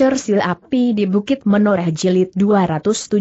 Cersil Api di Bukit Menoreh Jilid 217.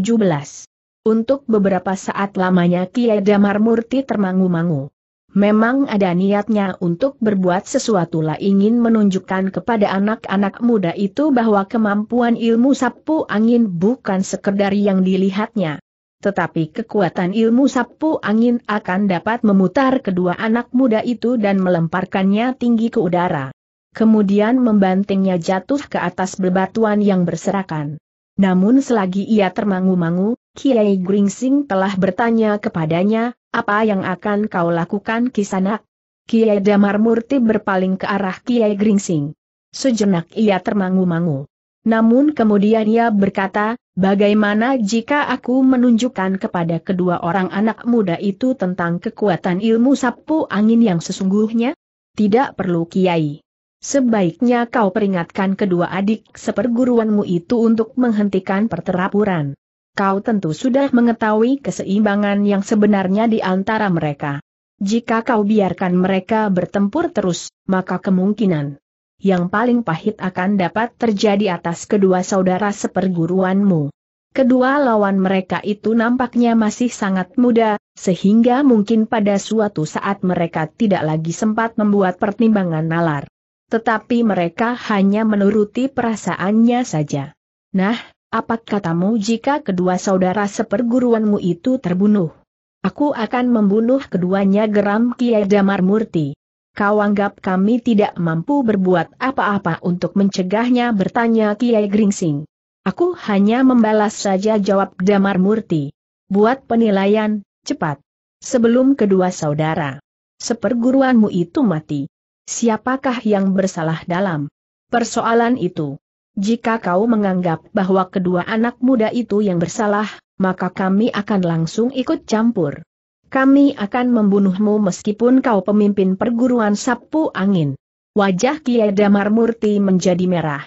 Untuk beberapa saat lamanya Kiai Damar Murti termangu-mangu. Memang ada niatnya untuk berbuat sesuatu lah ingin menunjukkan kepada anak-anak muda itu bahwa kemampuan ilmu sapu angin bukan sekedar yang dilihatnya. Tetapi kekuatan ilmu sapu angin akan dapat memutar kedua anak muda itu dan melemparkannya tinggi ke udara kemudian membantingnya jatuh ke atas bebatuan yang berserakan. Namun selagi ia termangu-mangu, Kiai Gringsing telah bertanya kepadanya, apa yang akan kau lakukan kisanak? Kiai Damar Murti berpaling ke arah Kiai Gringsing. Sejenak ia termangu-mangu. Namun kemudian ia berkata, bagaimana jika aku menunjukkan kepada kedua orang anak muda itu tentang kekuatan ilmu sapu angin yang sesungguhnya? Tidak perlu Kiai. Sebaiknya kau peringatkan kedua adik seperguruanmu itu untuk menghentikan perterapuran. Kau tentu sudah mengetahui keseimbangan yang sebenarnya di antara mereka. Jika kau biarkan mereka bertempur terus, maka kemungkinan yang paling pahit akan dapat terjadi atas kedua saudara seperguruanmu. Kedua lawan mereka itu nampaknya masih sangat muda, sehingga mungkin pada suatu saat mereka tidak lagi sempat membuat pertimbangan nalar. Tetapi mereka hanya menuruti perasaannya saja. Nah, apa katamu jika kedua saudara seperguruanmu itu terbunuh? Aku akan membunuh keduanya geram Kiai Damar Murti. Kau anggap kami tidak mampu berbuat apa-apa untuk mencegahnya bertanya Kiai Gringsing. Aku hanya membalas saja jawab Damar Murti. Buat penilaian, cepat. Sebelum kedua saudara seperguruanmu itu mati siapakah yang bersalah dalam persoalan itu. Jika kau menganggap bahwa kedua anak muda itu yang bersalah, maka kami akan langsung ikut campur. Kami akan membunuhmu meskipun kau pemimpin perguruan sapu angin. Wajah Kiai Damar Murti menjadi merah.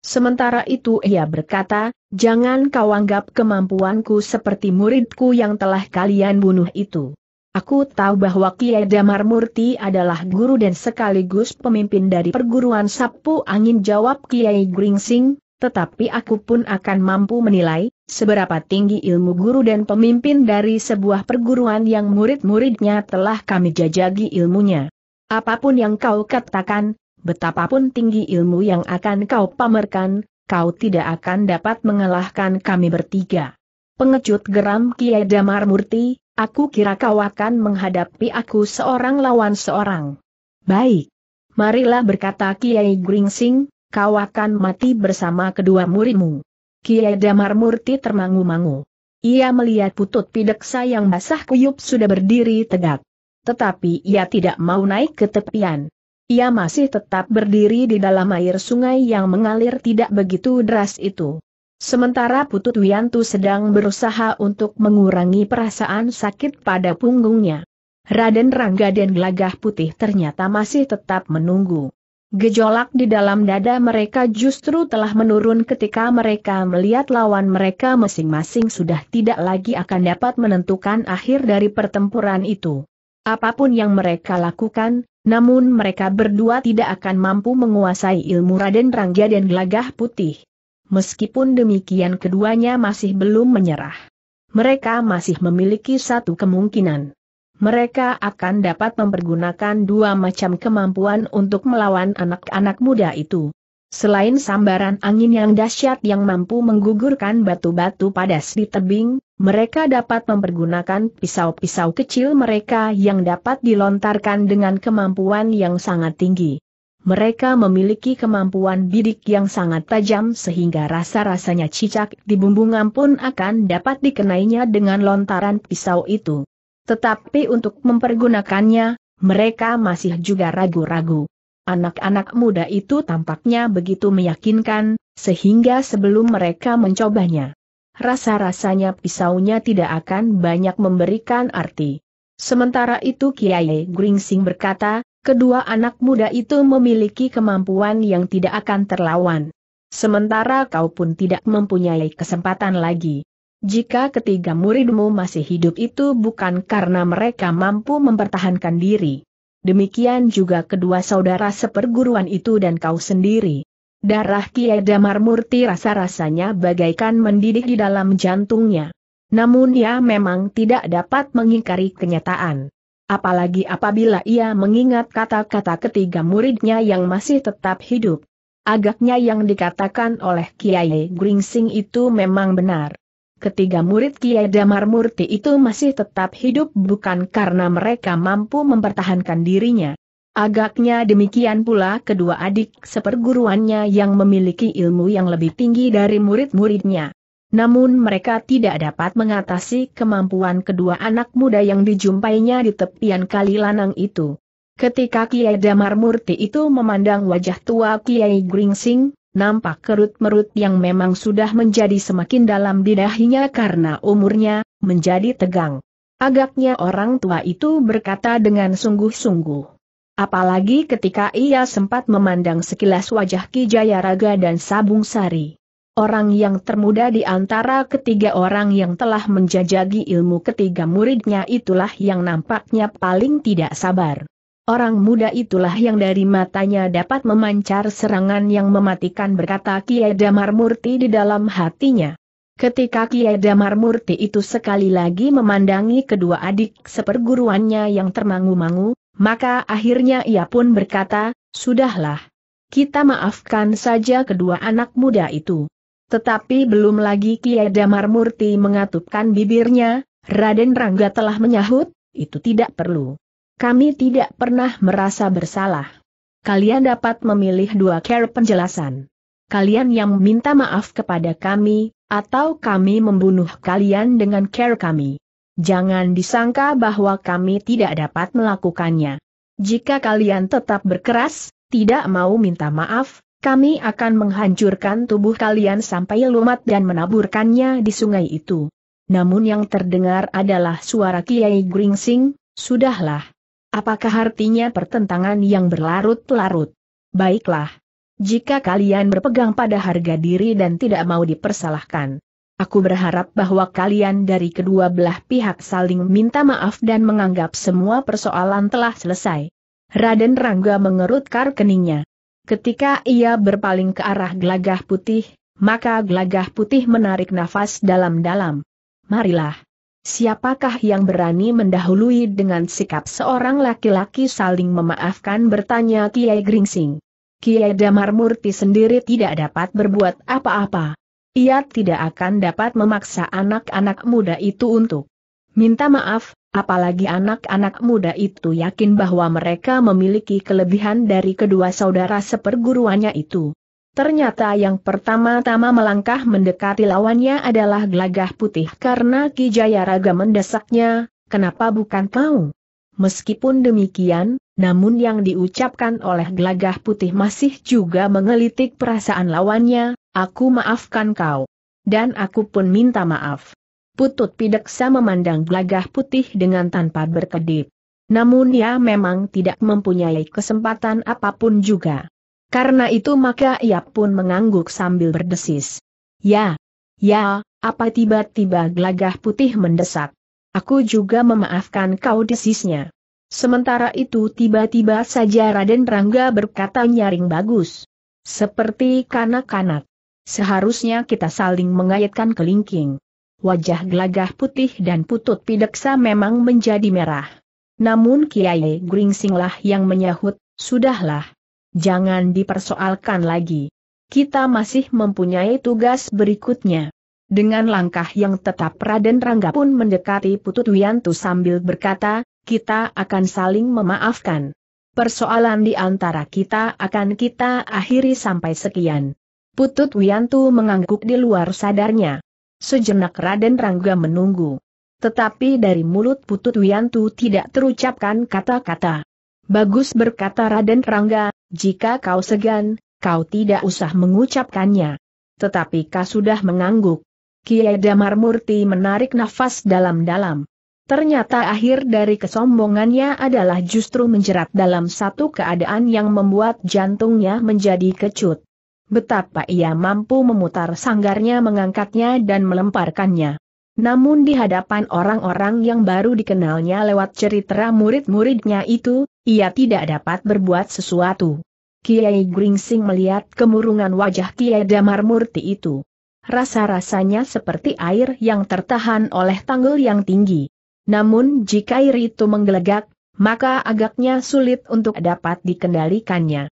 Sementara itu ia berkata, jangan kau anggap kemampuanku seperti muridku yang telah kalian bunuh itu. Aku tahu bahwa Kiai Damar Murti adalah guru dan sekaligus pemimpin dari perguruan Sapu Angin jawab Kiai Gringsing, tetapi aku pun akan mampu menilai, seberapa tinggi ilmu guru dan pemimpin dari sebuah perguruan yang murid-muridnya telah kami jajagi ilmunya. Apapun yang kau katakan, betapapun tinggi ilmu yang akan kau pamerkan, kau tidak akan dapat mengalahkan kami bertiga. Pengecut geram Kiai Damar Murti, aku kira kau akan menghadapi aku seorang lawan seorang. Baik. Marilah berkata Kiai Gringsing, kau akan mati bersama kedua murimu. Kiai Damar Murti termangu-mangu. Ia melihat putut pideksa yang basah kuyup sudah berdiri tegak. Tetapi ia tidak mau naik ke tepian. Ia masih tetap berdiri di dalam air sungai yang mengalir tidak begitu deras itu. Sementara Putut Wiantu sedang berusaha untuk mengurangi perasaan sakit pada punggungnya. Raden Rangga dan Gelagah Putih ternyata masih tetap menunggu. Gejolak di dalam dada mereka justru telah menurun ketika mereka melihat lawan mereka masing-masing sudah tidak lagi akan dapat menentukan akhir dari pertempuran itu. Apapun yang mereka lakukan, namun mereka berdua tidak akan mampu menguasai ilmu Raden Rangga dan Gelagah Putih. Meskipun demikian keduanya masih belum menyerah. Mereka masih memiliki satu kemungkinan. Mereka akan dapat mempergunakan dua macam kemampuan untuk melawan anak-anak muda itu. Selain sambaran angin yang dahsyat yang mampu menggugurkan batu-batu padas di tebing, mereka dapat mempergunakan pisau-pisau kecil mereka yang dapat dilontarkan dengan kemampuan yang sangat tinggi mereka memiliki kemampuan bidik yang sangat tajam sehingga rasa-rasanya cicak di bumbungan pun akan dapat dikenainya dengan lontaran pisau itu. Tetapi untuk mempergunakannya, mereka masih juga ragu-ragu. Anak-anak muda itu tampaknya begitu meyakinkan, sehingga sebelum mereka mencobanya, rasa-rasanya pisaunya tidak akan banyak memberikan arti. Sementara itu Kiai Gringsing berkata, kedua anak muda itu memiliki kemampuan yang tidak akan terlawan. Sementara kau pun tidak mempunyai kesempatan lagi. Jika ketiga muridmu masih hidup itu bukan karena mereka mampu mempertahankan diri. Demikian juga kedua saudara seperguruan itu dan kau sendiri. Darah Kiai Damar Murti rasa-rasanya bagaikan mendidih di dalam jantungnya. Namun ia memang tidak dapat mengingkari kenyataan. Apalagi apabila ia mengingat kata-kata ketiga muridnya yang masih tetap hidup. Agaknya yang dikatakan oleh Kiai Gringsing itu memang benar. Ketiga murid Kiai Damar Murti itu masih tetap hidup bukan karena mereka mampu mempertahankan dirinya. Agaknya demikian pula kedua adik seperguruannya yang memiliki ilmu yang lebih tinggi dari murid-muridnya. Namun mereka tidak dapat mengatasi kemampuan kedua anak muda yang dijumpainya di tepian kali lanang itu. Ketika Kiai Damar Murti itu memandang wajah tua Kiai Gringsing, nampak kerut-merut yang memang sudah menjadi semakin dalam di dahinya karena umurnya, menjadi tegang. Agaknya orang tua itu berkata dengan sungguh-sungguh. Apalagi ketika ia sempat memandang sekilas wajah Ki Jayaraga dan Sabung Sari orang yang termuda di antara ketiga orang yang telah menjajagi ilmu ketiga muridnya itulah yang nampaknya paling tidak sabar. Orang muda itulah yang dari matanya dapat memancar serangan yang mematikan berkata Kiai Damar Murti di dalam hatinya. Ketika Kiai Damar Murti itu sekali lagi memandangi kedua adik seperguruannya yang termangu-mangu, maka akhirnya ia pun berkata, Sudahlah. Kita maafkan saja kedua anak muda itu. Tetapi belum lagi Kiai Damar Murti mengatupkan bibirnya, Raden Rangga telah menyahut, itu tidak perlu. Kami tidak pernah merasa bersalah. Kalian dapat memilih dua cara penjelasan. Kalian yang minta maaf kepada kami, atau kami membunuh kalian dengan care kami. Jangan disangka bahwa kami tidak dapat melakukannya. Jika kalian tetap berkeras, tidak mau minta maaf, kami akan menghancurkan tubuh kalian sampai lumat dan menaburkannya di sungai itu. Namun yang terdengar adalah suara Kiai Gringsing, sudahlah. Apakah artinya pertentangan yang berlarut-larut? Baiklah. Jika kalian berpegang pada harga diri dan tidak mau dipersalahkan. Aku berharap bahwa kalian dari kedua belah pihak saling minta maaf dan menganggap semua persoalan telah selesai. Raden Rangga mengerutkan keningnya. Ketika ia berpaling ke arah gelagah putih, maka gelagah putih menarik nafas dalam-dalam. Marilah. Siapakah yang berani mendahului dengan sikap seorang laki-laki saling memaafkan bertanya Kiai Gringsing. Kiai Damar Murti sendiri tidak dapat berbuat apa-apa. Ia tidak akan dapat memaksa anak-anak muda itu untuk Minta maaf, apalagi anak-anak muda itu yakin bahwa mereka memiliki kelebihan dari kedua saudara seperguruannya itu. Ternyata yang pertama-tama melangkah mendekati lawannya adalah Glagah putih karena Kijaya Raga mendesaknya, kenapa bukan kau? Meskipun demikian, namun yang diucapkan oleh Glagah putih masih juga mengelitik perasaan lawannya, aku maafkan kau. Dan aku pun minta maaf. Putut Pideksa memandang gelagah putih dengan tanpa berkedip. Namun ia memang tidak mempunyai kesempatan apapun juga. Karena itu maka ia pun mengangguk sambil berdesis. Ya, ya, apa tiba-tiba gelagah putih mendesak. Aku juga memaafkan kau desisnya. Sementara itu tiba-tiba saja Raden Rangga berkata nyaring bagus. Seperti kanak-kanak. Seharusnya kita saling mengaitkan kelingking wajah gelagah putih dan putut pideksa memang menjadi merah. Namun Kiai Gringsinglah yang menyahut, sudahlah. Jangan dipersoalkan lagi. Kita masih mempunyai tugas berikutnya. Dengan langkah yang tetap Raden Rangga pun mendekati Putut Wiantu sambil berkata, kita akan saling memaafkan. Persoalan di antara kita akan kita akhiri sampai sekian. Putut Wiantu mengangguk di luar sadarnya. Sejenak Raden Rangga menunggu. Tetapi dari mulut Putut Wiantu tidak terucapkan kata-kata. Bagus berkata Raden Rangga, jika kau segan, kau tidak usah mengucapkannya. Tetapi kau sudah mengangguk. Kiai Damar Murti menarik nafas dalam-dalam. Ternyata akhir dari kesombongannya adalah justru menjerat dalam satu keadaan yang membuat jantungnya menjadi kecut. Betapa ia mampu memutar sanggarnya mengangkatnya dan melemparkannya. Namun di hadapan orang-orang yang baru dikenalnya lewat cerita murid-muridnya itu, ia tidak dapat berbuat sesuatu. Kiai Gringsing melihat kemurungan wajah Kiai Damar Murti itu. Rasa-rasanya seperti air yang tertahan oleh tanggul yang tinggi. Namun jika air itu menggelegak, maka agaknya sulit untuk dapat dikendalikannya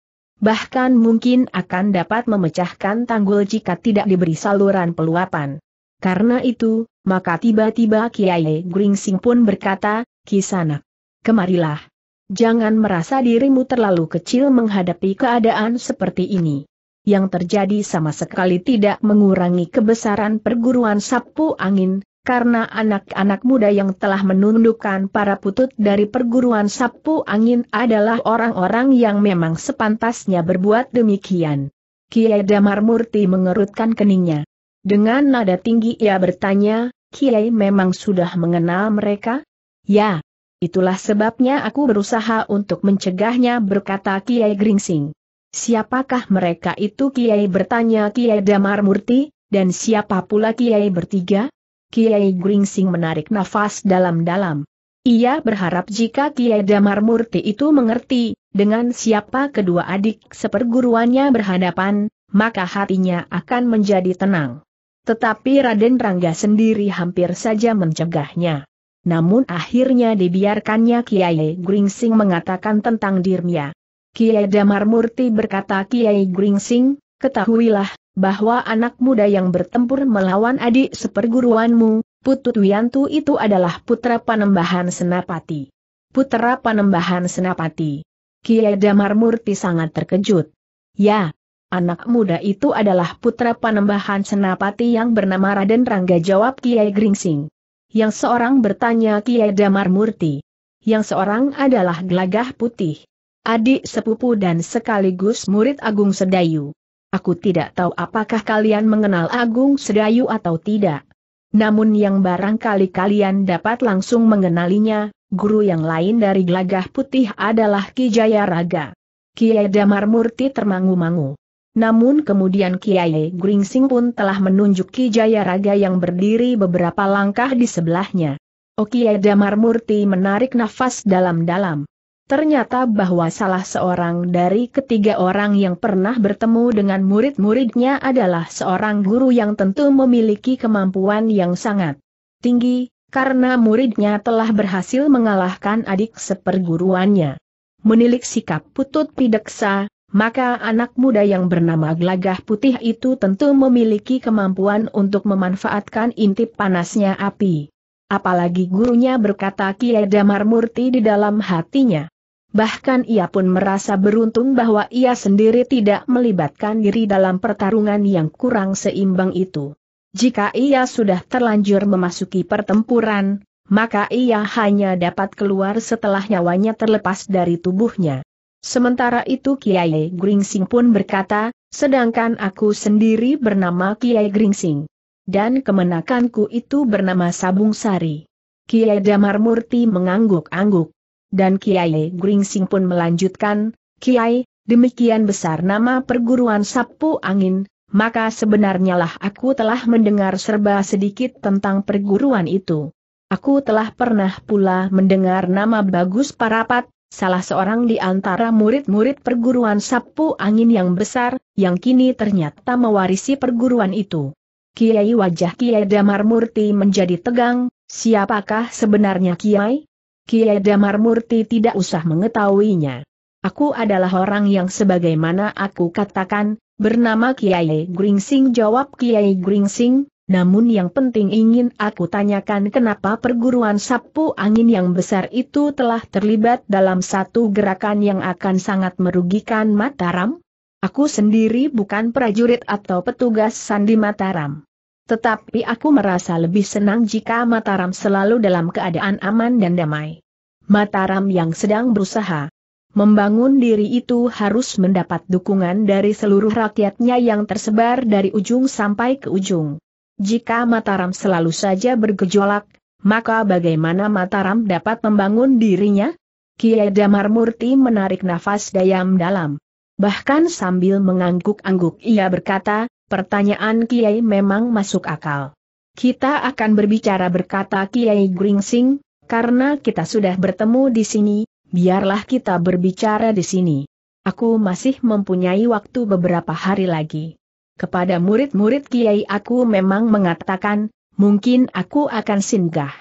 bahkan mungkin akan dapat memecahkan tanggul jika tidak diberi saluran peluapan. Karena itu, maka tiba-tiba Kiai Gringsing pun berkata, kisana, kemarilah. Jangan merasa dirimu terlalu kecil menghadapi keadaan seperti ini. Yang terjadi sama sekali tidak mengurangi kebesaran perguruan sapu angin, karena anak-anak muda yang telah menundukkan para putut dari perguruan sapu angin adalah orang-orang yang memang sepantasnya berbuat demikian. Kiai Damar Murti mengerutkan keningnya. Dengan nada tinggi ia bertanya, Kiai memang sudah mengenal mereka? Ya, itulah sebabnya aku berusaha untuk mencegahnya berkata Kiai Gringsing. Siapakah mereka itu Kiai bertanya Kiai Damar Murti, dan siapa pula Kiai bertiga? Kiai Gringsing menarik nafas dalam-dalam. Ia berharap jika Kiai Damar Murti itu mengerti, dengan siapa kedua adik seperguruannya berhadapan, maka hatinya akan menjadi tenang. Tetapi Raden Rangga sendiri hampir saja mencegahnya. Namun akhirnya dibiarkannya Kiai Gringsing mengatakan tentang dirinya. Kiai Damar Murti berkata Kiai Gringsing, ketahuilah, bahwa anak muda yang bertempur melawan adik seperguruanmu, Putut Wiantu itu adalah putra panembahan Senapati. Putra panembahan Senapati. Kiai Damar Murti sangat terkejut. Ya, anak muda itu adalah putra panembahan Senapati yang bernama Raden Rangga jawab Kiai Gringsing. Yang seorang bertanya Kiai Damar Murti. Yang seorang adalah Gelagah Putih. Adik sepupu dan sekaligus murid Agung Sedayu. Aku tidak tahu apakah kalian mengenal Agung Sedayu atau tidak. Namun yang barangkali kalian dapat langsung mengenalinya, guru yang lain dari Gelagah Putih adalah Ki Jaya Raga. Kiai Damar Murti termangu-mangu. Namun kemudian Kiai Gringsing pun telah menunjuk Ki Jaya Raga yang berdiri beberapa langkah di sebelahnya. Kiai Damar Murti menarik nafas dalam-dalam. Ternyata bahwa salah seorang dari ketiga orang yang pernah bertemu dengan murid-muridnya adalah seorang guru yang tentu memiliki kemampuan yang sangat tinggi, karena muridnya telah berhasil mengalahkan adik seperguruannya. Menilik sikap putut pideksa, maka anak muda yang bernama Glagah Putih itu tentu memiliki kemampuan untuk memanfaatkan intip panasnya api. Apalagi gurunya berkata Kiai Damar Murti di dalam hatinya. Bahkan ia pun merasa beruntung bahwa ia sendiri tidak melibatkan diri dalam pertarungan yang kurang seimbang itu. Jika ia sudah terlanjur memasuki pertempuran, maka ia hanya dapat keluar setelah nyawanya terlepas dari tubuhnya. Sementara itu Kiai Gringsing pun berkata, sedangkan aku sendiri bernama Kiai Gringsing. Dan kemenakanku itu bernama Sabung Sari. Kiai Damar Murti mengangguk-angguk dan Kiai Gringsing pun melanjutkan, Kiai, demikian besar nama perguruan Sapu Angin, maka sebenarnya lah aku telah mendengar serba sedikit tentang perguruan itu. Aku telah pernah pula mendengar nama Bagus Parapat, salah seorang di antara murid-murid perguruan Sapu Angin yang besar, yang kini ternyata mewarisi perguruan itu. Kiai wajah Kiai Damar Murti menjadi tegang, siapakah sebenarnya Kiai? Kiai Damar Murti tidak usah mengetahuinya. Aku adalah orang yang sebagaimana aku katakan, bernama Kiai Gringsing jawab Kiai Gringsing, namun yang penting ingin aku tanyakan kenapa perguruan sapu angin yang besar itu telah terlibat dalam satu gerakan yang akan sangat merugikan Mataram? Aku sendiri bukan prajurit atau petugas sandi Mataram. Tetapi aku merasa lebih senang jika Mataram selalu dalam keadaan aman dan damai. Mataram yang sedang berusaha membangun diri itu harus mendapat dukungan dari seluruh rakyatnya yang tersebar dari ujung sampai ke ujung. Jika Mataram selalu saja bergejolak, maka bagaimana Mataram dapat membangun dirinya? Kiai Damar Murti menarik nafas dayam dalam. Bahkan sambil mengangguk-angguk ia berkata, Pertanyaan Kiai memang masuk akal. Kita akan berbicara berkata Kiai Gringsing, karena kita sudah bertemu di sini, biarlah kita berbicara di sini. Aku masih mempunyai waktu beberapa hari lagi. Kepada murid-murid Kiai aku memang mengatakan, mungkin aku akan singgah.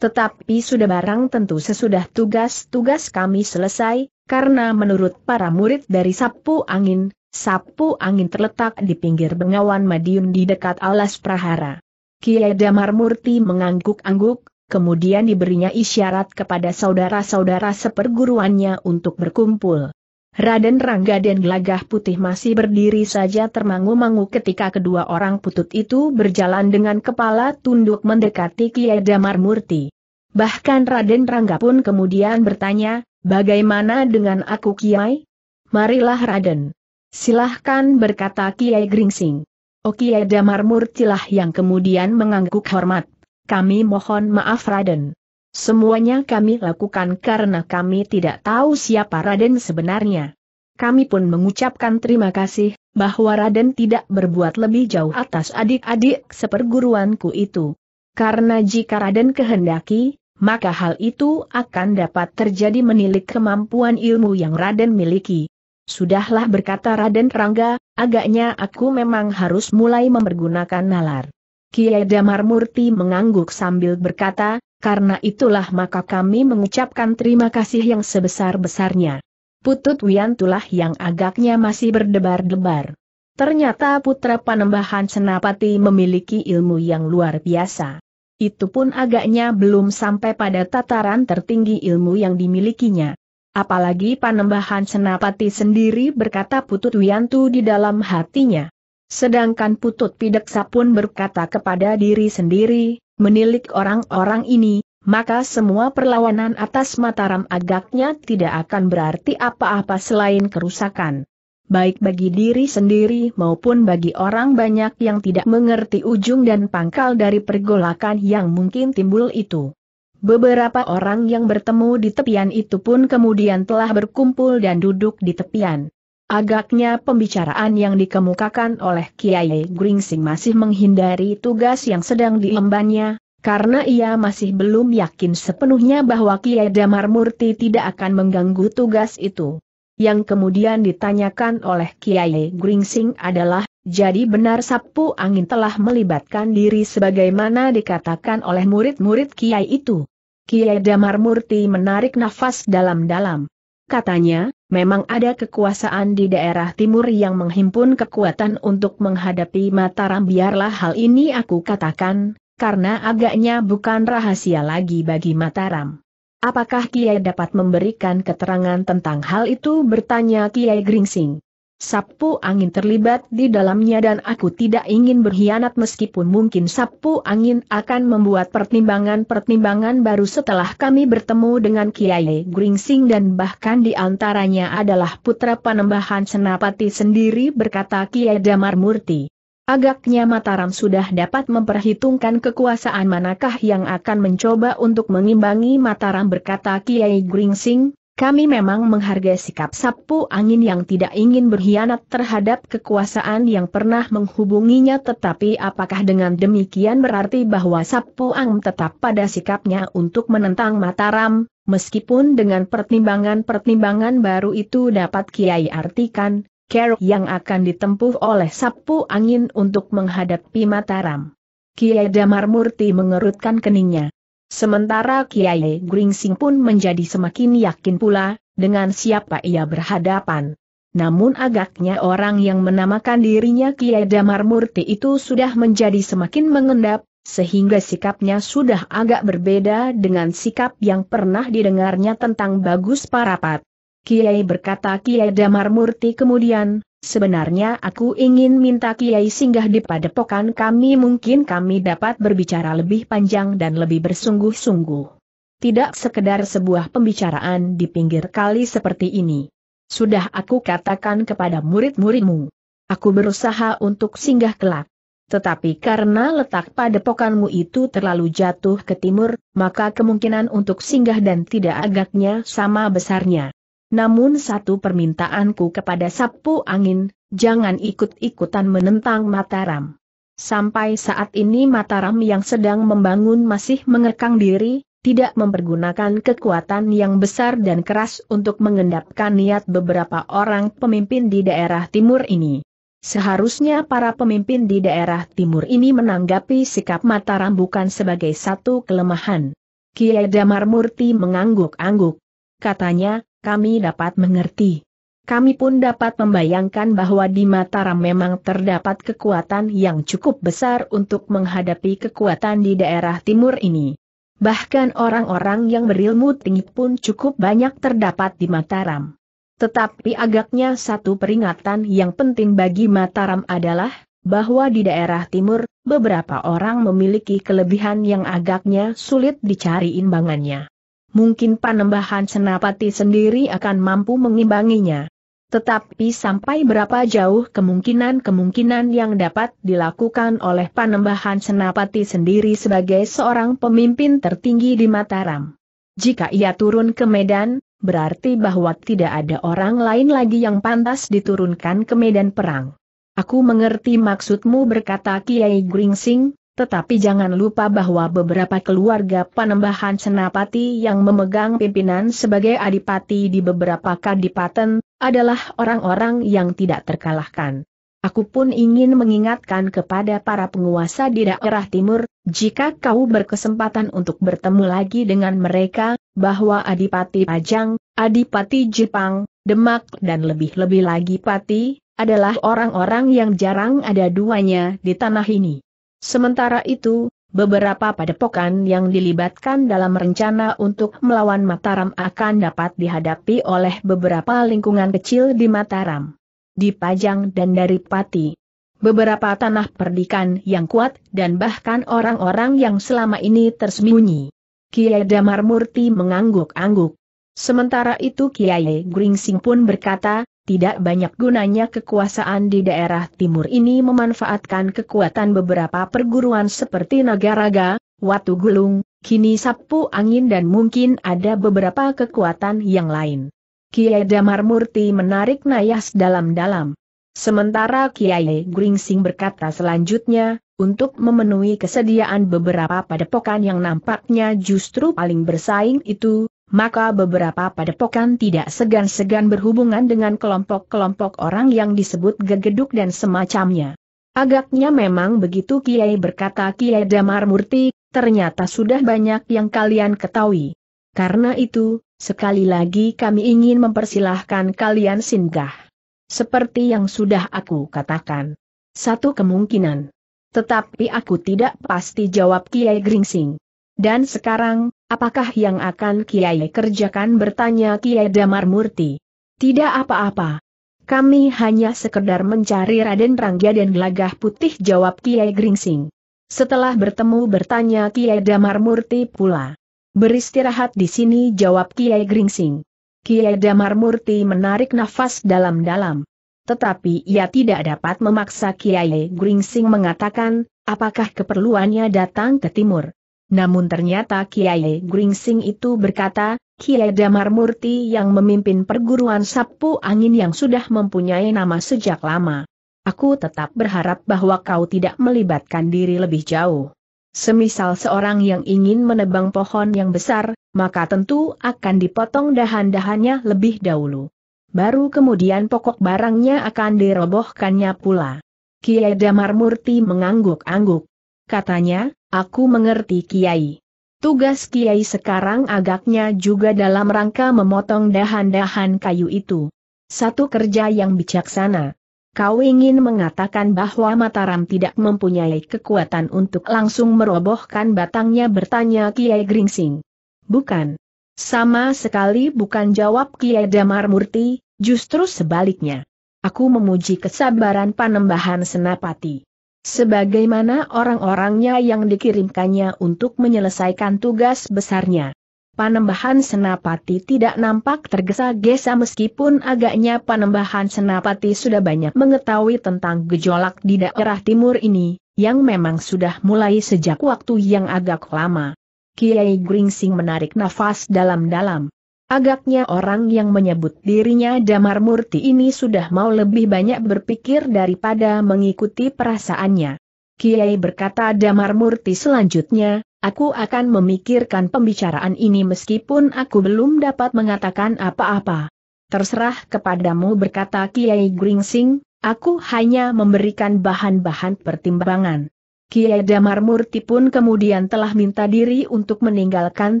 Tetapi sudah barang tentu sesudah tugas-tugas kami selesai, karena menurut para murid dari Sapu Angin, Sapu angin terletak di pinggir Bengawan Madiun di dekat alas prahara. Kiai Damar Murti mengangguk-angguk, kemudian diberinya isyarat kepada saudara-saudara seperguruannya untuk berkumpul. Raden Rangga dan Gelagah Putih masih berdiri saja termangu-mangu ketika kedua orang putut itu berjalan dengan kepala tunduk mendekati Kiai Damar Murti. Bahkan Raden Rangga pun kemudian bertanya, bagaimana dengan aku Kiai? Marilah Raden. Silahkan berkata Kiai Gringsing. Kiai Damar Murtilah yang kemudian mengangguk hormat. Kami mohon maaf Raden. Semuanya kami lakukan karena kami tidak tahu siapa Raden sebenarnya. Kami pun mengucapkan terima kasih, bahwa Raden tidak berbuat lebih jauh atas adik-adik seperguruanku itu. Karena jika Raden kehendaki, maka hal itu akan dapat terjadi menilik kemampuan ilmu yang Raden miliki. Sudahlah berkata Raden Rangga, agaknya aku memang harus mulai mempergunakan nalar. Kiai Damar Murti mengangguk sambil berkata, karena itulah maka kami mengucapkan terima kasih yang sebesar-besarnya. Putut Wiantulah yang agaknya masih berdebar-debar. Ternyata putra panembahan Senapati memiliki ilmu yang luar biasa. Itu pun agaknya belum sampai pada tataran tertinggi ilmu yang dimilikinya. Apalagi panembahan senapati sendiri berkata Putut Wiantu di dalam hatinya. Sedangkan Putut Pideksa pun berkata kepada diri sendiri, menilik orang-orang ini, maka semua perlawanan atas Mataram agaknya tidak akan berarti apa-apa selain kerusakan. Baik bagi diri sendiri maupun bagi orang banyak yang tidak mengerti ujung dan pangkal dari pergolakan yang mungkin timbul itu. Beberapa orang yang bertemu di tepian itu pun kemudian telah berkumpul dan duduk di tepian. Agaknya pembicaraan yang dikemukakan oleh Kiai Gringsing masih menghindari tugas yang sedang diembannya, karena ia masih belum yakin sepenuhnya bahwa Kiai Damar Murti tidak akan mengganggu tugas itu. Yang kemudian ditanyakan oleh Kiai Gringsing adalah jadi benar sapu angin telah melibatkan diri sebagaimana dikatakan oleh murid-murid Kiai itu. Kiai Damar Murti menarik nafas dalam-dalam. Katanya, memang ada kekuasaan di daerah timur yang menghimpun kekuatan untuk menghadapi Mataram biarlah hal ini aku katakan, karena agaknya bukan rahasia lagi bagi Mataram. Apakah Kiai dapat memberikan keterangan tentang hal itu bertanya Kiai Gringsing. Sapu angin terlibat di dalamnya dan aku tidak ingin berkhianat meskipun mungkin sapu angin akan membuat pertimbangan-pertimbangan baru setelah kami bertemu dengan Kiai Gringsing dan bahkan di antaranya adalah putra penembahan Senapati sendiri berkata Kiai Damar Murti. Agaknya Mataram sudah dapat memperhitungkan kekuasaan manakah yang akan mencoba untuk mengimbangi Mataram berkata Kiai Gringsing, kami memang menghargai sikap sapu angin yang tidak ingin berkhianat terhadap kekuasaan yang pernah menghubunginya tetapi apakah dengan demikian berarti bahwa sapu angin tetap pada sikapnya untuk menentang Mataram, meskipun dengan pertimbangan-pertimbangan baru itu dapat Kiai artikan, care yang akan ditempuh oleh sapu angin untuk menghadapi Mataram. Kiai Damar Murti mengerutkan keningnya. Sementara Kiai Gringsing pun menjadi semakin yakin pula, dengan siapa ia berhadapan. Namun agaknya orang yang menamakan dirinya Kiai Damar Murti itu sudah menjadi semakin mengendap, sehingga sikapnya sudah agak berbeda dengan sikap yang pernah didengarnya tentang Bagus Parapat. Kiai berkata Kiai Damar Murti kemudian, Sebenarnya aku ingin minta Kiai singgah di padepokan kami mungkin kami dapat berbicara lebih panjang dan lebih bersungguh-sungguh. Tidak sekedar sebuah pembicaraan di pinggir kali seperti ini. Sudah aku katakan kepada murid-muridmu. Aku berusaha untuk singgah kelak. Tetapi karena letak padepokanmu itu terlalu jatuh ke timur, maka kemungkinan untuk singgah dan tidak agaknya sama besarnya namun satu permintaanku kepada Sapu Angin, jangan ikut-ikutan menentang Mataram. Sampai saat ini Mataram yang sedang membangun masih mengekang diri, tidak mempergunakan kekuatan yang besar dan keras untuk mengendapkan niat beberapa orang pemimpin di daerah timur ini. Seharusnya para pemimpin di daerah timur ini menanggapi sikap Mataram bukan sebagai satu kelemahan. Kiai Damar Murti mengangguk-angguk. Katanya, kami dapat mengerti. Kami pun dapat membayangkan bahwa di Mataram memang terdapat kekuatan yang cukup besar untuk menghadapi kekuatan di daerah timur ini. Bahkan orang-orang yang berilmu tinggi pun cukup banyak terdapat di Mataram. Tetapi agaknya satu peringatan yang penting bagi Mataram adalah, bahwa di daerah timur, beberapa orang memiliki kelebihan yang agaknya sulit dicari imbangannya mungkin panembahan Senapati sendiri akan mampu mengimbanginya. Tetapi sampai berapa jauh kemungkinan-kemungkinan yang dapat dilakukan oleh panembahan Senapati sendiri sebagai seorang pemimpin tertinggi di Mataram. Jika ia turun ke Medan, berarti bahwa tidak ada orang lain lagi yang pantas diturunkan ke medan perang. Aku mengerti maksudmu berkata Kiai Gringsing, tetapi jangan lupa bahwa beberapa keluarga panembahan Senapati yang memegang pimpinan sebagai adipati di beberapa kadipaten, adalah orang-orang yang tidak terkalahkan. Aku pun ingin mengingatkan kepada para penguasa di daerah timur, jika kau berkesempatan untuk bertemu lagi dengan mereka, bahwa Adipati Pajang, Adipati Jepang, Demak dan lebih-lebih lagi Pati, adalah orang-orang yang jarang ada duanya di tanah ini. Sementara itu, beberapa padepokan yang dilibatkan dalam rencana untuk melawan Mataram akan dapat dihadapi oleh beberapa lingkungan kecil di Mataram. Di Pajang dan dari Pati. Beberapa tanah perdikan yang kuat dan bahkan orang-orang yang selama ini tersembunyi. Kiai Damar Murti mengangguk-angguk. Sementara itu Kiai Gringsing pun berkata, tidak banyak gunanya kekuasaan di daerah timur ini memanfaatkan kekuatan beberapa perguruan seperti Nagaraga, Watu Gulung, Kini Sapu Angin dan mungkin ada beberapa kekuatan yang lain. Kiai Damar Murti menarik Nayas dalam-dalam. Sementara Kiai Gringsing berkata selanjutnya, untuk memenuhi kesediaan beberapa padepokan yang nampaknya justru paling bersaing itu, maka beberapa padepokan tidak segan-segan berhubungan dengan kelompok-kelompok orang yang disebut gegeduk dan semacamnya. Agaknya memang begitu Kiai berkata Kiai Damar Murti, ternyata sudah banyak yang kalian ketahui. Karena itu, sekali lagi kami ingin mempersilahkan kalian singgah. Seperti yang sudah aku katakan. Satu kemungkinan. Tetapi aku tidak pasti jawab Kiai Gringsing. Dan sekarang, Apakah yang akan Kiai kerjakan bertanya Kiai Damar Murti? Tidak apa-apa. Kami hanya sekedar mencari Raden Rangga dan Gelagah Putih jawab Kiai Gringsing. Setelah bertemu bertanya Kiai Damar Murti pula. Beristirahat di sini jawab Kiai Gringsing. Kiai Damar Murti menarik nafas dalam-dalam. Tetapi ia tidak dapat memaksa Kiai Gringsing mengatakan, apakah keperluannya datang ke timur. Namun ternyata Kiai Gringsing itu berkata, Kiai Damar Murti yang memimpin perguruan Sapu Angin yang sudah mempunyai nama sejak lama. Aku tetap berharap bahwa kau tidak melibatkan diri lebih jauh. Semisal seorang yang ingin menebang pohon yang besar, maka tentu akan dipotong dahan-dahannya lebih dahulu. Baru kemudian pokok barangnya akan dirobohkannya pula. Kiai Damar Murti mengangguk-angguk. Katanya, Aku mengerti Kiai. Tugas Kiai sekarang agaknya juga dalam rangka memotong dahan-dahan kayu itu. Satu kerja yang bijaksana. Kau ingin mengatakan bahwa Mataram tidak mempunyai kekuatan untuk langsung merobohkan batangnya bertanya Kiai Gringsing. Bukan. Sama sekali bukan jawab Kiai Damar Murti, justru sebaliknya. Aku memuji kesabaran panembahan Senapati. Sebagaimana orang-orangnya yang dikirimkannya untuk menyelesaikan tugas besarnya. Panembahan Senapati tidak nampak tergesa-gesa meskipun agaknya Panembahan Senapati sudah banyak mengetahui tentang gejolak di daerah timur ini, yang memang sudah mulai sejak waktu yang agak lama. Kiai Gringsing menarik nafas dalam-dalam. Agaknya orang yang menyebut dirinya Damar Murti ini sudah mau lebih banyak berpikir daripada mengikuti perasaannya. Kiai berkata Damar Murti selanjutnya, aku akan memikirkan pembicaraan ini meskipun aku belum dapat mengatakan apa-apa. Terserah kepadamu berkata Kiai Gringsing, aku hanya memberikan bahan-bahan pertimbangan. Kiai Damar Murti pun kemudian telah minta diri untuk meninggalkan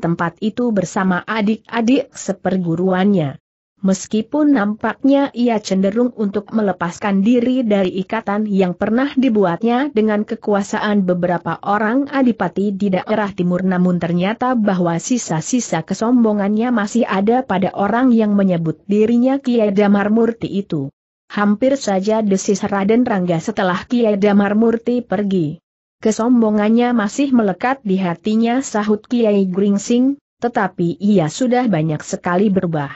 tempat itu bersama adik-adik seperguruannya. Meskipun nampaknya ia cenderung untuk melepaskan diri dari ikatan yang pernah dibuatnya dengan kekuasaan beberapa orang adipati di daerah timur namun ternyata bahwa sisa-sisa kesombongannya masih ada pada orang yang menyebut dirinya Kiai Damar Murti itu. Hampir saja desis Raden Rangga setelah Kiai Damar Murti pergi. Kesombongannya masih melekat di hatinya sahut Kiai Gringsing, tetapi ia sudah banyak sekali berubah.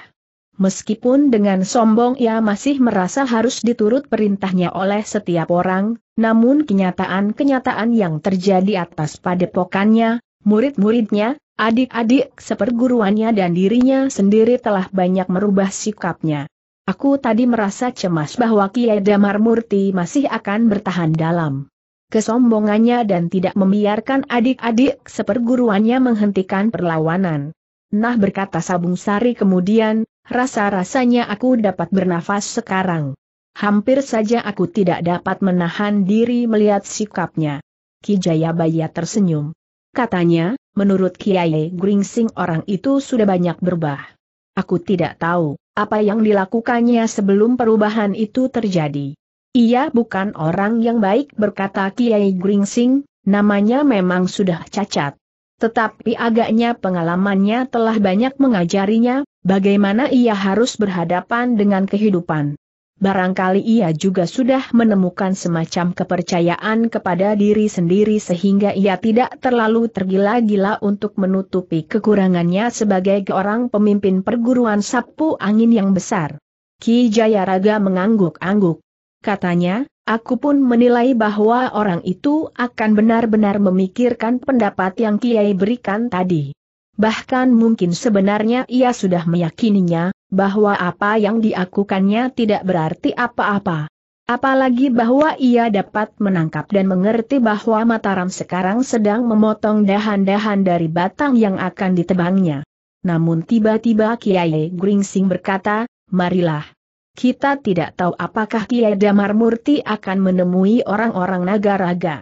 Meskipun dengan sombong ia masih merasa harus diturut perintahnya oleh setiap orang, namun kenyataan-kenyataan yang terjadi atas padepokannya, murid-muridnya, adik-adik seperguruannya dan dirinya sendiri telah banyak merubah sikapnya. Aku tadi merasa cemas bahwa Kiai Damar Murti masih akan bertahan dalam kesombongannya dan tidak membiarkan adik-adik seperguruannya menghentikan perlawanan. Nah berkata Sabung Sari kemudian, rasa-rasanya aku dapat bernafas sekarang. Hampir saja aku tidak dapat menahan diri melihat sikapnya. Kijayabaya tersenyum. Katanya, menurut Kiai Gringsing orang itu sudah banyak berubah. Aku tidak tahu, apa yang dilakukannya sebelum perubahan itu terjadi. Ia bukan orang yang baik berkata Kiai Gringsing, namanya memang sudah cacat. Tetapi agaknya pengalamannya telah banyak mengajarinya, bagaimana ia harus berhadapan dengan kehidupan. Barangkali ia juga sudah menemukan semacam kepercayaan kepada diri sendiri sehingga ia tidak terlalu tergila-gila untuk menutupi kekurangannya sebagai orang pemimpin perguruan sapu angin yang besar. Ki Jayaraga mengangguk-angguk katanya, aku pun menilai bahwa orang itu akan benar-benar memikirkan pendapat yang Kiai berikan tadi. Bahkan mungkin sebenarnya ia sudah meyakininya, bahwa apa yang diakukannya tidak berarti apa-apa. Apalagi bahwa ia dapat menangkap dan mengerti bahwa Mataram sekarang sedang memotong dahan-dahan dari batang yang akan ditebangnya. Namun tiba-tiba Kiai Gringsing berkata, marilah. Kita tidak tahu apakah Kiai Damar Murti akan menemui orang-orang naga raga.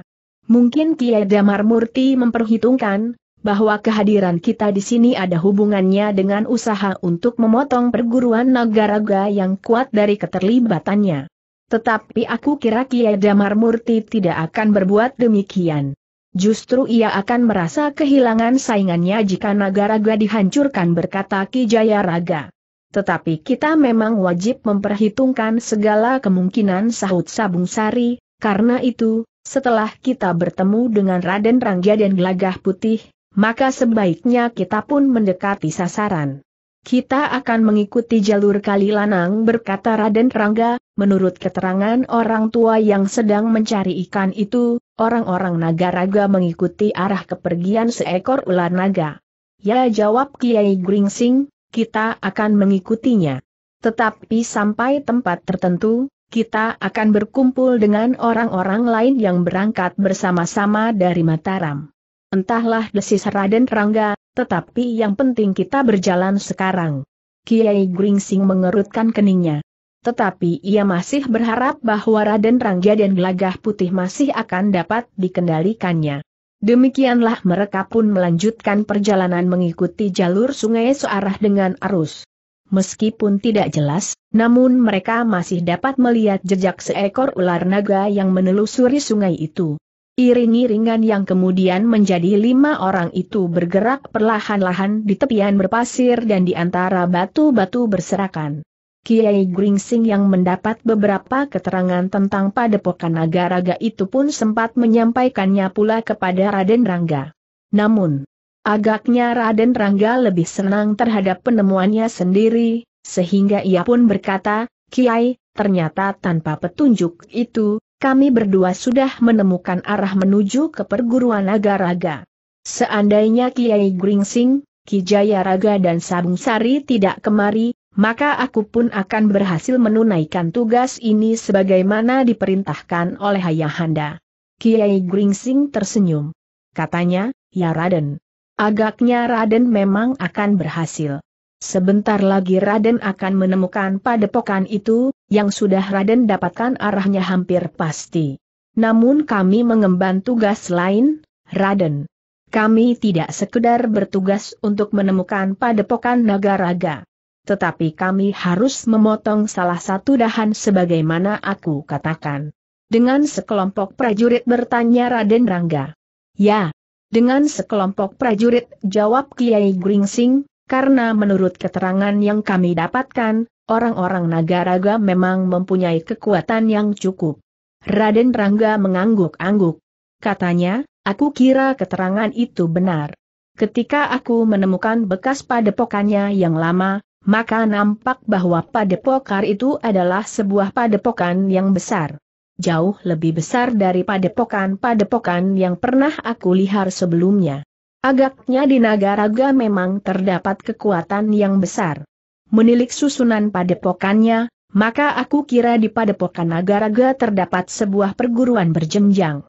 Mungkin Kiai Damar Murti memperhitungkan bahwa kehadiran kita di sini ada hubungannya dengan usaha untuk memotong perguruan naga raga yang kuat dari keterlibatannya. Tetapi aku kira Kiai Damar Murti tidak akan berbuat demikian. Justru ia akan merasa kehilangan saingannya jika naga raga dihancurkan berkata Ki Jaya Raga. Tetapi kita memang wajib memperhitungkan segala kemungkinan sahut Sabung Sari, karena itu, setelah kita bertemu dengan Raden Rangga dan Gelagah Putih, maka sebaiknya kita pun mendekati sasaran. Kita akan mengikuti jalur Kali Lanang berkata Raden Rangga, menurut keterangan orang tua yang sedang mencari ikan itu, orang-orang naga Nagaraga mengikuti arah kepergian seekor ular naga. Ya jawab Kiai Gringsing, kita akan mengikutinya. Tetapi sampai tempat tertentu, kita akan berkumpul dengan orang-orang lain yang berangkat bersama-sama dari Mataram. Entahlah desis Raden Rangga, tetapi yang penting kita berjalan sekarang. Kiai Gringsing mengerutkan keningnya. Tetapi ia masih berharap bahwa Raden Rangga dan Gelagah Putih masih akan dapat dikendalikannya. Demikianlah mereka pun melanjutkan perjalanan mengikuti jalur sungai searah dengan arus. Meskipun tidak jelas, namun mereka masih dapat melihat jejak seekor ular naga yang menelusuri sungai itu. Iring-iringan yang kemudian menjadi lima orang itu bergerak perlahan-lahan di tepian berpasir dan di antara batu-batu berserakan. Kiai Gringsing yang mendapat beberapa keterangan tentang padepokan naga-raga itu pun sempat menyampaikannya pula kepada Raden Rangga. Namun, agaknya Raden Rangga lebih senang terhadap penemuannya sendiri, sehingga ia pun berkata, Kiai, ternyata tanpa petunjuk itu, kami berdua sudah menemukan arah menuju ke perguruan naga-raga. Seandainya Kiai Gringsing, Kijaya Raga dan Sabung Sari tidak kemari, maka aku pun akan berhasil menunaikan tugas ini sebagaimana diperintahkan oleh Ayahanda. Kiai Gringsing tersenyum. Katanya, ya Raden. Agaknya Raden memang akan berhasil. Sebentar lagi Raden akan menemukan padepokan itu, yang sudah Raden dapatkan arahnya hampir pasti. Namun kami mengemban tugas lain, Raden. Kami tidak sekedar bertugas untuk menemukan padepokan naga raga tetapi kami harus memotong salah satu dahan sebagaimana aku katakan. Dengan sekelompok prajurit bertanya Raden Rangga. Ya, dengan sekelompok prajurit jawab Kiai Gringsing, karena menurut keterangan yang kami dapatkan, orang-orang Nagaraga memang mempunyai kekuatan yang cukup. Raden Rangga mengangguk-angguk. Katanya, aku kira keterangan itu benar. Ketika aku menemukan bekas padepokannya yang lama, maka nampak bahwa padepokar itu adalah sebuah padepokan yang besar. Jauh lebih besar dari padepokan-padepokan yang pernah aku lihat sebelumnya. Agaknya di Nagaraga memang terdapat kekuatan yang besar. Menilik susunan padepokannya, maka aku kira di padepokan Nagaraga terdapat sebuah perguruan berjenjang.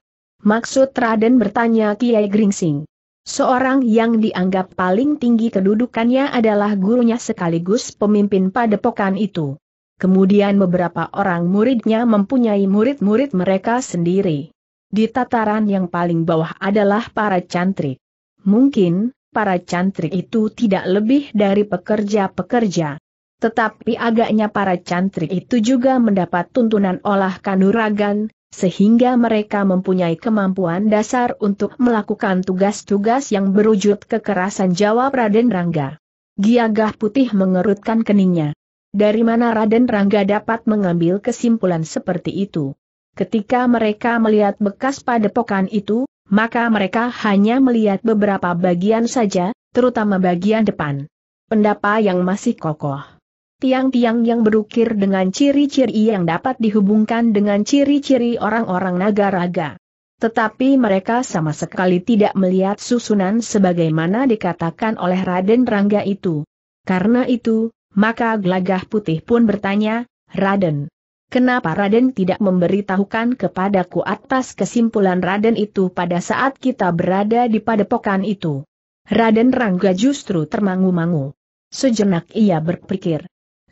Maksud Raden bertanya Kiai Gringsing. Seorang yang dianggap paling tinggi kedudukannya adalah gurunya sekaligus pemimpin padepokan itu. Kemudian beberapa orang muridnya mempunyai murid-murid mereka sendiri. Di tataran yang paling bawah adalah para cantrik. Mungkin, para cantrik itu tidak lebih dari pekerja-pekerja. Tetapi agaknya para cantrik itu juga mendapat tuntunan olah kanuragan, sehingga mereka mempunyai kemampuan dasar untuk melakukan tugas-tugas yang berwujud kekerasan jawab Raden Rangga. Giagah putih mengerutkan keningnya. Dari mana Raden Rangga dapat mengambil kesimpulan seperti itu? Ketika mereka melihat bekas padepokan itu, maka mereka hanya melihat beberapa bagian saja, terutama bagian depan. Pendapa yang masih kokoh. Tiang-tiang yang berukir dengan ciri-ciri yang dapat dihubungkan dengan ciri-ciri orang-orang naga raga. Tetapi mereka sama sekali tidak melihat susunan sebagaimana dikatakan oleh Raden Rangga itu. Karena itu, maka Glagah putih pun bertanya, Raden, kenapa Raden tidak memberitahukan kepadaku atas kesimpulan Raden itu pada saat kita berada di padepokan itu? Raden Rangga justru termangu-mangu. Sejenak ia berpikir.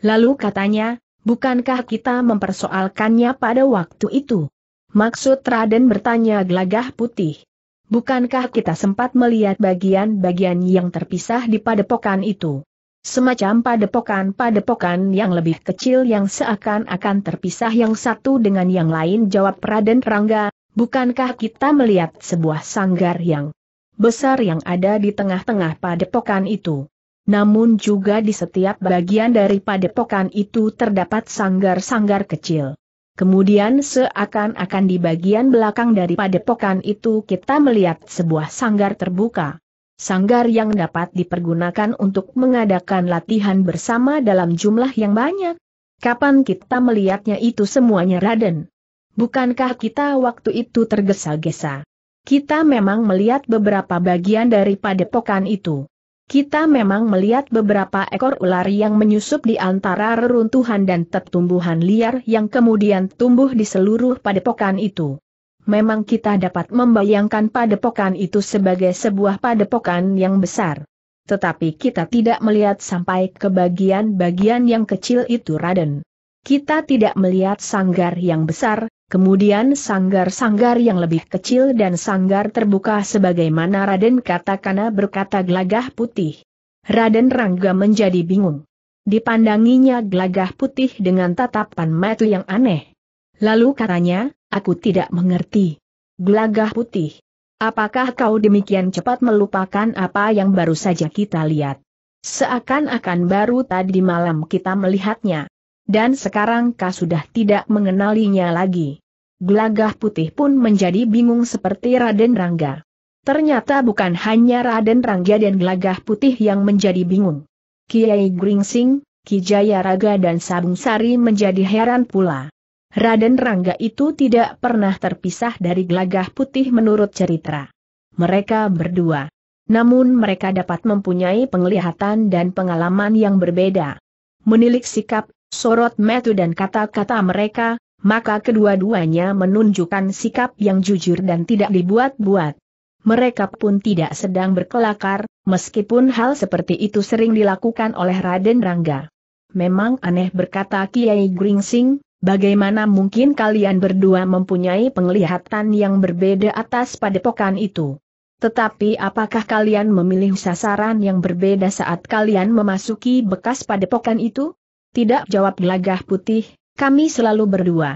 Lalu katanya, bukankah kita mempersoalkannya pada waktu itu? Maksud Raden bertanya gelagah putih. Bukankah kita sempat melihat bagian-bagian yang terpisah di padepokan itu? Semacam padepokan-padepokan yang lebih kecil yang seakan-akan terpisah yang satu dengan yang lain jawab Raden Rangga, bukankah kita melihat sebuah sanggar yang besar yang ada di tengah-tengah padepokan itu? namun juga di setiap bagian dari padepokan itu terdapat sanggar-sanggar kecil. Kemudian seakan-akan di bagian belakang dari padepokan itu kita melihat sebuah sanggar terbuka. Sanggar yang dapat dipergunakan untuk mengadakan latihan bersama dalam jumlah yang banyak. Kapan kita melihatnya itu semuanya Raden? Bukankah kita waktu itu tergesa-gesa? Kita memang melihat beberapa bagian dari padepokan itu. Kita memang melihat beberapa ekor ular yang menyusup di antara reruntuhan dan tertumbuhan liar yang kemudian tumbuh di seluruh padepokan itu. Memang kita dapat membayangkan padepokan itu sebagai sebuah padepokan yang besar. Tetapi kita tidak melihat sampai ke bagian-bagian yang kecil itu Raden. Kita tidak melihat sanggar yang besar, Kemudian sanggar-sanggar yang lebih kecil dan sanggar terbuka sebagaimana Raden Katakana berkata gelagah putih. Raden Rangga menjadi bingung. Dipandanginya gelagah putih dengan tatapan mata yang aneh. Lalu katanya, aku tidak mengerti. Gelagah putih. Apakah kau demikian cepat melupakan apa yang baru saja kita lihat? Seakan-akan baru tadi malam kita melihatnya. Dan sekarang kau sudah tidak mengenalinya lagi. Gelagah putih pun menjadi bingung seperti Raden Rangga. Ternyata bukan hanya Raden Rangga dan Gelagah putih yang menjadi bingung. Kiai Gringsing, Kijaya Raga dan Sabung Sari menjadi heran pula. Raden Rangga itu tidak pernah terpisah dari Gelagah putih menurut cerita. Mereka berdua. Namun mereka dapat mempunyai penglihatan dan pengalaman yang berbeda. Menilik sikap, sorot metu dan kata-kata mereka, maka kedua-duanya menunjukkan sikap yang jujur dan tidak dibuat-buat. Mereka pun tidak sedang berkelakar, meskipun hal seperti itu sering dilakukan oleh Raden Rangga. Memang aneh berkata Kiai Gringsing, bagaimana mungkin kalian berdua mempunyai penglihatan yang berbeda atas padepokan itu. Tetapi apakah kalian memilih sasaran yang berbeda saat kalian memasuki bekas padepokan itu? Tidak jawab gelagah putih, kami selalu berdua.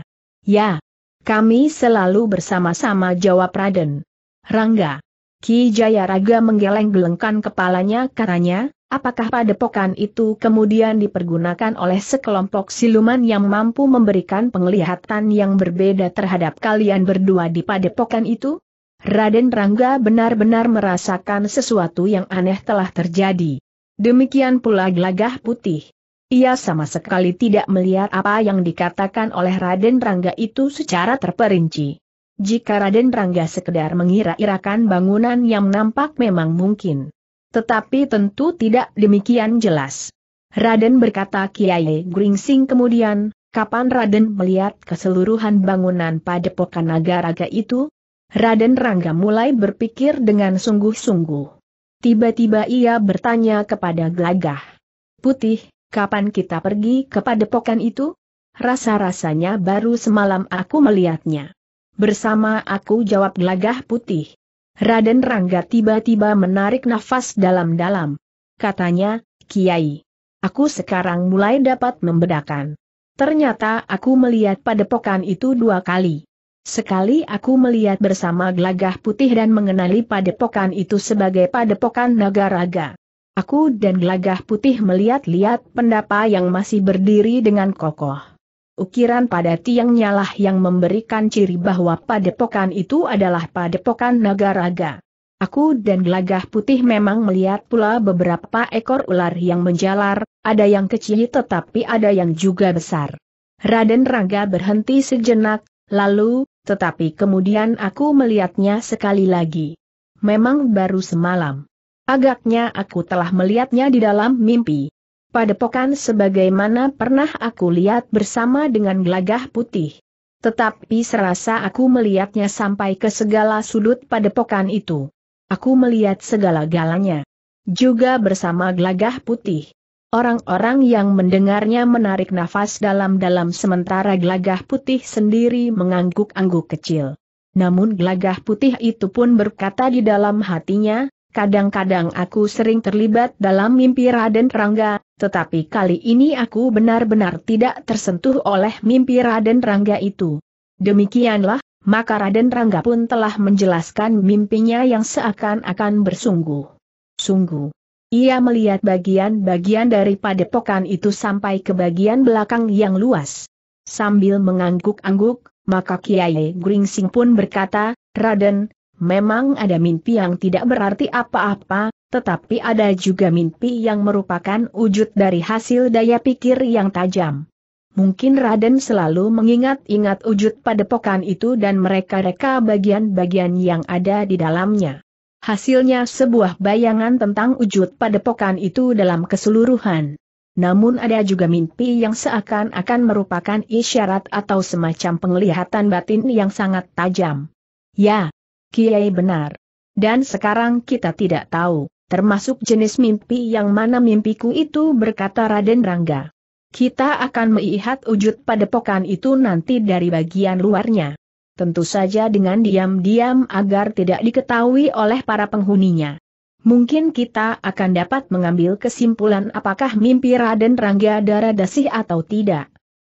Ya. Kami selalu bersama-sama jawab Raden. Rangga. Ki Jayaraga menggeleng-gelengkan kepalanya katanya, apakah padepokan itu kemudian dipergunakan oleh sekelompok siluman yang mampu memberikan penglihatan yang berbeda terhadap kalian berdua di padepokan itu? Raden Rangga benar-benar merasakan sesuatu yang aneh telah terjadi. Demikian pula gelagah putih. Ia sama sekali tidak melihat apa yang dikatakan oleh Raden Rangga itu secara terperinci. Jika Raden Rangga sekedar mengira-irakan bangunan yang nampak memang mungkin. Tetapi tentu tidak demikian jelas. Raden berkata Kiai Gringsing kemudian, kapan Raden melihat keseluruhan bangunan padepokan naga-raga itu? Raden Rangga mulai berpikir dengan sungguh-sungguh. Tiba-tiba ia bertanya kepada Gelagah. Putih, kapan kita pergi ke padepokan itu? Rasa-rasanya baru semalam aku melihatnya. Bersama aku jawab gelagah putih. Raden Rangga tiba-tiba menarik nafas dalam-dalam. Katanya, Kiai. Aku sekarang mulai dapat membedakan. Ternyata aku melihat padepokan itu dua kali. Sekali aku melihat bersama gelagah putih dan mengenali padepokan itu sebagai padepokan raga. Aku dan gelagah putih melihat-lihat pendapa yang masih berdiri dengan kokoh. Ukiran pada tiangnya lah yang memberikan ciri bahwa padepokan itu adalah padepokan naga raga. Aku dan gelagah putih memang melihat pula beberapa ekor ular yang menjalar, ada yang kecil tetapi ada yang juga besar. Raden Raga berhenti sejenak, lalu, tetapi kemudian aku melihatnya sekali lagi. Memang baru semalam. Agaknya aku telah melihatnya di dalam mimpi. Padepokan sebagaimana pernah aku lihat bersama dengan gelagah putih. Tetapi serasa aku melihatnya sampai ke segala sudut padepokan itu. Aku melihat segala-galanya. Juga bersama gelagah putih. Orang-orang yang mendengarnya menarik nafas dalam-dalam sementara gelagah putih sendiri mengangguk-angguk kecil. Namun gelagah putih itu pun berkata di dalam hatinya, Kadang-kadang aku sering terlibat dalam mimpi Raden Rangga, tetapi kali ini aku benar-benar tidak tersentuh oleh mimpi Raden Rangga itu. Demikianlah, maka Raden Rangga pun telah menjelaskan mimpinya yang seakan-akan bersungguh-sungguh. Ia melihat bagian-bagian dari padepokan itu sampai ke bagian belakang yang luas. Sambil mengangguk-angguk, maka Kiai Gringsing pun berkata, Raden, Memang ada mimpi yang tidak berarti apa-apa, tetapi ada juga mimpi yang merupakan wujud dari hasil daya pikir yang tajam. Mungkin Raden selalu mengingat-ingat wujud padepokan itu dan mereka-reka bagian-bagian yang ada di dalamnya. Hasilnya sebuah bayangan tentang wujud padepokan itu dalam keseluruhan. Namun ada juga mimpi yang seakan-akan merupakan isyarat atau semacam penglihatan batin yang sangat tajam. Ya, Kiai benar. Dan sekarang kita tidak tahu, termasuk jenis mimpi yang mana mimpiku itu berkata Raden Rangga. Kita akan melihat wujud padepokan itu nanti dari bagian luarnya. Tentu saja dengan diam-diam agar tidak diketahui oleh para penghuninya. Mungkin kita akan dapat mengambil kesimpulan apakah mimpi Raden Rangga Daradasih atau tidak.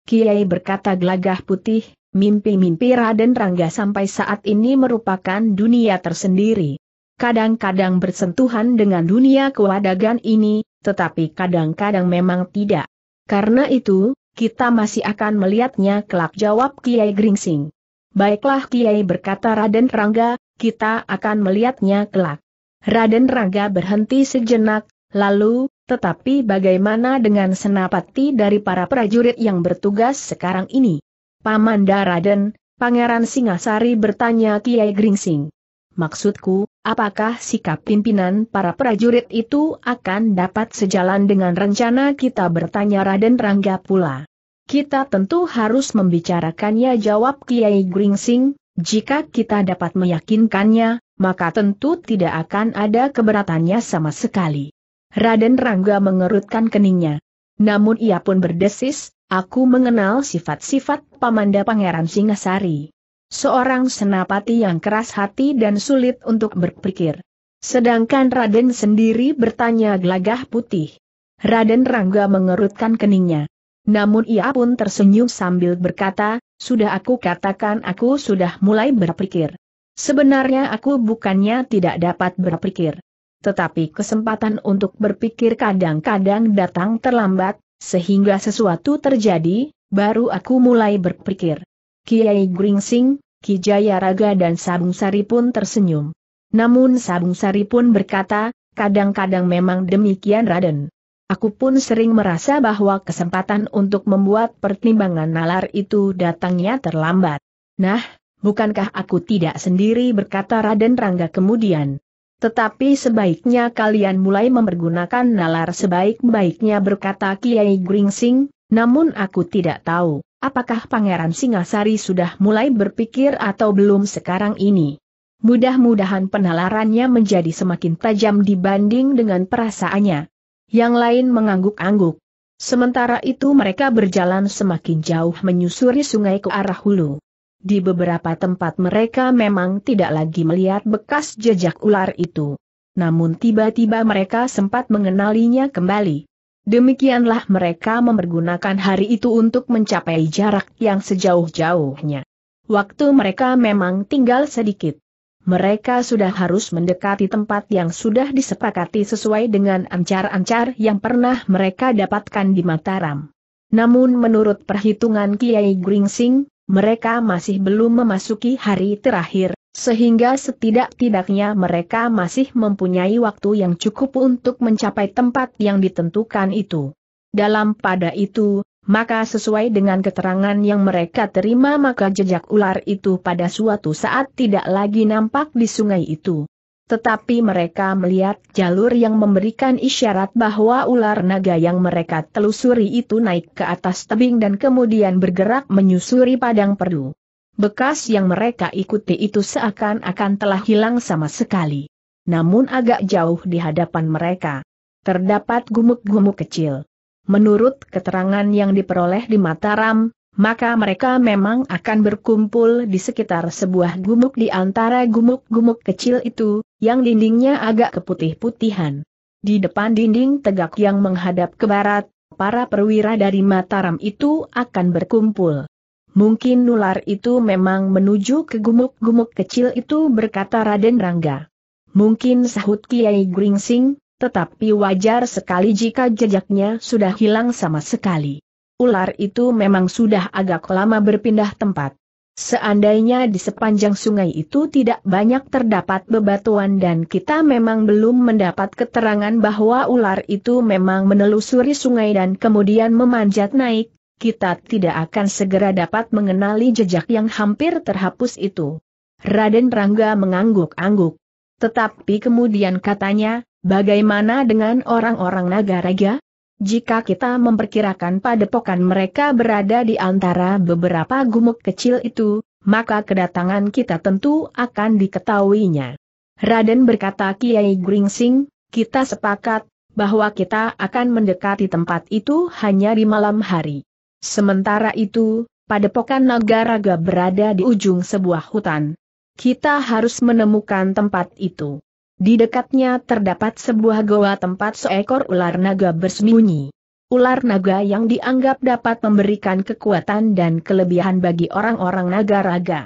Kiai berkata gelagah putih, mimpi-mimpi Raden Rangga sampai saat ini merupakan dunia tersendiri. Kadang-kadang bersentuhan dengan dunia kewadagan ini, tetapi kadang-kadang memang tidak. Karena itu, kita masih akan melihatnya kelak jawab Kiai Gringsing. Baiklah Kiai berkata Raden Rangga, kita akan melihatnya kelak. Raden Rangga berhenti sejenak, lalu, tetapi bagaimana dengan senapati dari para prajurit yang bertugas sekarang ini? Paman Daraden, Pangeran Singasari bertanya Kiai Gringsing. Maksudku, apakah sikap pimpinan para prajurit itu akan dapat sejalan dengan rencana kita bertanya Raden Rangga pula? Kita tentu harus membicarakannya jawab Kiai Gringsing, jika kita dapat meyakinkannya, maka tentu tidak akan ada keberatannya sama sekali. Raden Rangga mengerutkan keningnya. Namun ia pun berdesis, Aku mengenal sifat-sifat Pamanda Pangeran Singasari. Seorang senapati yang keras hati dan sulit untuk berpikir. Sedangkan Raden sendiri bertanya gelagah putih. Raden Rangga mengerutkan keningnya. Namun ia pun tersenyum sambil berkata, sudah aku katakan aku sudah mulai berpikir. Sebenarnya aku bukannya tidak dapat berpikir. Tetapi kesempatan untuk berpikir kadang-kadang datang terlambat, sehingga sesuatu terjadi, baru aku mulai berpikir. Kiai Gringsing, Ki Raga dan Sabung Sari pun tersenyum. Namun Sabung Sari pun berkata, kadang-kadang memang demikian Raden. Aku pun sering merasa bahwa kesempatan untuk membuat pertimbangan nalar itu datangnya terlambat. Nah, bukankah aku tidak sendiri berkata Raden Rangga kemudian. Tetapi sebaiknya kalian mulai mempergunakan nalar sebaik-baiknya berkata Kiai Gringsing, namun aku tidak tahu, apakah Pangeran Singasari sudah mulai berpikir atau belum sekarang ini. Mudah-mudahan penalarannya menjadi semakin tajam dibanding dengan perasaannya. Yang lain mengangguk-angguk. Sementara itu mereka berjalan semakin jauh menyusuri sungai ke arah hulu. Di beberapa tempat mereka memang tidak lagi melihat bekas jejak ular itu. Namun tiba-tiba mereka sempat mengenalinya kembali. Demikianlah mereka mempergunakan hari itu untuk mencapai jarak yang sejauh-jauhnya. Waktu mereka memang tinggal sedikit. Mereka sudah harus mendekati tempat yang sudah disepakati sesuai dengan ancar-ancar yang pernah mereka dapatkan di Mataram. Namun menurut perhitungan Kiai Gringsing, mereka masih belum memasuki hari terakhir, sehingga setidak-tidaknya mereka masih mempunyai waktu yang cukup untuk mencapai tempat yang ditentukan itu. Dalam pada itu, maka sesuai dengan keterangan yang mereka terima maka jejak ular itu pada suatu saat tidak lagi nampak di sungai itu. Tetapi mereka melihat jalur yang memberikan isyarat bahwa ular naga yang mereka telusuri itu naik ke atas tebing dan kemudian bergerak menyusuri padang perdu. Bekas yang mereka ikuti itu seakan-akan telah hilang sama sekali. Namun agak jauh di hadapan mereka. Terdapat gumuk-gumuk kecil. Menurut keterangan yang diperoleh di Mataram, maka mereka memang akan berkumpul di sekitar sebuah gumuk di antara gumuk-gumuk kecil itu, yang dindingnya agak keputih-putihan. Di depan dinding tegak yang menghadap ke barat, para perwira dari Mataram itu akan berkumpul. Mungkin nular itu memang menuju ke gumuk-gumuk kecil itu berkata Raden Rangga. Mungkin sahut Kiai Gringsing, tetapi wajar sekali jika jejaknya sudah hilang sama sekali ular itu memang sudah agak lama berpindah tempat. Seandainya di sepanjang sungai itu tidak banyak terdapat bebatuan dan kita memang belum mendapat keterangan bahwa ular itu memang menelusuri sungai dan kemudian memanjat naik, kita tidak akan segera dapat mengenali jejak yang hampir terhapus itu. Raden Rangga mengangguk-angguk. Tetapi kemudian katanya, bagaimana dengan orang-orang naga raja? Jika kita memperkirakan padepokan mereka berada di antara beberapa gumuk kecil itu, maka kedatangan kita tentu akan diketahuinya. Raden berkata Kiai Gringsing, kita sepakat, bahwa kita akan mendekati tempat itu hanya di malam hari. Sementara itu, padepokan naga raga berada di ujung sebuah hutan. Kita harus menemukan tempat itu. Di dekatnya terdapat sebuah goa tempat seekor ular naga bersembunyi. Ular naga yang dianggap dapat memberikan kekuatan dan kelebihan bagi orang-orang naga raga.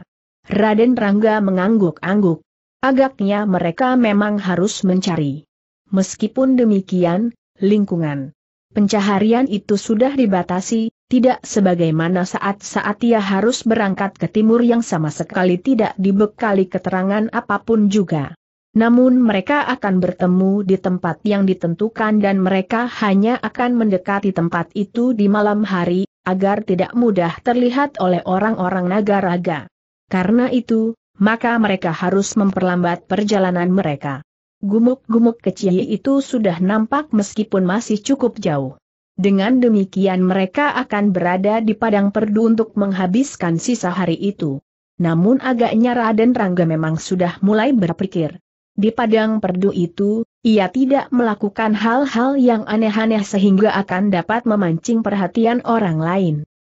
Raden Rangga mengangguk-angguk. Agaknya mereka memang harus mencari. Meskipun demikian, lingkungan pencaharian itu sudah dibatasi, tidak sebagaimana saat-saat ia harus berangkat ke timur yang sama sekali tidak dibekali keterangan apapun juga. Namun mereka akan bertemu di tempat yang ditentukan dan mereka hanya akan mendekati tempat itu di malam hari, agar tidak mudah terlihat oleh orang-orang naga-raga. Karena itu, maka mereka harus memperlambat perjalanan mereka. Gumuk-gumuk kecil itu sudah nampak meskipun masih cukup jauh. Dengan demikian mereka akan berada di padang perdu untuk menghabiskan sisa hari itu. Namun agaknya Raden Rangga memang sudah mulai berpikir. Di padang perdu itu, ia tidak melakukan hal-hal yang aneh-aneh sehingga akan dapat memancing perhatian orang lain.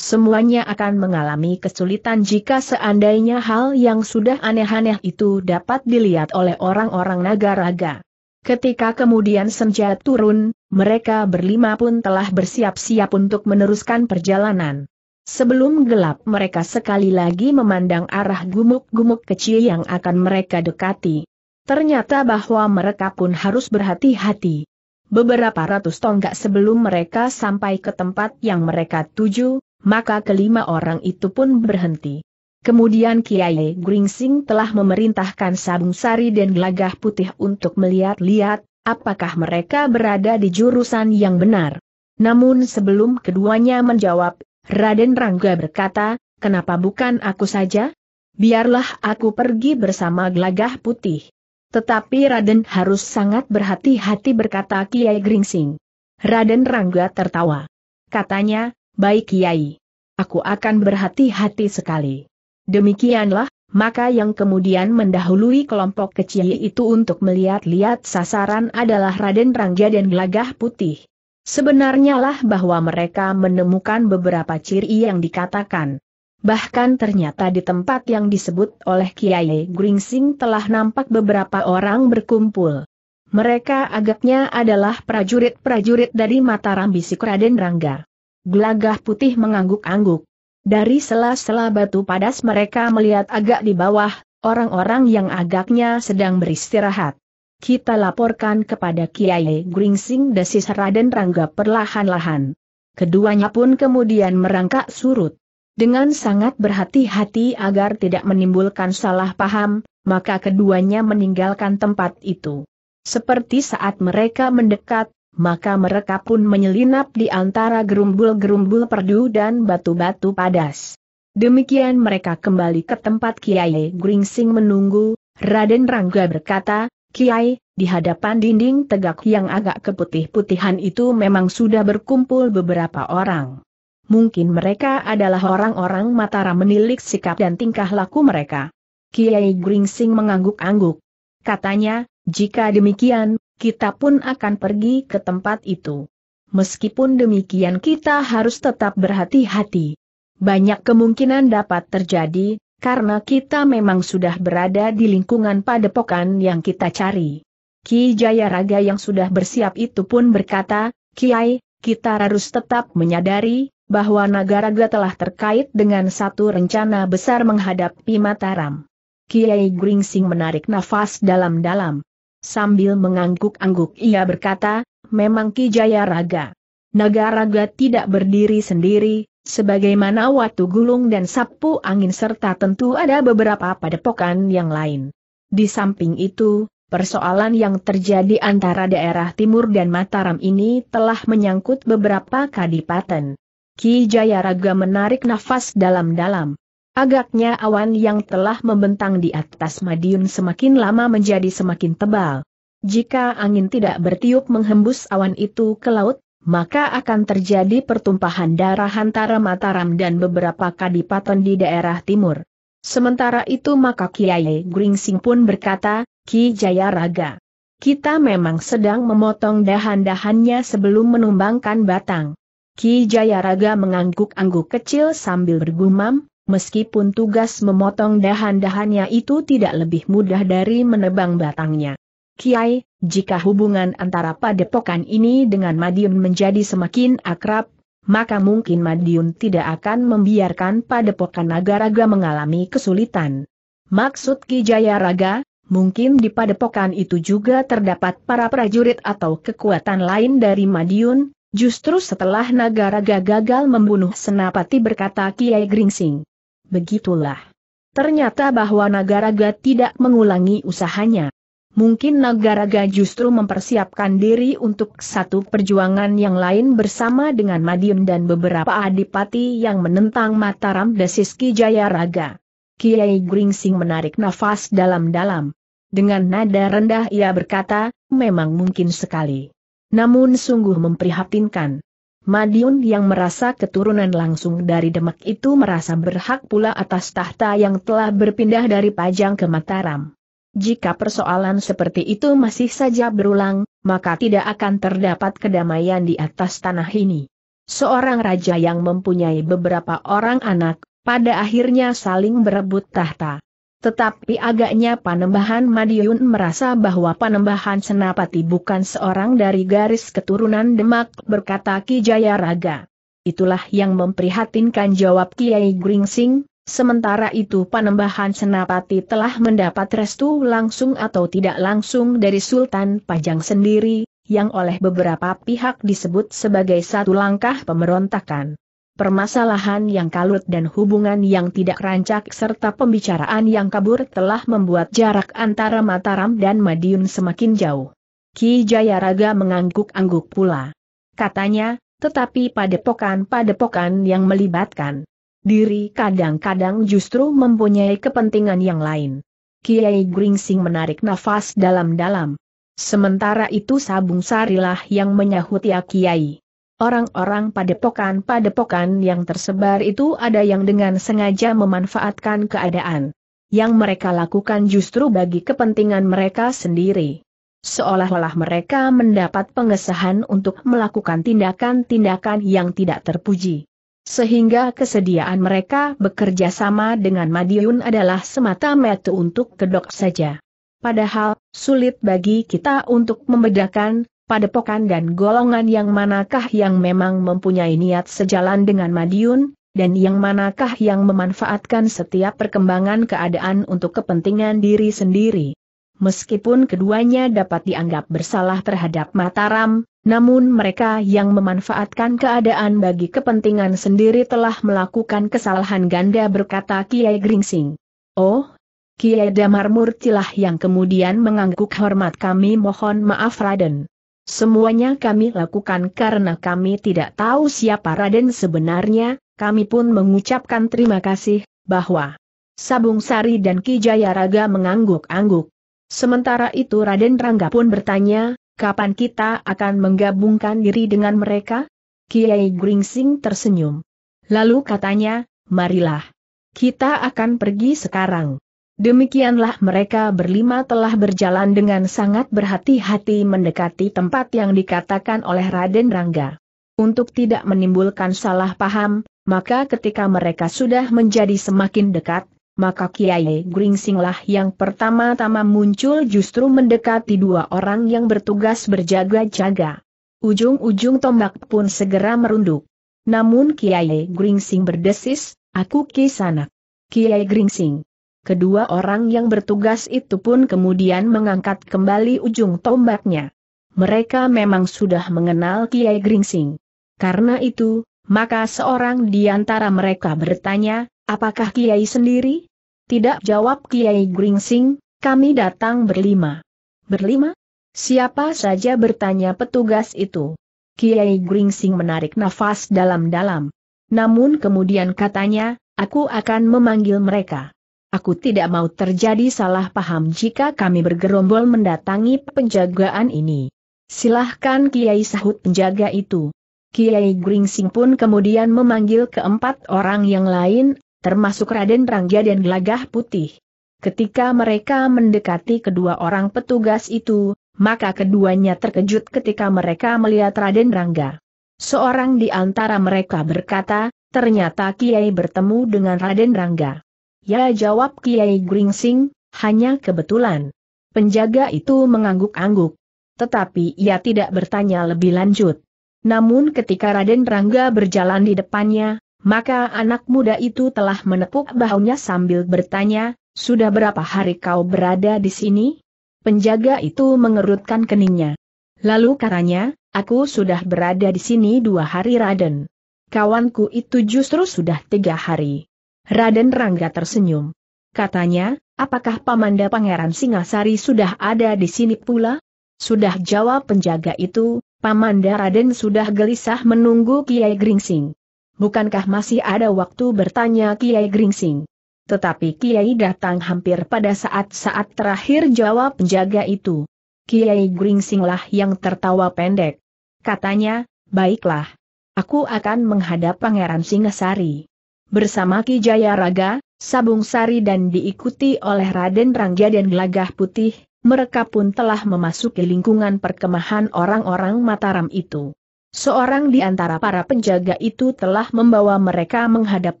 Semuanya akan mengalami kesulitan jika seandainya hal yang sudah aneh-aneh itu dapat dilihat oleh orang-orang naga-raga. Ketika kemudian senja turun, mereka berlima pun telah bersiap-siap untuk meneruskan perjalanan. Sebelum gelap mereka sekali lagi memandang arah gumuk-gumuk kecil yang akan mereka dekati. Ternyata bahwa mereka pun harus berhati-hati. Beberapa ratus tonggak sebelum mereka sampai ke tempat yang mereka tuju, maka kelima orang itu pun berhenti. Kemudian Kiai Gringsing telah memerintahkan Sabung Sari dan Gelagah Putih untuk melihat-lihat, apakah mereka berada di jurusan yang benar. Namun sebelum keduanya menjawab, Raden Rangga berkata, kenapa bukan aku saja? Biarlah aku pergi bersama Gelagah Putih. Tetapi Raden harus sangat berhati-hati berkata Kiai Gringsing. Raden Rangga tertawa. Katanya, baik Kiai. Aku akan berhati-hati sekali. Demikianlah, maka yang kemudian mendahului kelompok kecil itu untuk melihat-lihat sasaran adalah Raden Rangga dan Gelagah Putih. Sebenarnya lah bahwa mereka menemukan beberapa ciri yang dikatakan Bahkan ternyata di tempat yang disebut oleh Kiai Gringsing telah nampak beberapa orang berkumpul. Mereka agaknya adalah prajurit-prajurit dari Mataram bisik Raden Rangga. Gelagah putih mengangguk-angguk. Dari sela-sela batu padas mereka melihat agak di bawah, orang-orang yang agaknya sedang beristirahat. Kita laporkan kepada Kiai Gringsing desis Raden Rangga perlahan-lahan. Keduanya pun kemudian merangkak surut. Dengan sangat berhati-hati agar tidak menimbulkan salah paham, maka keduanya meninggalkan tempat itu. Seperti saat mereka mendekat, maka mereka pun menyelinap di antara gerumbul-gerumbul perdu dan batu-batu padas. Demikian mereka kembali ke tempat Kiai Gringsing menunggu, Raden Rangga berkata, Kiai, di hadapan dinding tegak yang agak keputih-putihan itu memang sudah berkumpul beberapa orang mungkin mereka adalah orang-orang Mataram menilik sikap dan tingkah laku mereka. Kiai Gringsing mengangguk-angguk. Katanya, jika demikian, kita pun akan pergi ke tempat itu. Meskipun demikian kita harus tetap berhati-hati. Banyak kemungkinan dapat terjadi, karena kita memang sudah berada di lingkungan padepokan yang kita cari. Ki Jayaraga yang sudah bersiap itu pun berkata, Kiai, kita harus tetap menyadari, bahwa Nagaraga telah terkait dengan satu rencana besar menghadapi Mataram. Kiai Gringsing menarik nafas dalam-dalam. Sambil mengangguk-angguk ia berkata, memang Ki Jaya Raga. Nagaraga tidak berdiri sendiri, sebagaimana waktu Gulung dan Sapu Angin serta tentu ada beberapa padepokan yang lain. Di samping itu, persoalan yang terjadi antara daerah timur dan Mataram ini telah menyangkut beberapa kadipaten. Ki Jayaraga menarik nafas dalam-dalam. Agaknya awan yang telah membentang di atas Madiun semakin lama menjadi semakin tebal. Jika angin tidak bertiup menghembus awan itu ke laut, maka akan terjadi pertumpahan darah antara Mataram dan beberapa kadipaten di daerah timur. Sementara itu maka Kiai Gringsing pun berkata, Ki Jayaraga, kita memang sedang memotong dahan-dahannya sebelum menumbangkan batang. Ki Jayaraga mengangguk-angguk kecil sambil bergumam, meskipun tugas memotong dahan-dahannya itu tidak lebih mudah dari menebang batangnya. Kiai, jika hubungan antara padepokan ini dengan Madiun menjadi semakin akrab, maka mungkin Madiun tidak akan membiarkan padepokan Nagaraga mengalami kesulitan. Maksud Ki Jayaraga, mungkin di padepokan itu juga terdapat para prajurit atau kekuatan lain dari Madiun, Justru setelah naga raga gagal membunuh Senapati berkata Kiai Gringsing. Begitulah. Ternyata bahwa Nagaraga tidak mengulangi usahanya. Mungkin Nagaraga justru mempersiapkan diri untuk satu perjuangan yang lain bersama dengan Madiun dan beberapa adipati yang menentang Mataram Desiski Jayaraga. Kiai Gringsing menarik nafas dalam-dalam. Dengan nada rendah ia berkata, memang mungkin sekali. Namun sungguh memprihatinkan. Madiun yang merasa keturunan langsung dari Demak itu merasa berhak pula atas tahta yang telah berpindah dari Pajang ke Mataram. Jika persoalan seperti itu masih saja berulang, maka tidak akan terdapat kedamaian di atas tanah ini. Seorang raja yang mempunyai beberapa orang anak, pada akhirnya saling berebut tahta. Tetapi agaknya Panembahan Madiun merasa bahwa Panembahan Senapati bukan seorang dari garis keturunan Demak, berkata Ki Jayaraga. Itulah yang memprihatinkan jawab Kiai Gringsing, sementara itu Panembahan Senapati telah mendapat restu langsung atau tidak langsung dari Sultan Pajang sendiri, yang oleh beberapa pihak disebut sebagai satu langkah pemberontakan. Permasalahan yang kalut dan hubungan yang tidak rancak serta pembicaraan yang kabur telah membuat jarak antara Mataram dan Madiun semakin jauh. Ki Jayaraga mengangguk-angguk pula. Katanya, tetapi padepokan-padepokan yang melibatkan diri kadang-kadang justru mempunyai kepentingan yang lain. Kiai Gringsing menarik nafas dalam-dalam. Sementara itu Sabung Sarilah yang menyahuti ya Kiai. Orang-orang padepokan-padepokan yang tersebar itu ada yang dengan sengaja memanfaatkan keadaan. Yang mereka lakukan justru bagi kepentingan mereka sendiri. Seolah-olah mereka mendapat pengesahan untuk melakukan tindakan-tindakan yang tidak terpuji. Sehingga kesediaan mereka bekerja sama dengan Madiun adalah semata metu untuk kedok saja. Padahal, sulit bagi kita untuk membedakan padepokan dan golongan yang manakah yang memang mempunyai niat sejalan dengan Madiun, dan yang manakah yang memanfaatkan setiap perkembangan keadaan untuk kepentingan diri sendiri. Meskipun keduanya dapat dianggap bersalah terhadap Mataram, namun mereka yang memanfaatkan keadaan bagi kepentingan sendiri telah melakukan kesalahan ganda berkata Kiai Gringsing. Oh, Kiai Damar Murtilah yang kemudian mengangguk hormat kami mohon maaf Raden. Semuanya kami lakukan karena kami tidak tahu siapa Raden sebenarnya, kami pun mengucapkan terima kasih, bahwa Sabung Sari dan Kijaya Raga mengangguk-angguk. Sementara itu Raden Rangga pun bertanya, kapan kita akan menggabungkan diri dengan mereka? Kiai Gringsing tersenyum. Lalu katanya, marilah. Kita akan pergi sekarang. Demikianlah mereka berlima telah berjalan dengan sangat berhati-hati mendekati tempat yang dikatakan oleh Raden Rangga. Untuk tidak menimbulkan salah paham, maka ketika mereka sudah menjadi semakin dekat, maka Kiai Gringsinglah yang pertama-tama muncul justru mendekati dua orang yang bertugas berjaga-jaga. Ujung-ujung tombak pun segera merunduk. Namun Kiai Gringsing berdesis, aku kisanak. Kiai Gringsing. Kedua orang yang bertugas itu pun kemudian mengangkat kembali ujung tombaknya. Mereka memang sudah mengenal Kiai Gringsing. Karena itu, maka seorang di antara mereka bertanya, apakah Kiai sendiri? Tidak jawab Kiai Gringsing, kami datang berlima. Berlima? Siapa saja bertanya petugas itu. Kiai Gringsing menarik nafas dalam-dalam. Namun kemudian katanya, aku akan memanggil mereka. Aku tidak mau terjadi salah paham jika kami bergerombol mendatangi penjagaan ini. Silahkan Kiai sahut penjaga itu. Kiai Gringsing pun kemudian memanggil keempat orang yang lain, termasuk Raden Rangga dan Gelagah Putih. Ketika mereka mendekati kedua orang petugas itu, maka keduanya terkejut ketika mereka melihat Raden Rangga. Seorang di antara mereka berkata, ternyata Kiai bertemu dengan Raden Rangga. Ya jawab Kiai Gringsing, hanya kebetulan. Penjaga itu mengangguk-angguk. Tetapi ia tidak bertanya lebih lanjut. Namun ketika Raden Rangga berjalan di depannya, maka anak muda itu telah menepuk bahunya sambil bertanya, sudah berapa hari kau berada di sini? Penjaga itu mengerutkan keningnya. Lalu karanya, aku sudah berada di sini dua hari Raden. Kawanku itu justru sudah tiga hari. Raden Rangga tersenyum. Katanya, apakah Pamanda Pangeran Singasari sudah ada di sini pula? Sudah jawab penjaga itu, Pamanda Raden sudah gelisah menunggu Kiai Gringsing. Bukankah masih ada waktu bertanya Kiai Gringsing? Tetapi Kiai datang hampir pada saat-saat terakhir jawab penjaga itu. Kiai Gringsinglah yang tertawa pendek. Katanya, baiklah. Aku akan menghadap Pangeran Singasari bersama Ki Jaya Raga, Sabung Sari dan diikuti oleh Raden Rangga dan Gelagah Putih, mereka pun telah memasuki lingkungan perkemahan orang-orang Mataram itu. Seorang di antara para penjaga itu telah membawa mereka menghadap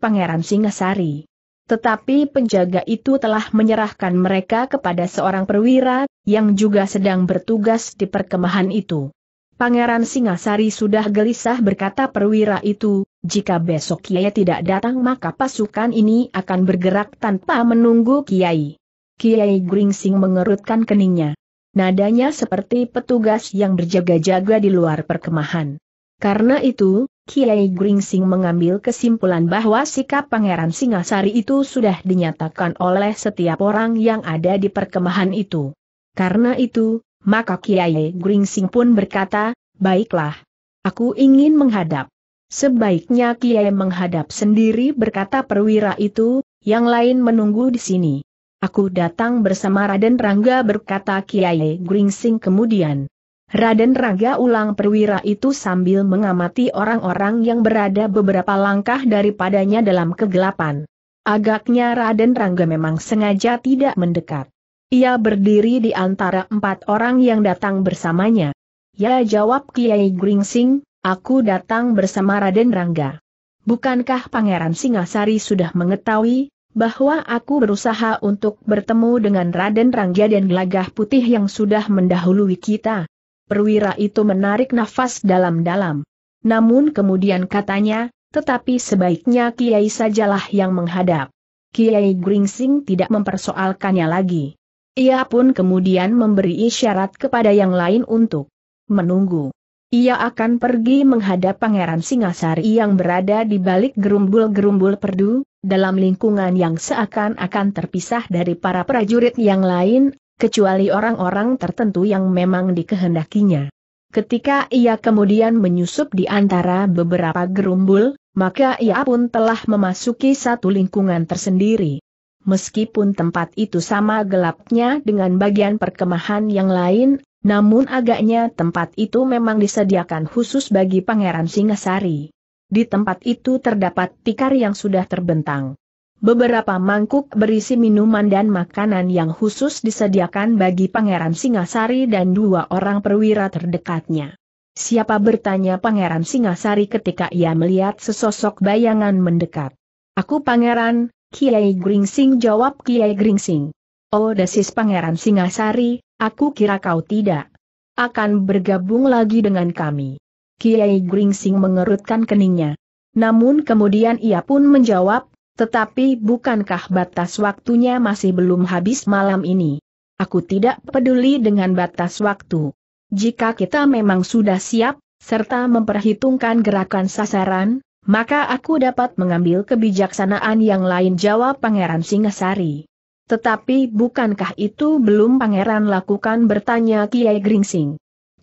Pangeran Singasari. Tetapi penjaga itu telah menyerahkan mereka kepada seorang perwira, yang juga sedang bertugas di perkemahan itu. Pangeran Singasari sudah gelisah berkata perwira itu, jika besok Kiai tidak datang maka pasukan ini akan bergerak tanpa menunggu Kiai. Kiai Gringsing mengerutkan keningnya. Nadanya seperti petugas yang berjaga-jaga di luar perkemahan. Karena itu, Kiai Gringsing mengambil kesimpulan bahwa sikap Pangeran Singasari itu sudah dinyatakan oleh setiap orang yang ada di perkemahan itu. Karena itu, maka Kiai Gringsing pun berkata, baiklah. Aku ingin menghadap. Sebaiknya Kiai menghadap sendiri berkata perwira itu, yang lain menunggu di sini. Aku datang bersama Raden Rangga berkata Kiai Gringsing kemudian. Raden Rangga ulang perwira itu sambil mengamati orang-orang yang berada beberapa langkah daripadanya dalam kegelapan. Agaknya Raden Rangga memang sengaja tidak mendekat. Ia berdiri di antara empat orang yang datang bersamanya. Ya jawab Kiai Gringsing, aku datang bersama Raden Rangga. Bukankah Pangeran Singasari sudah mengetahui bahwa aku berusaha untuk bertemu dengan Raden Rangga dan Gelagah Putih yang sudah mendahului kita. Perwira itu menarik nafas dalam-dalam. Namun kemudian katanya, tetapi sebaiknya Kiai sajalah yang menghadap. Kiai Gringsing tidak mempersoalkannya lagi. Ia pun kemudian memberi isyarat kepada yang lain untuk menunggu. Ia akan pergi menghadap Pangeran Singasari yang berada di balik gerumbul-gerumbul perdu, dalam lingkungan yang seakan-akan terpisah dari para prajurit yang lain, kecuali orang-orang tertentu yang memang dikehendakinya. Ketika ia kemudian menyusup di antara beberapa gerumbul, maka ia pun telah memasuki satu lingkungan tersendiri meskipun tempat itu sama gelapnya dengan bagian perkemahan yang lain, namun agaknya tempat itu memang disediakan khusus bagi Pangeran Singasari. Di tempat itu terdapat tikar yang sudah terbentang. Beberapa mangkuk berisi minuman dan makanan yang khusus disediakan bagi Pangeran Singasari dan dua orang perwira terdekatnya. Siapa bertanya Pangeran Singasari ketika ia melihat sesosok bayangan mendekat. Aku Pangeran, Kiai Gringsing jawab Kiai Gringsing. Oh desis Pangeran Singasari, aku kira kau tidak akan bergabung lagi dengan kami. Kiai Gringsing mengerutkan keningnya. Namun kemudian ia pun menjawab, tetapi bukankah batas waktunya masih belum habis malam ini? Aku tidak peduli dengan batas waktu. Jika kita memang sudah siap, serta memperhitungkan gerakan sasaran, maka aku dapat mengambil kebijaksanaan yang lain jawab Pangeran Singasari. Tetapi bukankah itu belum Pangeran lakukan bertanya Kiai Gringsing?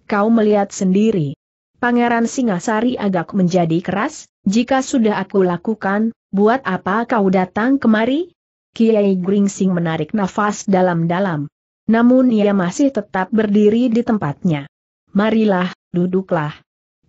Kau melihat sendiri. Pangeran Singasari agak menjadi keras, jika sudah aku lakukan, buat apa kau datang kemari? Kiai Gringsing menarik nafas dalam-dalam. Namun ia masih tetap berdiri di tempatnya. Marilah, duduklah.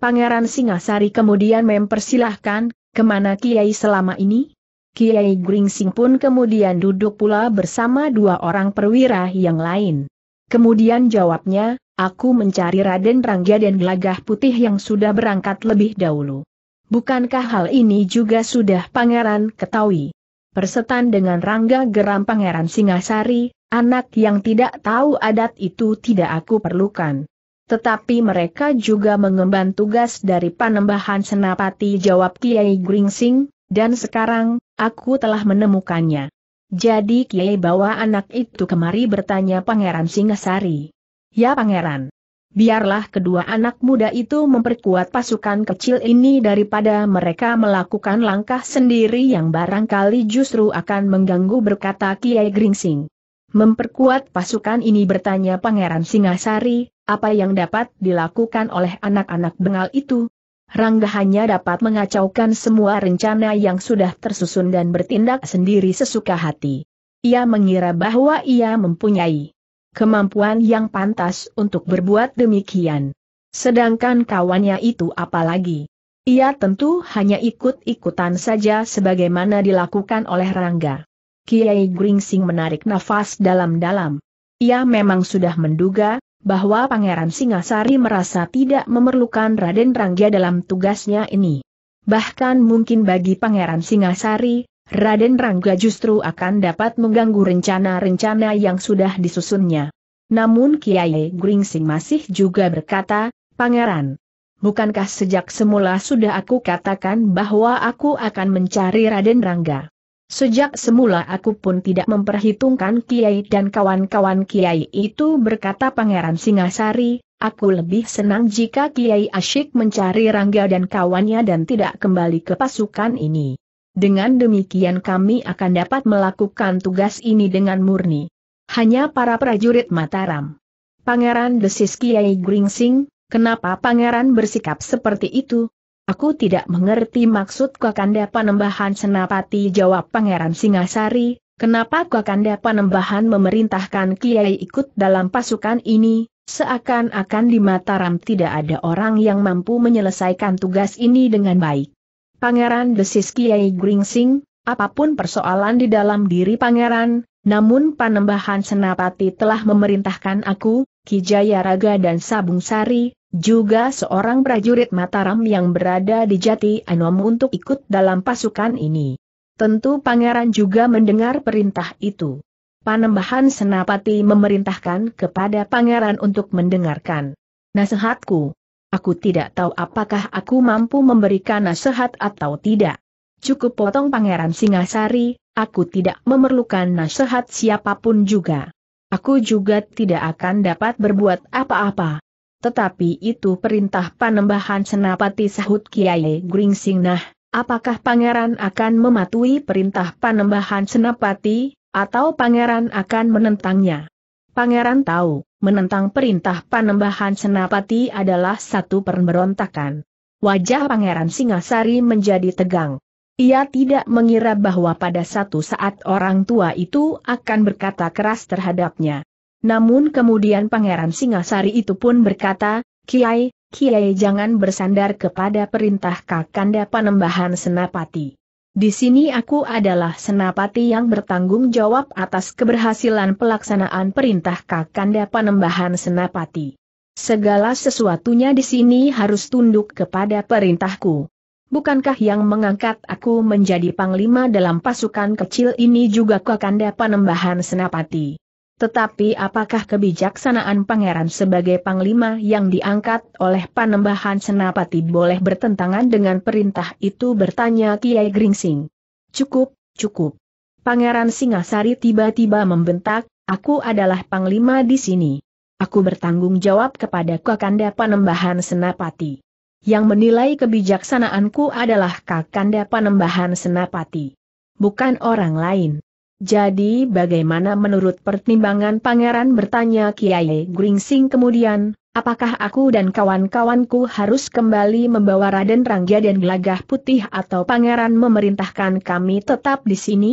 Pangeran Singasari kemudian mempersilahkan, kemana Kiai selama ini? Kiai Gringsing pun kemudian duduk pula bersama dua orang perwira yang lain. Kemudian jawabnya, aku mencari Raden Rangga dan Gelagah Putih yang sudah berangkat lebih dahulu. Bukankah hal ini juga sudah pangeran ketahui? Persetan dengan Rangga geram pangeran Singasari, anak yang tidak tahu adat itu tidak aku perlukan. Tetapi mereka juga mengemban tugas dari panembahan senapati jawab Kiai Gringsing, dan sekarang, aku telah menemukannya. Jadi Kiai bawa anak itu kemari bertanya Pangeran Singasari. Ya Pangeran. Biarlah kedua anak muda itu memperkuat pasukan kecil ini daripada mereka melakukan langkah sendiri yang barangkali justru akan mengganggu berkata Kiai Gringsing. Memperkuat pasukan ini bertanya Pangeran Singasari, apa yang dapat dilakukan oleh anak-anak bengal itu? Rangga hanya dapat mengacaukan semua rencana yang sudah tersusun dan bertindak sendiri sesuka hati. Ia mengira bahwa ia mempunyai kemampuan yang pantas untuk berbuat demikian. Sedangkan kawannya itu apalagi. Ia tentu hanya ikut-ikutan saja sebagaimana dilakukan oleh Rangga. Kiai Gringsing menarik nafas dalam-dalam. Ia memang sudah menduga bahwa Pangeran Singasari merasa tidak memerlukan Raden Rangga dalam tugasnya ini. Bahkan mungkin bagi Pangeran Singasari, Raden Rangga justru akan dapat mengganggu rencana-rencana yang sudah disusunnya. Namun Kiai Gringsing masih juga berkata, Pangeran, bukankah sejak semula sudah aku katakan bahwa aku akan mencari Raden Rangga? Sejak semula aku pun tidak memperhitungkan Kiai dan kawan-kawan Kiai itu berkata Pangeran Singasari, aku lebih senang jika Kiai asyik mencari Rangga dan kawannya dan tidak kembali ke pasukan ini. Dengan demikian kami akan dapat melakukan tugas ini dengan murni. Hanya para prajurit Mataram. Pangeran desis Kiai Gringsing, kenapa Pangeran bersikap seperti itu? Aku tidak mengerti maksud Kakanda Panembahan Senapati jawab Pangeran Singasari, kenapa Kakanda Panembahan memerintahkan Kiai ikut dalam pasukan ini, seakan-akan di Mataram tidak ada orang yang mampu menyelesaikan tugas ini dengan baik. Pangeran desis Kiai Gringsing, apapun persoalan di dalam diri Pangeran, namun Panembahan Senapati telah memerintahkan aku, Kijaya Raga dan Sabung Sari, juga seorang prajurit Mataram yang berada di Jati Anom untuk ikut dalam pasukan ini. Tentu pangeran juga mendengar perintah itu. Panembahan Senapati memerintahkan kepada pangeran untuk mendengarkan nasihatku. Aku tidak tahu apakah aku mampu memberikan nasihat atau tidak. Cukup potong Pangeran Singasari, aku tidak memerlukan nasihat siapapun juga. Aku juga tidak akan dapat berbuat apa-apa tetapi itu perintah panembahan senapati sahut Kiai Gringsing nah, apakah pangeran akan mematuhi perintah panembahan senapati, atau pangeran akan menentangnya? Pangeran tahu, menentang perintah panembahan senapati adalah satu pemberontakan. Wajah pangeran Singasari menjadi tegang. Ia tidak mengira bahwa pada satu saat orang tua itu akan berkata keras terhadapnya. Namun kemudian Pangeran Singasari itu pun berkata, Kiai, Kiai jangan bersandar kepada perintah Kakanda Panembahan Senapati. Di sini aku adalah senapati yang bertanggung jawab atas keberhasilan pelaksanaan perintah Kakanda Panembahan Senapati. Segala sesuatunya di sini harus tunduk kepada perintahku. Bukankah yang mengangkat aku menjadi panglima dalam pasukan kecil ini juga Kakanda Panembahan Senapati? Tetapi apakah kebijaksanaan pangeran sebagai panglima yang diangkat oleh panembahan senapati boleh bertentangan dengan perintah itu bertanya Kiai Gringsing. Cukup, cukup. Pangeran Singasari tiba-tiba membentak, aku adalah panglima di sini. Aku bertanggung jawab kepada Kakanda Panembahan Senapati. Yang menilai kebijaksanaanku adalah Kakanda Panembahan Senapati. Bukan orang lain. Jadi bagaimana menurut pertimbangan pangeran bertanya Kiai Gringsing kemudian, apakah aku dan kawan-kawanku harus kembali membawa Raden Rangga dan Gelagah Putih atau pangeran memerintahkan kami tetap di sini?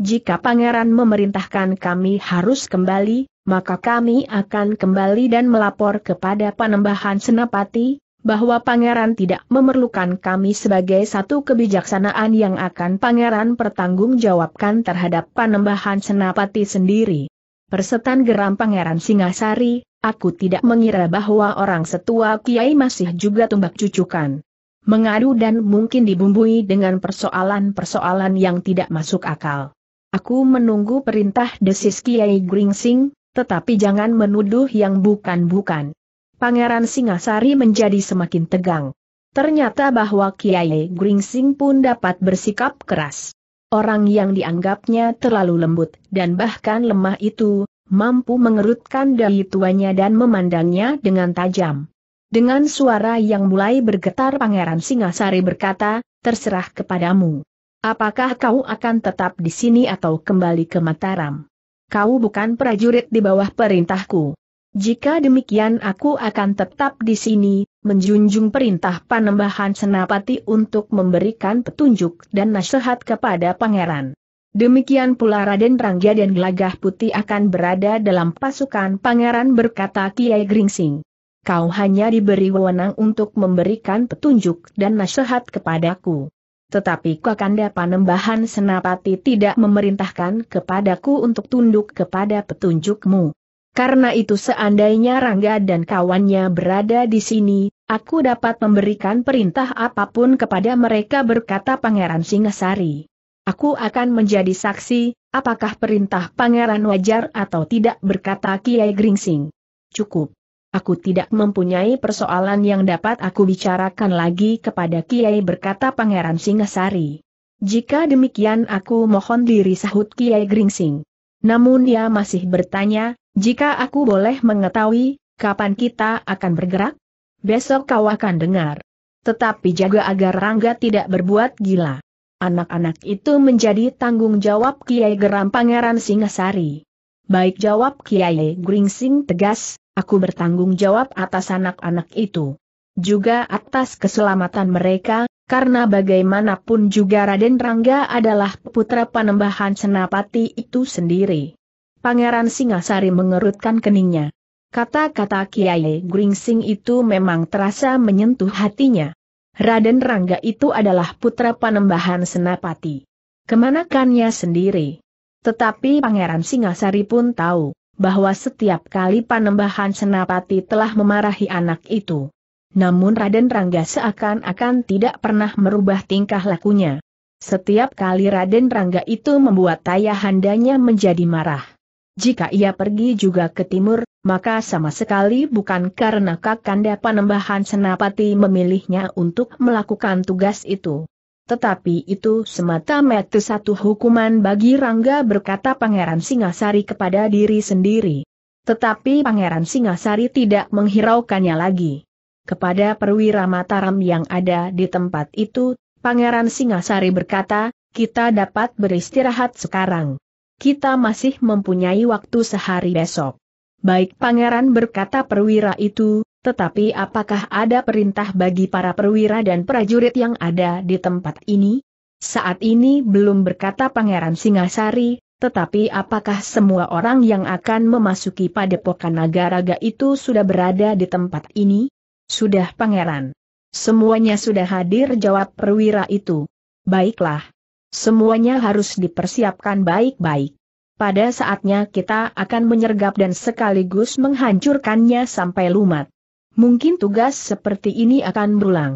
Jika pangeran memerintahkan kami harus kembali, maka kami akan kembali dan melapor kepada Panembahan Senapati, bahwa pangeran tidak memerlukan kami sebagai satu kebijaksanaan yang akan pangeran pertanggungjawabkan terhadap panembahan senapati sendiri. Persetan geram pangeran Singasari, aku tidak mengira bahwa orang setua Kiai masih juga tumbak cucukan. Mengadu dan mungkin dibumbui dengan persoalan-persoalan yang tidak masuk akal. Aku menunggu perintah desis Kiai Gringsing, tetapi jangan menuduh yang bukan-bukan. Pangeran Singasari menjadi semakin tegang. Ternyata bahwa Kiai Gringsing pun dapat bersikap keras. Orang yang dianggapnya terlalu lembut dan bahkan lemah itu, mampu mengerutkan dahi tuanya dan memandangnya dengan tajam. Dengan suara yang mulai bergetar Pangeran Singasari berkata, terserah kepadamu. Apakah kau akan tetap di sini atau kembali ke Mataram? Kau bukan prajurit di bawah perintahku. Jika demikian aku akan tetap di sini, menjunjung perintah panembahan senapati untuk memberikan petunjuk dan nasihat kepada pangeran. Demikian pula Raden Rangga dan Gelagah Putih akan berada dalam pasukan pangeran berkata Kiai Gringsing. Kau hanya diberi wewenang untuk memberikan petunjuk dan nasihat kepadaku. Tetapi Kakanda Panembahan Senapati tidak memerintahkan kepadaku untuk tunduk kepada petunjukmu. Karena itu seandainya Rangga dan kawannya berada di sini, aku dapat memberikan perintah apapun kepada mereka berkata Pangeran Singasari. Aku akan menjadi saksi, apakah perintah Pangeran wajar atau tidak berkata Kiai Gringsing. Cukup. Aku tidak mempunyai persoalan yang dapat aku bicarakan lagi kepada Kiai berkata Pangeran Singasari. Jika demikian aku mohon diri sahut Kiai Gringsing. Namun ia masih bertanya, jika aku boleh mengetahui, kapan kita akan bergerak? Besok kau akan dengar. Tetapi jaga agar Rangga tidak berbuat gila. Anak-anak itu menjadi tanggung jawab Kiai Geram Pangeran Singasari. Baik jawab Kiai Gringsing tegas, aku bertanggung jawab atas anak-anak itu. Juga atas keselamatan mereka, karena bagaimanapun juga Raden Rangga adalah putra panembahan Senapati itu sendiri. Pangeran Singasari mengerutkan keningnya. Kata-kata Kiai Gringsing itu memang terasa menyentuh hatinya. Raden Rangga itu adalah putra panembahan Senapati. Kemanakannya sendiri. Tetapi Pangeran Singasari pun tahu bahwa setiap kali panembahan Senapati telah memarahi anak itu. Namun Raden Rangga seakan-akan tidak pernah merubah tingkah lakunya. Setiap kali Raden Rangga itu membuat ayahandanya menjadi marah jika ia pergi juga ke timur, maka sama sekali bukan karena Kakanda Panembahan Senapati memilihnya untuk melakukan tugas itu. Tetapi itu semata-mata satu hukuman bagi Rangga berkata Pangeran Singasari kepada diri sendiri. Tetapi Pangeran Singasari tidak menghiraukannya lagi. Kepada perwira Mataram yang ada di tempat itu, Pangeran Singasari berkata, kita dapat beristirahat sekarang kita masih mempunyai waktu sehari besok. Baik pangeran berkata perwira itu, tetapi apakah ada perintah bagi para perwira dan prajurit yang ada di tempat ini? Saat ini belum berkata Pangeran Singasari, tetapi apakah semua orang yang akan memasuki padepokan naga-raga itu sudah berada di tempat ini? Sudah Pangeran. Semuanya sudah hadir jawab perwira itu. Baiklah, Semuanya harus dipersiapkan baik-baik. Pada saatnya kita akan menyergap dan sekaligus menghancurkannya sampai lumat. Mungkin tugas seperti ini akan berulang.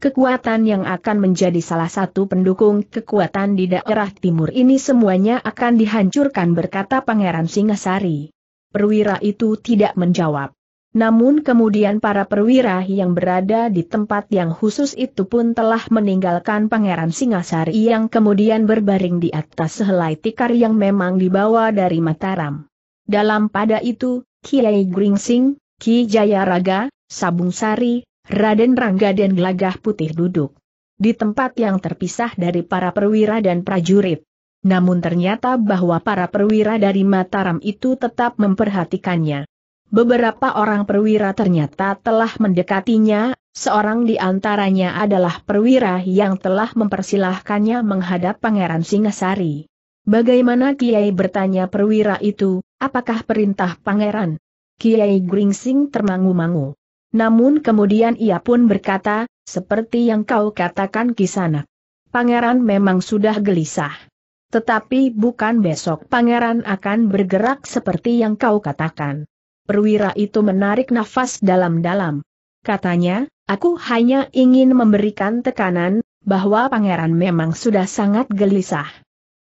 Kekuatan yang akan menjadi salah satu pendukung kekuatan di daerah timur ini semuanya akan dihancurkan berkata Pangeran Singasari. Perwira itu tidak menjawab. Namun kemudian para perwira yang berada di tempat yang khusus itu pun telah meninggalkan Pangeran Singasari yang kemudian berbaring di atas sehelai tikar yang memang dibawa dari Mataram. Dalam pada itu, Kiai Gringsing, Ki Jayaraga, Sabung Sari, Raden Rangga dan Gelagah Putih duduk. Di tempat yang terpisah dari para perwira dan prajurit. Namun ternyata bahwa para perwira dari Mataram itu tetap memperhatikannya. Beberapa orang perwira ternyata telah mendekatinya, seorang di antaranya adalah perwira yang telah mempersilahkannya menghadap Pangeran Singasari. Bagaimana Kiai bertanya perwira itu, apakah perintah Pangeran? Kiai Gringsing termangu-mangu. Namun kemudian ia pun berkata, seperti yang kau katakan kisanak. Pangeran memang sudah gelisah. Tetapi bukan besok pangeran akan bergerak seperti yang kau katakan perwira itu menarik nafas dalam-dalam. Katanya, aku hanya ingin memberikan tekanan, bahwa pangeran memang sudah sangat gelisah.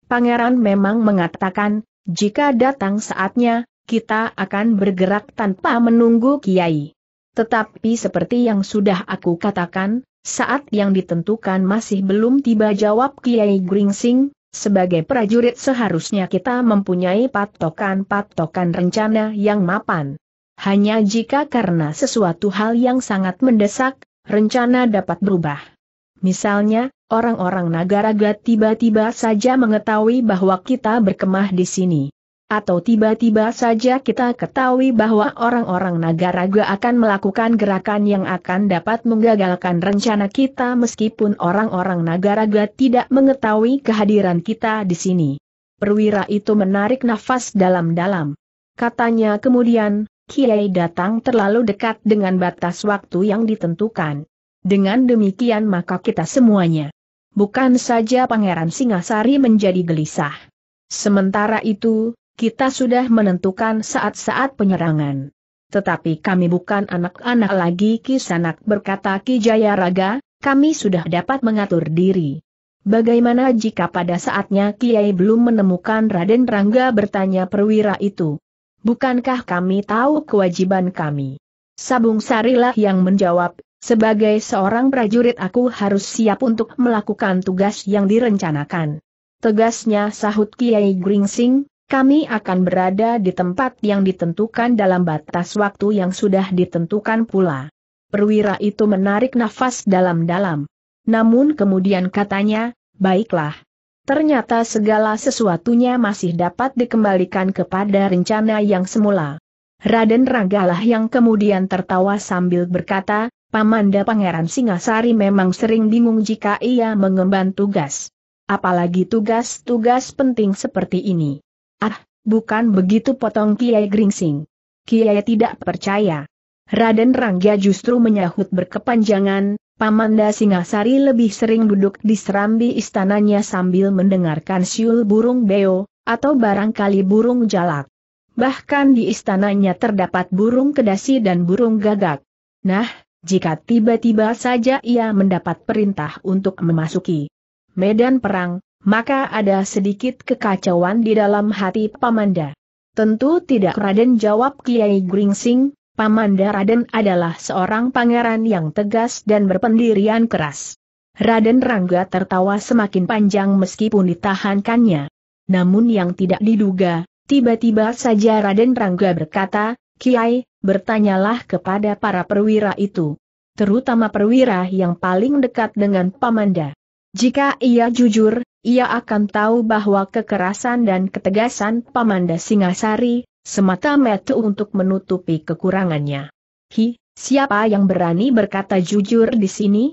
Pangeran memang mengatakan, jika datang saatnya, kita akan bergerak tanpa menunggu kiai. Tetapi seperti yang sudah aku katakan, saat yang ditentukan masih belum tiba jawab Kiai Gringsing, sebagai prajurit seharusnya kita mempunyai patokan-patokan rencana yang mapan. Hanya jika karena sesuatu hal yang sangat mendesak, rencana dapat berubah. Misalnya, orang-orang Nagaraga tiba-tiba saja mengetahui bahwa kita berkemah di sini. Atau tiba-tiba saja kita ketahui bahwa orang-orang naga raga akan melakukan gerakan yang akan dapat menggagalkan rencana kita meskipun orang-orang naga raga tidak mengetahui kehadiran kita di sini. Perwira itu menarik nafas dalam-dalam. Katanya kemudian, Kiai datang terlalu dekat dengan batas waktu yang ditentukan. Dengan demikian maka kita semuanya. Bukan saja Pangeran Singasari menjadi gelisah. Sementara itu, kita sudah menentukan saat-saat penyerangan. Tetapi kami bukan anak-anak lagi kisanak berkata Ki Raga. kami sudah dapat mengatur diri. Bagaimana jika pada saatnya Kiai belum menemukan Raden Rangga bertanya perwira itu? Bukankah kami tahu kewajiban kami? Sabung Sarilah yang menjawab, sebagai seorang prajurit aku harus siap untuk melakukan tugas yang direncanakan. Tegasnya sahut Kiai Gringsing, kami akan berada di tempat yang ditentukan dalam batas waktu yang sudah ditentukan pula. Perwira itu menarik nafas dalam-dalam. Namun kemudian katanya, baiklah. Ternyata segala sesuatunya masih dapat dikembalikan kepada rencana yang semula. Raden Ranggalah yang kemudian tertawa sambil berkata, Pamanda Pangeran Singasari memang sering bingung jika ia mengemban tugas. Apalagi tugas-tugas penting seperti ini. Ah, bukan begitu potong Kiai Gringsing. Kiai tidak percaya. Raden Rangga justru menyahut berkepanjangan, Pamanda Singasari lebih sering duduk di serambi istananya sambil mendengarkan siul burung beo, atau barangkali burung jalak. Bahkan di istananya terdapat burung kedasi dan burung gagak. Nah, jika tiba-tiba saja ia mendapat perintah untuk memasuki medan perang, maka ada sedikit kekacauan di dalam hati Pamanda. Tentu tidak Raden jawab Kiai Gringsing, Pamanda Raden adalah seorang pangeran yang tegas dan berpendirian keras. Raden Rangga tertawa semakin panjang meskipun ditahankannya. Namun yang tidak diduga, tiba-tiba saja Raden Rangga berkata, Kiai, bertanyalah kepada para perwira itu. Terutama perwira yang paling dekat dengan Pamanda. Jika ia jujur, ia akan tahu bahwa kekerasan dan ketegasan Pamanda Singasari, semata metu untuk menutupi kekurangannya. Hi, siapa yang berani berkata jujur di sini?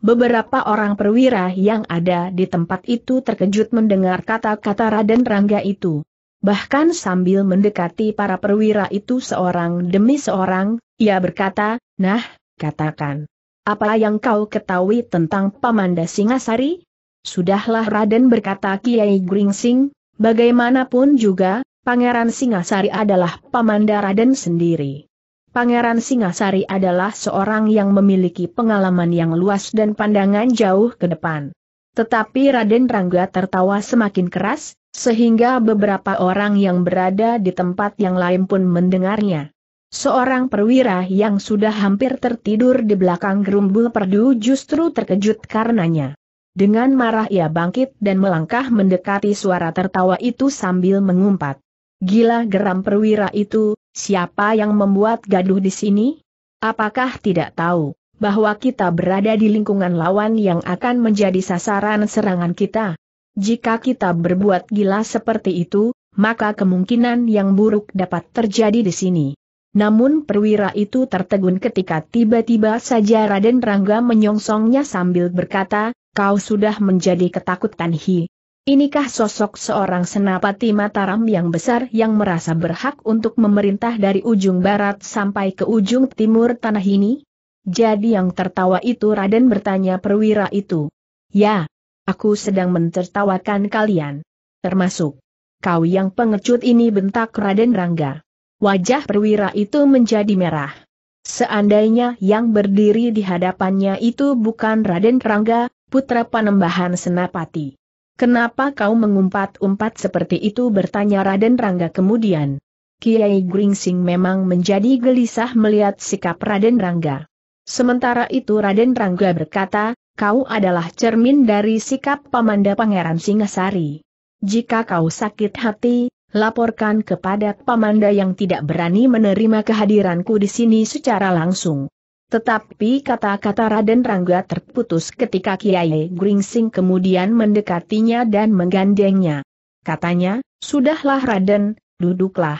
Beberapa orang perwira yang ada di tempat itu terkejut mendengar kata-kata Raden Rangga itu. Bahkan sambil mendekati para perwira itu seorang demi seorang, ia berkata, Nah, katakan. Apa yang kau ketahui tentang Pamanda Singasari? Sudahlah Raden berkata Kiai Gringsing, bagaimanapun juga, Pangeran Singasari adalah pamanda Raden sendiri. Pangeran Singasari adalah seorang yang memiliki pengalaman yang luas dan pandangan jauh ke depan. Tetapi Raden Rangga tertawa semakin keras, sehingga beberapa orang yang berada di tempat yang lain pun mendengarnya. Seorang perwira yang sudah hampir tertidur di belakang gerumbul perdu justru terkejut karenanya. Dengan marah ia bangkit dan melangkah mendekati suara tertawa itu sambil mengumpat. Gila geram perwira itu, siapa yang membuat gaduh di sini? Apakah tidak tahu bahwa kita berada di lingkungan lawan yang akan menjadi sasaran serangan kita? Jika kita berbuat gila seperti itu, maka kemungkinan yang buruk dapat terjadi di sini. Namun perwira itu tertegun ketika tiba-tiba saja Raden Rangga menyongsongnya sambil berkata, kau sudah menjadi ketakutan hi. Inikah sosok seorang senapati Mataram yang besar yang merasa berhak untuk memerintah dari ujung barat sampai ke ujung timur tanah ini? Jadi yang tertawa itu Raden bertanya perwira itu. Ya, aku sedang mentertawakan kalian. Termasuk, kau yang pengecut ini bentak Raden Rangga. Wajah perwira itu menjadi merah. Seandainya yang berdiri di hadapannya itu bukan Raden Rangga, putra panembahan Senapati. Kenapa kau mengumpat-umpat seperti itu bertanya Raden Rangga kemudian. Kiai Gringsing memang menjadi gelisah melihat sikap Raden Rangga. Sementara itu Raden Rangga berkata, kau adalah cermin dari sikap pamanda Pangeran Singasari. Jika kau sakit hati, laporkan kepada Pamanda yang tidak berani menerima kehadiranku di sini secara langsung. Tetapi kata-kata Raden Rangga terputus ketika Kiai Gringsing kemudian mendekatinya dan menggandengnya. Katanya, sudahlah Raden, duduklah.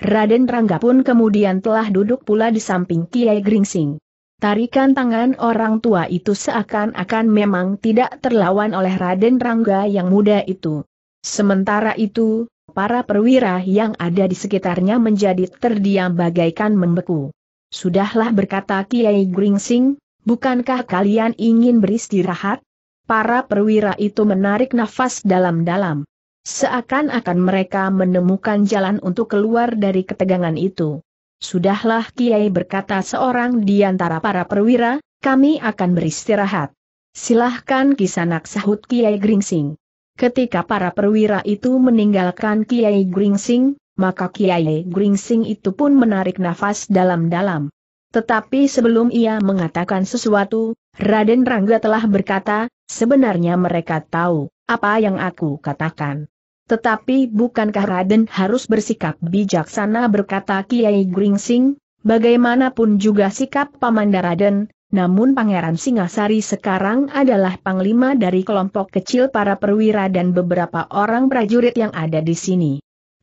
Raden Rangga pun kemudian telah duduk pula di samping Kiai Gringsing. Tarikan tangan orang tua itu seakan-akan memang tidak terlawan oleh Raden Rangga yang muda itu. Sementara itu, Para perwira yang ada di sekitarnya menjadi terdiam bagaikan membeku. Sudahlah berkata Kiai Gringsing, bukankah kalian ingin beristirahat? Para perwira itu menarik nafas dalam-dalam. Seakan-akan mereka menemukan jalan untuk keluar dari ketegangan itu. Sudahlah Kiai berkata seorang di antara para perwira, kami akan beristirahat. Silahkan kisanak sahut Kiai Gringsing. Ketika para perwira itu meninggalkan Kiai Gringsing, maka Kiai Gringsing itu pun menarik nafas dalam-dalam. Tetapi sebelum ia mengatakan sesuatu, Raden Rangga telah berkata, sebenarnya mereka tahu apa yang aku katakan. Tetapi bukankah Raden harus bersikap bijaksana berkata Kiai Gringsing, bagaimanapun juga sikap Paman Raden, namun Pangeran Singasari sekarang adalah panglima dari kelompok kecil para perwira dan beberapa orang prajurit yang ada di sini.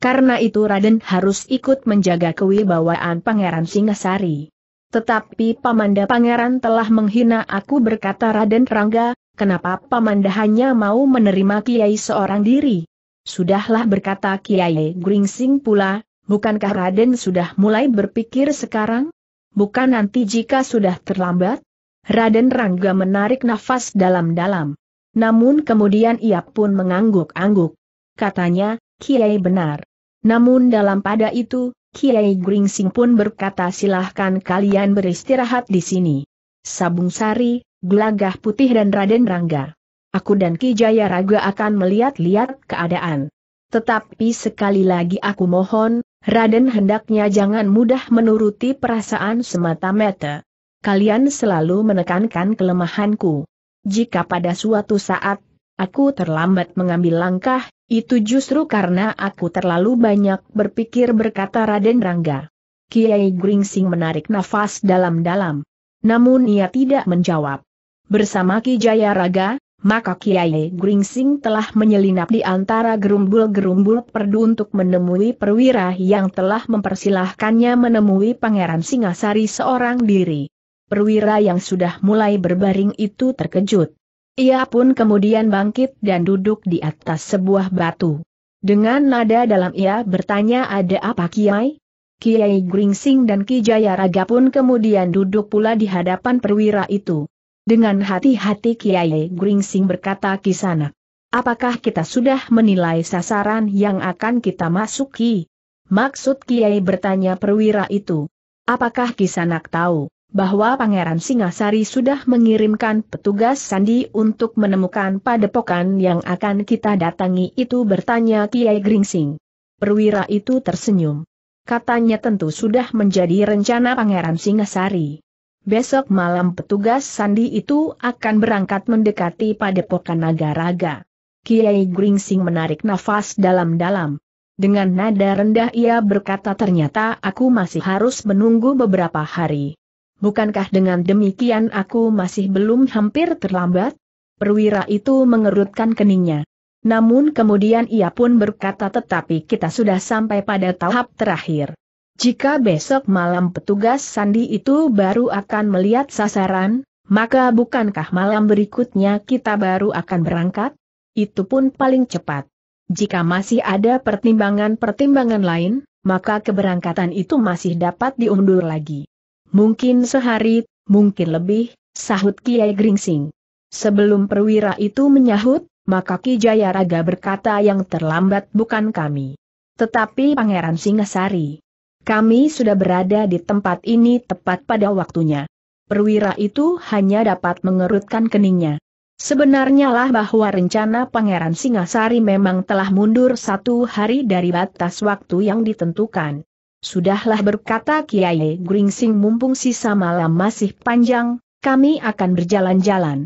Karena itu Raden harus ikut menjaga kewibawaan Pangeran Singasari. Tetapi Pamanda Pangeran telah menghina aku berkata Raden Rangga, kenapa Pamanda hanya mau menerima Kiai seorang diri? Sudahlah berkata Kiai Gringsing pula, bukankah Raden sudah mulai berpikir sekarang? bukan nanti jika sudah terlambat? Raden Rangga menarik nafas dalam-dalam. Namun kemudian ia pun mengangguk-angguk. Katanya, Kiai benar. Namun dalam pada itu, Kiai Gringsing pun berkata silahkan kalian beristirahat di sini. Sabung Sari, Gelagah Putih dan Raden Rangga. Aku dan Ki Jaya Raga akan melihat-lihat keadaan. Tetapi sekali lagi aku mohon, Raden hendaknya jangan mudah menuruti perasaan semata-mata. Kalian selalu menekankan kelemahanku. Jika pada suatu saat, aku terlambat mengambil langkah, itu justru karena aku terlalu banyak berpikir berkata Raden Rangga. Kiai Gringsing menarik nafas dalam-dalam. Namun ia tidak menjawab. Bersama Ki Jaya Raga, maka Kiai Gringsing telah menyelinap di antara gerumbul-gerumbul perdu untuk menemui perwira yang telah mempersilahkannya menemui Pangeran Singasari seorang diri. Perwira yang sudah mulai berbaring itu terkejut. Ia pun kemudian bangkit dan duduk di atas sebuah batu. Dengan nada dalam ia bertanya ada apa Kiai? Kiai Gringsing dan Ki Jayaraga pun kemudian duduk pula di hadapan perwira itu. Dengan hati-hati Kiai Gringsing berkata kisana. Apakah kita sudah menilai sasaran yang akan kita masuki? Maksud Kiai bertanya perwira itu. Apakah Kisanak tahu bahwa Pangeran Singasari sudah mengirimkan petugas sandi untuk menemukan padepokan yang akan kita datangi itu bertanya Kiai Gringsing. Perwira itu tersenyum. Katanya tentu sudah menjadi rencana Pangeran Singasari. Besok malam petugas sandi itu akan berangkat mendekati padepokan naga-raga. Kiai Gringsing menarik nafas dalam-dalam. Dengan nada rendah ia berkata ternyata aku masih harus menunggu beberapa hari. Bukankah dengan demikian aku masih belum hampir terlambat? Perwira itu mengerutkan keningnya. Namun kemudian ia pun berkata tetapi kita sudah sampai pada tahap terakhir. Jika besok malam petugas sandi itu baru akan melihat sasaran, maka bukankah malam berikutnya kita baru akan berangkat? Itu pun paling cepat. Jika masih ada pertimbangan-pertimbangan lain, maka keberangkatan itu masih dapat diundur lagi. Mungkin sehari, mungkin lebih, sahut Kiai Gringsing. Sebelum perwira itu menyahut, maka Ki Jayaraga berkata yang terlambat bukan kami. Tetapi Pangeran Singasari. Kami sudah berada di tempat ini tepat pada waktunya. Perwira itu hanya dapat mengerutkan keningnya. Sebenarnya lah bahwa rencana Pangeran Singasari memang telah mundur satu hari dari batas waktu yang ditentukan. Sudahlah berkata Kiai Gringsing mumpung sisa malam masih panjang, kami akan berjalan-jalan.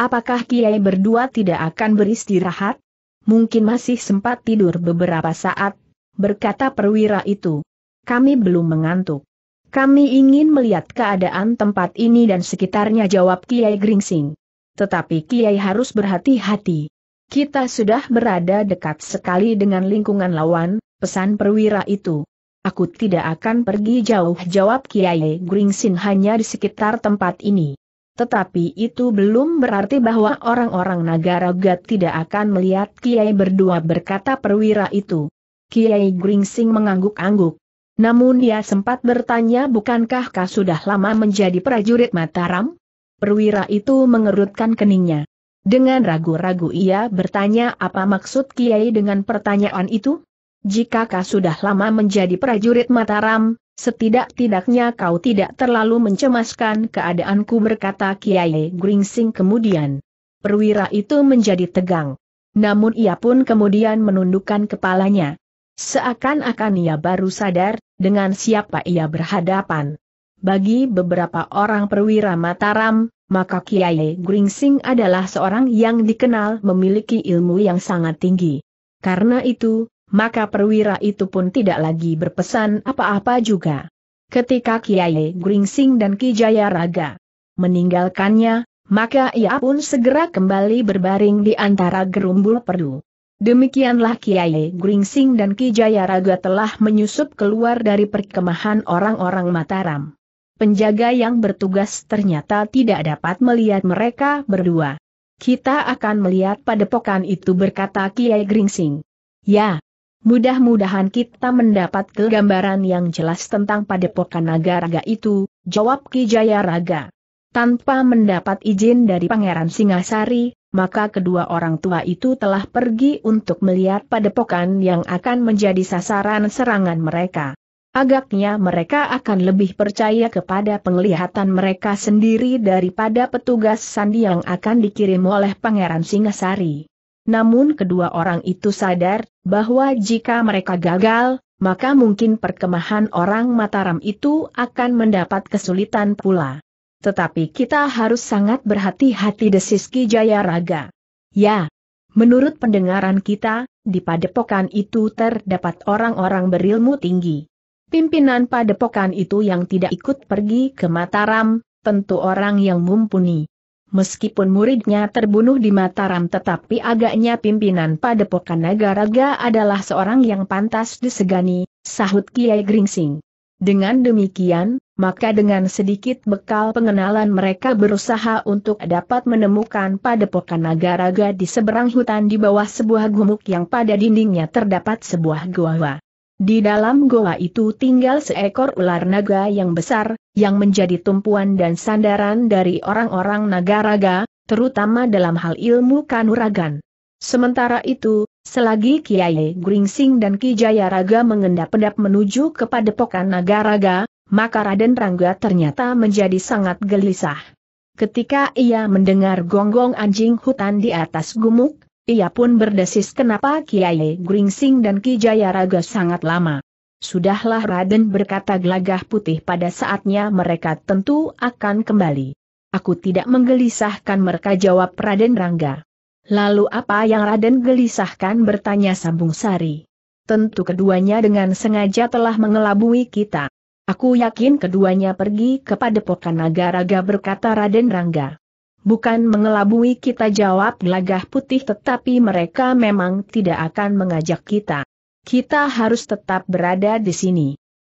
Apakah Kiai berdua tidak akan beristirahat? Mungkin masih sempat tidur beberapa saat, berkata perwira itu kami belum mengantuk. Kami ingin melihat keadaan tempat ini dan sekitarnya jawab Kiai Gringsing. Tetapi Kiai harus berhati-hati. Kita sudah berada dekat sekali dengan lingkungan lawan, pesan perwira itu. Aku tidak akan pergi jauh jawab Kiai Gringsing hanya di sekitar tempat ini. Tetapi itu belum berarti bahwa orang-orang Gat tidak akan melihat Kiai berdua berkata perwira itu. Kiai Gringsing mengangguk-angguk. Namun dia sempat bertanya bukankah kau sudah lama menjadi prajurit Mataram? Perwira itu mengerutkan keningnya. Dengan ragu-ragu ia bertanya apa maksud Kiai dengan pertanyaan itu? Jika kau sudah lama menjadi prajurit Mataram, setidak-tidaknya kau tidak terlalu mencemaskan keadaanku berkata Kiai Gringsing kemudian. Perwira itu menjadi tegang. Namun ia pun kemudian menundukkan kepalanya. Seakan-akan ia baru sadar, dengan siapa ia berhadapan. Bagi beberapa orang perwira Mataram, maka Kiai Gringsing adalah seorang yang dikenal memiliki ilmu yang sangat tinggi. Karena itu, maka perwira itu pun tidak lagi berpesan apa-apa juga. Ketika Kiai Gringsing dan Ki Raga meninggalkannya, maka ia pun segera kembali berbaring di antara gerumbul perdu. Demikianlah Kiai Gringsing dan Ki Jayaraga telah menyusup keluar dari perkemahan orang-orang Mataram. Penjaga yang bertugas ternyata tidak dapat melihat mereka berdua. Kita akan melihat padepokan itu berkata Kiai Gringsing. Ya, mudah-mudahan kita mendapat kegambaran yang jelas tentang padepokan naga-raga itu, jawab Ki Jayaraga. Tanpa mendapat izin dari Pangeran Singasari, maka kedua orang tua itu telah pergi untuk melihat padepokan yang akan menjadi sasaran serangan mereka. Agaknya mereka akan lebih percaya kepada penglihatan mereka sendiri daripada petugas sandi yang akan dikirim oleh Pangeran Singasari. Namun kedua orang itu sadar, bahwa jika mereka gagal, maka mungkin perkemahan orang Mataram itu akan mendapat kesulitan pula. Tetapi kita harus sangat berhati-hati desis Ki Raga. Ya, menurut pendengaran kita, di padepokan itu terdapat orang-orang berilmu tinggi. Pimpinan padepokan itu yang tidak ikut pergi ke Mataram, tentu orang yang mumpuni. Meskipun muridnya terbunuh di Mataram tetapi agaknya pimpinan padepokan Nagaraga adalah seorang yang pantas disegani, sahut Kiai Gringsing. Dengan demikian, maka dengan sedikit bekal pengenalan mereka berusaha untuk dapat menemukan padepokan naga-raga di seberang hutan di bawah sebuah gumuk yang pada dindingnya terdapat sebuah goa. Di dalam goa itu tinggal seekor ular naga yang besar, yang menjadi tumpuan dan sandaran dari orang-orang naga-raga, terutama dalam hal ilmu kanuragan. Sementara itu, selagi Kiai Gringsing dan Ki Raga mengendap-endap menuju kepada pokan naga-raga, maka Raden Rangga ternyata menjadi sangat gelisah. Ketika ia mendengar gonggong anjing hutan di atas gumuk, ia pun berdesis kenapa Kiai Gringsing dan Ki Raga sangat lama. Sudahlah Raden berkata gelagah putih pada saatnya mereka tentu akan kembali. Aku tidak menggelisahkan mereka jawab Raden Rangga. Lalu apa yang Raden gelisahkan bertanya Sambung Sari. Tentu keduanya dengan sengaja telah mengelabui kita. Aku yakin keduanya pergi kepada Pokan Raga berkata Raden Rangga. Bukan mengelabui kita jawab gelagah putih tetapi mereka memang tidak akan mengajak kita. Kita harus tetap berada di sini.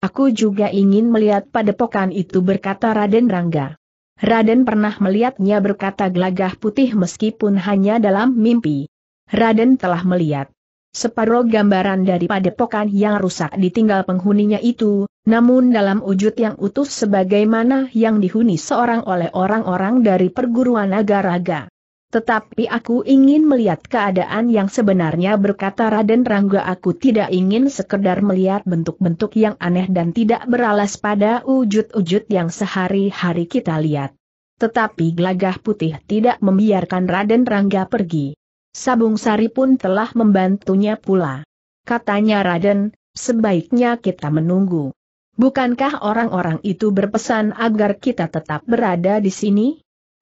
Aku juga ingin melihat padepokan itu berkata Raden Rangga. Raden pernah melihatnya berkata gelagah putih meskipun hanya dalam mimpi. Raden telah melihat separuh gambaran dari padepokan yang rusak ditinggal penghuninya itu, namun dalam wujud yang utuh sebagaimana yang dihuni seorang oleh orang-orang dari perguruan agaraga. Tetapi aku ingin melihat keadaan yang sebenarnya berkata Raden Rangga aku tidak ingin sekedar melihat bentuk-bentuk yang aneh dan tidak beralas pada wujud-wujud yang sehari-hari kita lihat. Tetapi gelagah putih tidak membiarkan Raden Rangga pergi. Sabung Sari pun telah membantunya pula. Katanya Raden, sebaiknya kita menunggu. Bukankah orang-orang itu berpesan agar kita tetap berada di sini?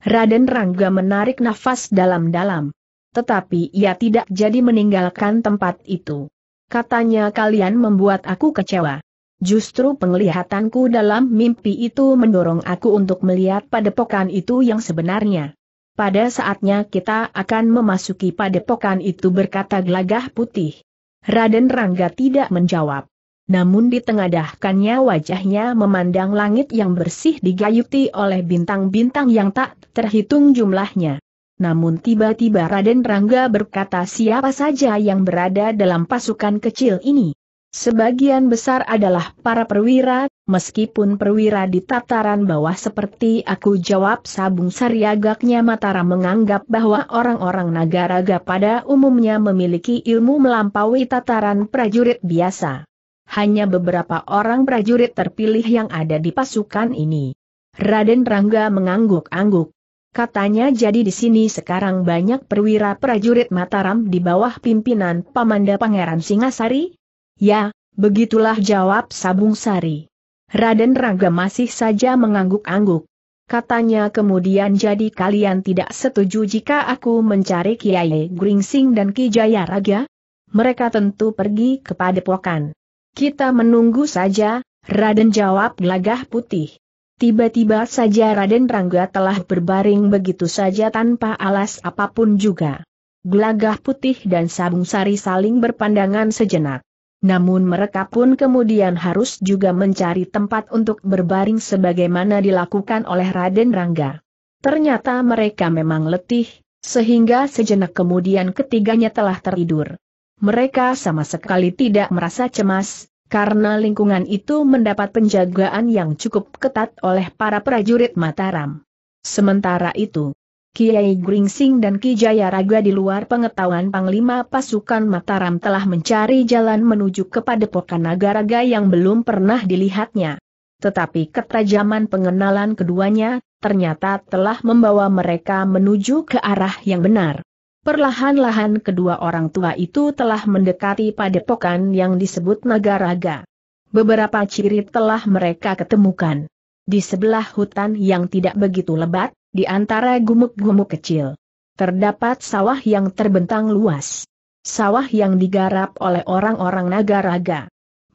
Raden Rangga menarik nafas dalam-dalam. Tetapi ia tidak jadi meninggalkan tempat itu. Katanya kalian membuat aku kecewa. Justru penglihatanku dalam mimpi itu mendorong aku untuk melihat padepokan itu yang sebenarnya. Pada saatnya kita akan memasuki padepokan itu berkata gelagah putih. Raden Rangga tidak menjawab. Namun ditengadahkannya wajahnya memandang langit yang bersih digayuti oleh bintang-bintang yang tak terhitung jumlahnya. Namun tiba-tiba Raden Rangga berkata siapa saja yang berada dalam pasukan kecil ini. Sebagian besar adalah para perwira, meskipun perwira di tataran bawah seperti aku jawab Sabung Sariagaknya Matara menganggap bahwa orang-orang Nagaraga pada umumnya memiliki ilmu melampaui tataran prajurit biasa. Hanya beberapa orang prajurit terpilih yang ada di pasukan ini. Raden Rangga mengangguk-angguk. Katanya jadi di sini sekarang banyak perwira prajurit Mataram di bawah pimpinan Pamanda Pangeran Singasari, Ya, begitulah jawab Sabung Sari. Raden Raga masih saja mengangguk-angguk. Katanya kemudian jadi kalian tidak setuju jika aku mencari Kiai Gringsing dan Ki Jaya Raga? Mereka tentu pergi kepada pokan. Kita menunggu saja, Raden jawab gelagah putih. Tiba-tiba saja Raden Rangga telah berbaring begitu saja tanpa alas apapun juga. Gelagah putih dan Sabung Sari saling berpandangan sejenak. Namun mereka pun kemudian harus juga mencari tempat untuk berbaring sebagaimana dilakukan oleh Raden Rangga. Ternyata mereka memang letih, sehingga sejenak kemudian ketiganya telah tertidur. Mereka sama sekali tidak merasa cemas, karena lingkungan itu mendapat penjagaan yang cukup ketat oleh para prajurit Mataram. Sementara itu, Kiai Gringsing dan Ki Raga di luar pengetahuan Panglima Pasukan Mataram telah mencari jalan menuju ke Padepokan yang belum pernah dilihatnya. Tetapi ketajaman pengenalan keduanya, ternyata telah membawa mereka menuju ke arah yang benar. Perlahan-lahan kedua orang tua itu telah mendekati padepokan yang disebut Nagaraga. Beberapa ciri telah mereka ketemukan. Di sebelah hutan yang tidak begitu lebat, di antara gumuk-gumuk kecil. Terdapat sawah yang terbentang luas. Sawah yang digarap oleh orang-orang naga-raga.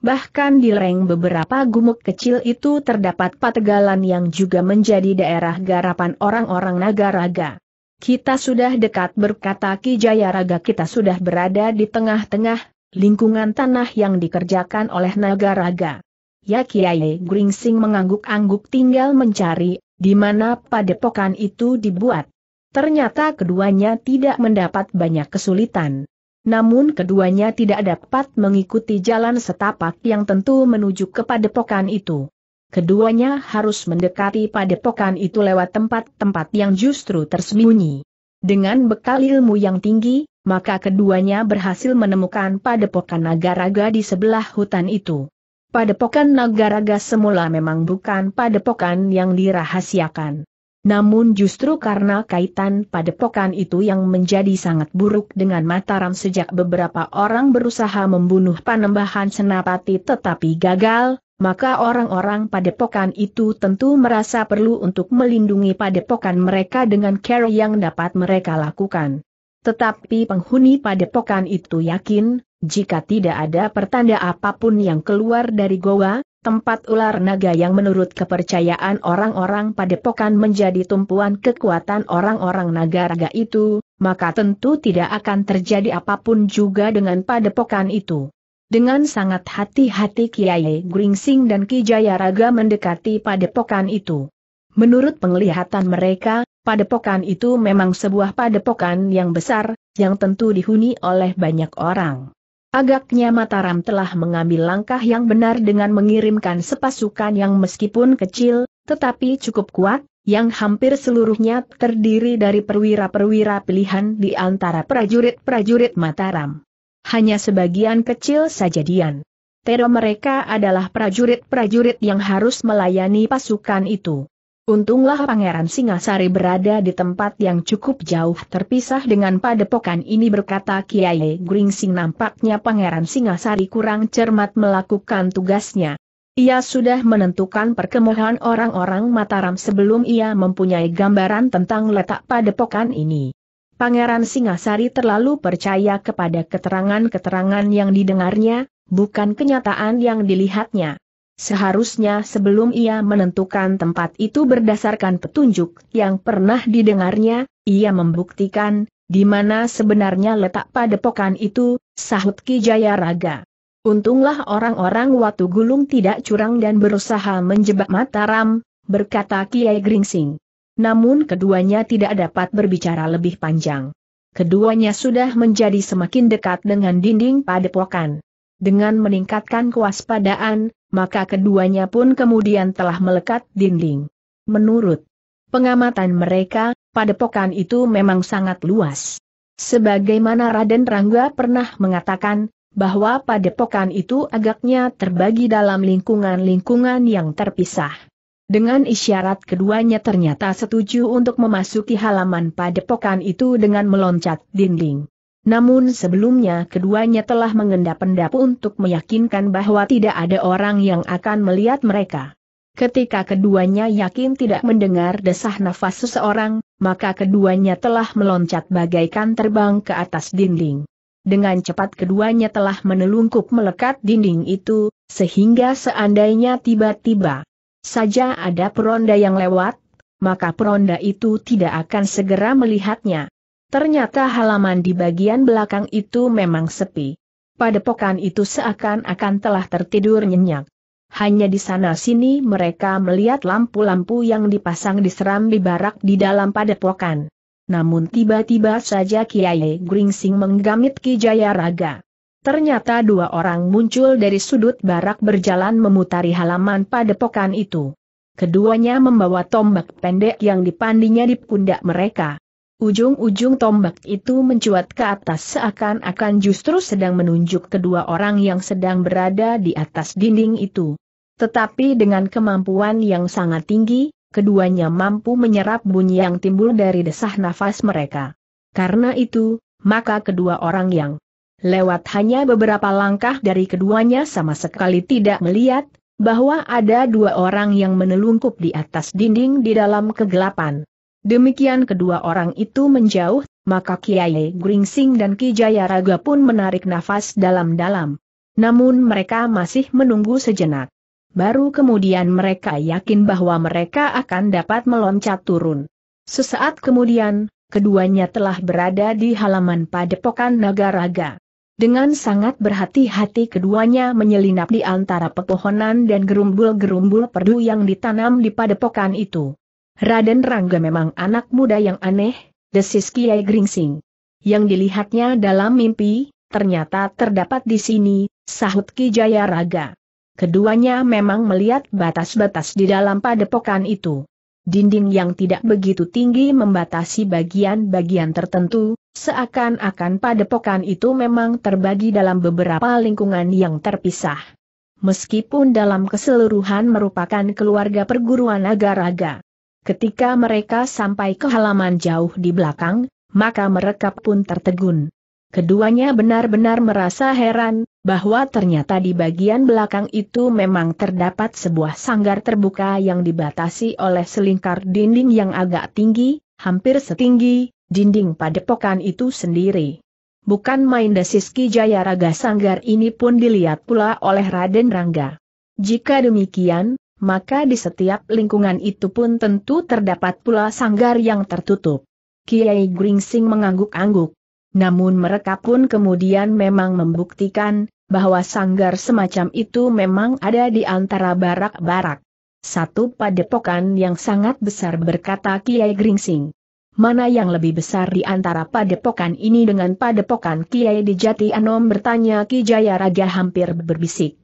Bahkan di lereng beberapa gumuk kecil itu terdapat pategalan yang juga menjadi daerah garapan orang-orang naga-raga. Kita sudah dekat berkata Ki Jayaraga kita sudah berada di tengah-tengah, lingkungan tanah yang dikerjakan oleh naga-raga. Ya Kiai Gringsing mengangguk-angguk tinggal mencari di mana padepokan itu dibuat. Ternyata keduanya tidak mendapat banyak kesulitan. Namun keduanya tidak dapat mengikuti jalan setapak yang tentu menuju ke padepokan itu. Keduanya harus mendekati padepokan itu lewat tempat-tempat yang justru tersembunyi. Dengan bekal ilmu yang tinggi, maka keduanya berhasil menemukan padepokan naga raga di sebelah hutan itu. Padepokan Nagaraga semula memang bukan padepokan yang dirahasiakan. Namun justru karena kaitan padepokan itu yang menjadi sangat buruk dengan Mataram sejak beberapa orang berusaha membunuh Panembahan Senapati tetapi gagal, maka orang-orang padepokan itu tentu merasa perlu untuk melindungi padepokan mereka dengan care yang dapat mereka lakukan. Tetapi penghuni padepokan itu yakin, jika tidak ada pertanda apapun yang keluar dari goa, tempat ular naga yang menurut kepercayaan orang-orang padepokan menjadi tumpuan kekuatan orang-orang naga raga itu, maka tentu tidak akan terjadi apapun juga dengan padepokan itu. Dengan sangat hati-hati Kiai Gringsing dan Kijaya Raga mendekati padepokan itu. Menurut penglihatan mereka, padepokan itu memang sebuah padepokan yang besar, yang tentu dihuni oleh banyak orang. Agaknya Mataram telah mengambil langkah yang benar dengan mengirimkan sepasukan yang meskipun kecil, tetapi cukup kuat, yang hampir seluruhnya terdiri dari perwira-perwira pilihan di antara prajurit-prajurit Mataram. Hanya sebagian kecil saja dian. Tero mereka adalah prajurit-prajurit yang harus melayani pasukan itu. Untunglah Pangeran Singasari berada di tempat yang cukup jauh terpisah dengan padepokan ini berkata Kiai Gringsing nampaknya Pangeran Singasari kurang cermat melakukan tugasnya. Ia sudah menentukan perkemahan orang-orang Mataram sebelum ia mempunyai gambaran tentang letak padepokan ini. Pangeran Singasari terlalu percaya kepada keterangan-keterangan yang didengarnya, bukan kenyataan yang dilihatnya. Seharusnya sebelum ia menentukan tempat itu berdasarkan petunjuk yang pernah didengarnya, ia membuktikan di mana sebenarnya letak padepokan itu, sahut Ki Jayaraga. Untunglah orang-orang Watu Gulung tidak curang dan berusaha menjebak Mataram, berkata Kiai Gringsing. Namun keduanya tidak dapat berbicara lebih panjang. Keduanya sudah menjadi semakin dekat dengan dinding padepokan. Dengan meningkatkan kewaspadaan, maka keduanya pun kemudian telah melekat dinding. Menurut pengamatan mereka, padepokan itu memang sangat luas. Sebagaimana Raden Rangga pernah mengatakan, bahwa padepokan itu agaknya terbagi dalam lingkungan-lingkungan yang terpisah. Dengan isyarat keduanya ternyata setuju untuk memasuki halaman padepokan itu dengan meloncat dinding. Namun sebelumnya keduanya telah mengendap endap untuk meyakinkan bahwa tidak ada orang yang akan melihat mereka. Ketika keduanya yakin tidak mendengar desah nafas seseorang, maka keduanya telah meloncat bagaikan terbang ke atas dinding. Dengan cepat keduanya telah menelungkup melekat dinding itu, sehingga seandainya tiba-tiba saja ada peronda yang lewat, maka peronda itu tidak akan segera melihatnya. Ternyata halaman di bagian belakang itu memang sepi. Padepokan itu seakan-akan telah tertidur nyenyak. Hanya di sana-sini mereka melihat lampu-lampu yang dipasang di serambi barak di dalam padepokan. Namun tiba-tiba saja Kiai Gringsing menggamit Ki Jaya Raga. Ternyata dua orang muncul dari sudut barak berjalan memutari halaman padepokan itu. Keduanya membawa tombak pendek yang dipandinya di pundak mereka. Ujung-ujung tombak itu mencuat ke atas seakan-akan justru sedang menunjuk kedua orang yang sedang berada di atas dinding itu. Tetapi dengan kemampuan yang sangat tinggi, keduanya mampu menyerap bunyi yang timbul dari desah nafas mereka. Karena itu, maka kedua orang yang lewat hanya beberapa langkah dari keduanya sama sekali tidak melihat bahwa ada dua orang yang menelungkup di atas dinding di dalam kegelapan. Demikian kedua orang itu menjauh, maka Kiai Gringsing dan Ki Jayaraga pun menarik nafas dalam-dalam. Namun mereka masih menunggu sejenak. Baru kemudian mereka yakin bahwa mereka akan dapat meloncat turun. Sesaat kemudian, keduanya telah berada di halaman padepokan Nagaraga. Dengan sangat berhati-hati keduanya menyelinap di antara pepohonan dan gerumbul-gerumbul perdu yang ditanam di padepokan itu. Raden Rangga memang anak muda yang aneh, desis Kiai Gringsing. Yang dilihatnya dalam mimpi, ternyata terdapat di sini, sahut Ki Jaya Raga. Keduanya memang melihat batas-batas di dalam padepokan itu. Dinding yang tidak begitu tinggi membatasi bagian-bagian tertentu, seakan-akan padepokan itu memang terbagi dalam beberapa lingkungan yang terpisah. Meskipun dalam keseluruhan merupakan keluarga perguruan Raga. Ketika mereka sampai ke halaman jauh di belakang, maka mereka pun tertegun. Keduanya benar-benar merasa heran, bahwa ternyata di bagian belakang itu memang terdapat sebuah sanggar terbuka yang dibatasi oleh selingkar dinding yang agak tinggi, hampir setinggi, dinding padepokan itu sendiri. Bukan main desiski Jaya Raga sanggar ini pun dilihat pula oleh Raden Rangga. Jika demikian, maka di setiap lingkungan itu pun tentu terdapat pula sanggar yang tertutup. Kiai Gringsing mengangguk-angguk. Namun mereka pun kemudian memang membuktikan, bahwa sanggar semacam itu memang ada di antara barak-barak. Satu padepokan yang sangat besar berkata Kiai Gringsing. Mana yang lebih besar di antara padepokan ini dengan padepokan Kiai di Anom bertanya Ki Raja hampir berbisik.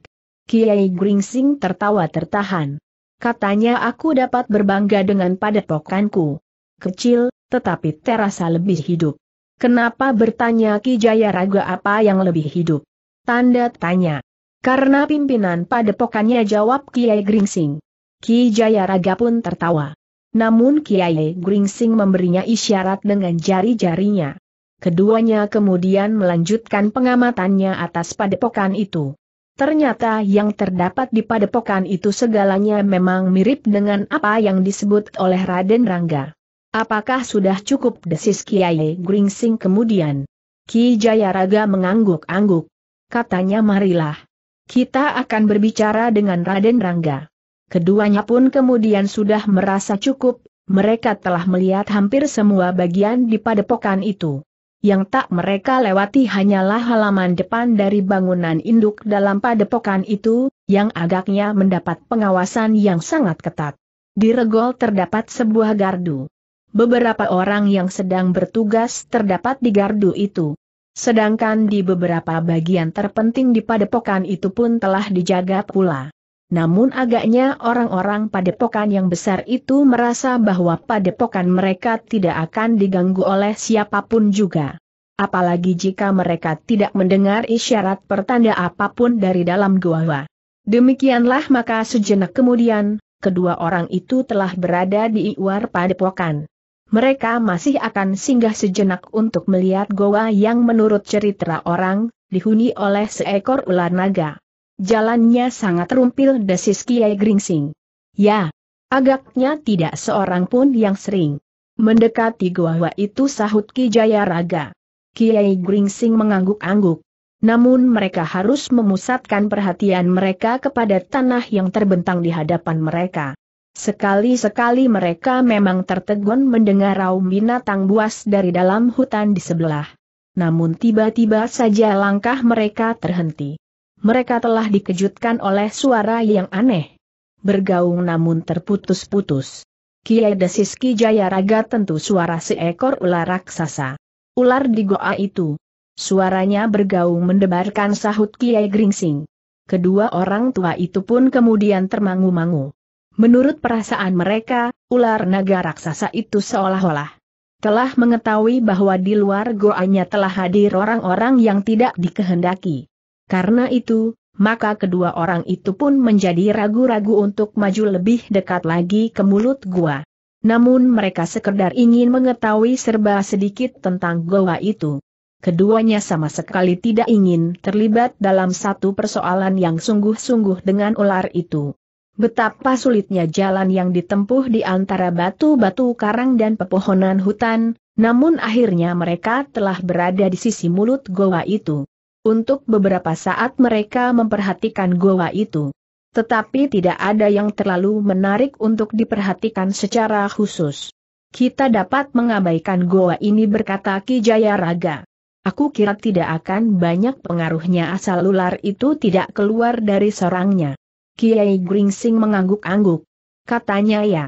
Kiai Gringsing tertawa tertahan. Katanya aku dapat berbangga dengan padepokanku. Kecil, tetapi terasa lebih hidup. Kenapa bertanya Ki Jaya Raga apa yang lebih hidup? Tanda tanya. Karena pimpinan padepokannya jawab Kiai Gringsing. Ki Jaya Raga pun tertawa. Namun Kiai Gringsing memberinya isyarat dengan jari-jarinya. Keduanya kemudian melanjutkan pengamatannya atas padepokan itu. Ternyata yang terdapat di padepokan itu segalanya memang mirip dengan apa yang disebut oleh Raden Rangga. Apakah sudah cukup desis Kiai Gringsing kemudian? Ki Jayaraga mengangguk-angguk. Katanya marilah. Kita akan berbicara dengan Raden Rangga. Keduanya pun kemudian sudah merasa cukup, mereka telah melihat hampir semua bagian di padepokan itu. Yang tak mereka lewati hanyalah halaman depan dari bangunan induk dalam padepokan itu, yang agaknya mendapat pengawasan yang sangat ketat. Di regol terdapat sebuah gardu. Beberapa orang yang sedang bertugas terdapat di gardu itu. Sedangkan di beberapa bagian terpenting di padepokan itu pun telah dijaga pula. Namun agaknya orang-orang padepokan yang besar itu merasa bahwa padepokan mereka tidak akan diganggu oleh siapapun juga. Apalagi jika mereka tidak mendengar isyarat pertanda apapun dari dalam gua. Demikianlah maka sejenak kemudian, kedua orang itu telah berada di luar padepokan. Mereka masih akan singgah sejenak untuk melihat goa yang menurut cerita orang, dihuni oleh seekor ular naga. Jalannya sangat rumpil desis Kiai Gringsing. Ya, agaknya tidak seorang pun yang sering mendekati gua itu sahut Ki Jayaraga. Kiai Gringsing mengangguk-angguk. Namun mereka harus memusatkan perhatian mereka kepada tanah yang terbentang di hadapan mereka. Sekali-sekali mereka memang tertegun mendengar raung binatang buas dari dalam hutan di sebelah. Namun tiba-tiba saja langkah mereka terhenti mereka telah dikejutkan oleh suara yang aneh. Bergaung namun terputus-putus. Kiai Desis Jaya Raga tentu suara seekor ular raksasa. Ular di goa itu. Suaranya bergaung mendebarkan sahut Kiai Gringsing. Kedua orang tua itu pun kemudian termangu-mangu. Menurut perasaan mereka, ular naga raksasa itu seolah-olah telah mengetahui bahwa di luar goanya telah hadir orang-orang yang tidak dikehendaki. Karena itu, maka kedua orang itu pun menjadi ragu-ragu untuk maju lebih dekat lagi ke mulut gua. Namun mereka sekedar ingin mengetahui serba sedikit tentang goa itu. Keduanya sama sekali tidak ingin terlibat dalam satu persoalan yang sungguh-sungguh dengan ular itu. Betapa sulitnya jalan yang ditempuh di antara batu-batu karang dan pepohonan hutan, namun akhirnya mereka telah berada di sisi mulut goa itu. Untuk beberapa saat mereka memperhatikan goa itu. Tetapi tidak ada yang terlalu menarik untuk diperhatikan secara khusus. Kita dapat mengabaikan goa ini berkata Ki Jayaraga. Aku kira tidak akan banyak pengaruhnya asal ular itu tidak keluar dari sarangnya. Kiai Gringsing mengangguk-angguk. Katanya ya.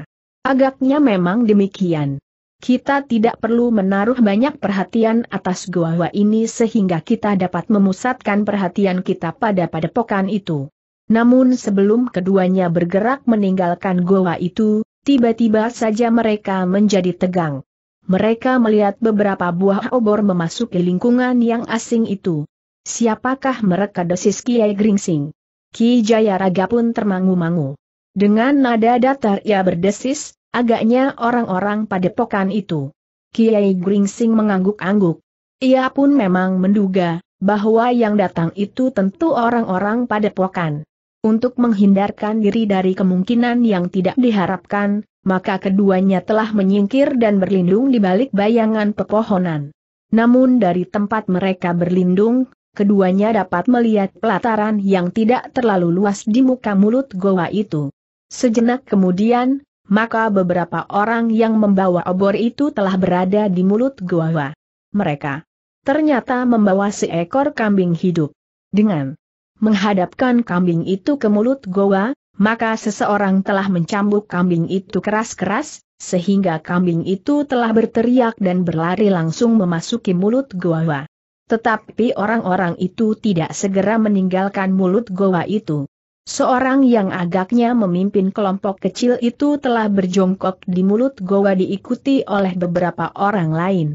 Agaknya memang demikian kita tidak perlu menaruh banyak perhatian atas goa ini sehingga kita dapat memusatkan perhatian kita pada padepokan itu. Namun sebelum keduanya bergerak meninggalkan goa itu, tiba-tiba saja mereka menjadi tegang. Mereka melihat beberapa buah obor memasuki lingkungan yang asing itu. Siapakah mereka desis Kiai Gringsing? Ki Jayaraga pun termangu-mangu. Dengan nada datar ia berdesis, Agaknya orang-orang padepokan itu. Kiai Gringsing mengangguk-angguk. Ia pun memang menduga, bahwa yang datang itu tentu orang-orang padepokan. Untuk menghindarkan diri dari kemungkinan yang tidak diharapkan, maka keduanya telah menyingkir dan berlindung di balik bayangan pepohonan. Namun dari tempat mereka berlindung, keduanya dapat melihat pelataran yang tidak terlalu luas di muka mulut goa itu. Sejenak kemudian, maka beberapa orang yang membawa obor itu telah berada di mulut gua. Mereka ternyata membawa seekor kambing hidup. Dengan menghadapkan kambing itu ke mulut gua, maka seseorang telah mencambuk kambing itu keras-keras, sehingga kambing itu telah berteriak dan berlari langsung memasuki mulut gua. Tetapi orang-orang itu tidak segera meninggalkan mulut goa itu. Seorang yang agaknya memimpin kelompok kecil itu telah berjongkok di mulut goa diikuti oleh beberapa orang lain.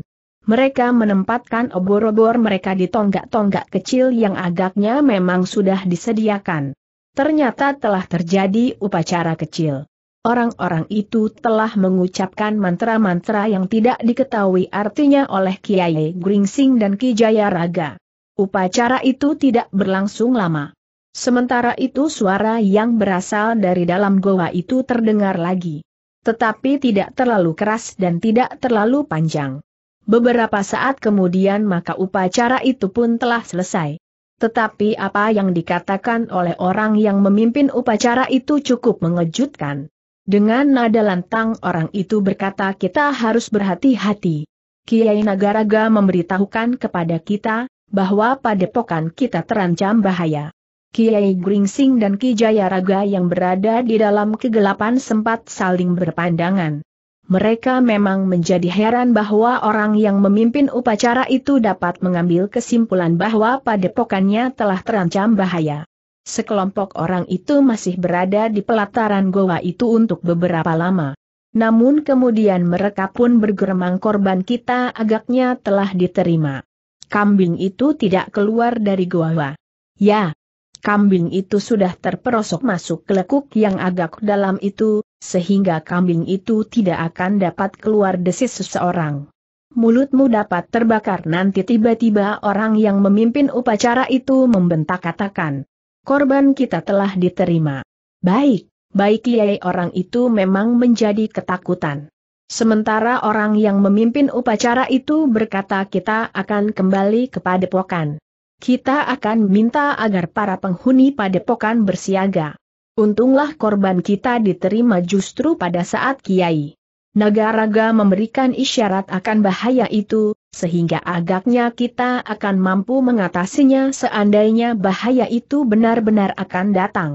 Mereka menempatkan obor-obor mereka di tonggak-tonggak kecil yang agaknya memang sudah disediakan. Ternyata telah terjadi upacara kecil. Orang-orang itu telah mengucapkan mantra-mantra yang tidak diketahui artinya oleh Kiai Gringsing dan Ki Raga. Upacara itu tidak berlangsung lama. Sementara itu suara yang berasal dari dalam goa itu terdengar lagi. Tetapi tidak terlalu keras dan tidak terlalu panjang. Beberapa saat kemudian maka upacara itu pun telah selesai. Tetapi apa yang dikatakan oleh orang yang memimpin upacara itu cukup mengejutkan. Dengan nada lantang orang itu berkata kita harus berhati-hati. Kiai Nagaraga memberitahukan kepada kita, bahwa padepokan kita terancam bahaya. Kiai Gringsing dan Ki Jayaraga yang berada di dalam kegelapan sempat saling berpandangan. Mereka memang menjadi heran bahwa orang yang memimpin upacara itu dapat mengambil kesimpulan bahwa padepokannya telah terancam bahaya. Sekelompok orang itu masih berada di pelataran goa itu untuk beberapa lama. Namun kemudian mereka pun bergeremang korban kita agaknya telah diterima. Kambing itu tidak keluar dari goa. Ya, Kambing itu sudah terperosok masuk ke lekuk yang agak dalam itu, sehingga kambing itu tidak akan dapat keluar desis seseorang. Mulutmu dapat terbakar nanti tiba-tiba orang yang memimpin upacara itu membentak katakan. Korban kita telah diterima. Baik, baik kiai orang itu memang menjadi ketakutan. Sementara orang yang memimpin upacara itu berkata kita akan kembali kepada pokan. Kita akan minta agar para penghuni padepokan bersiaga. Untunglah korban kita diterima justru pada saat Kiai. Nagaraga memberikan isyarat akan bahaya itu, sehingga agaknya kita akan mampu mengatasinya seandainya bahaya itu benar-benar akan datang.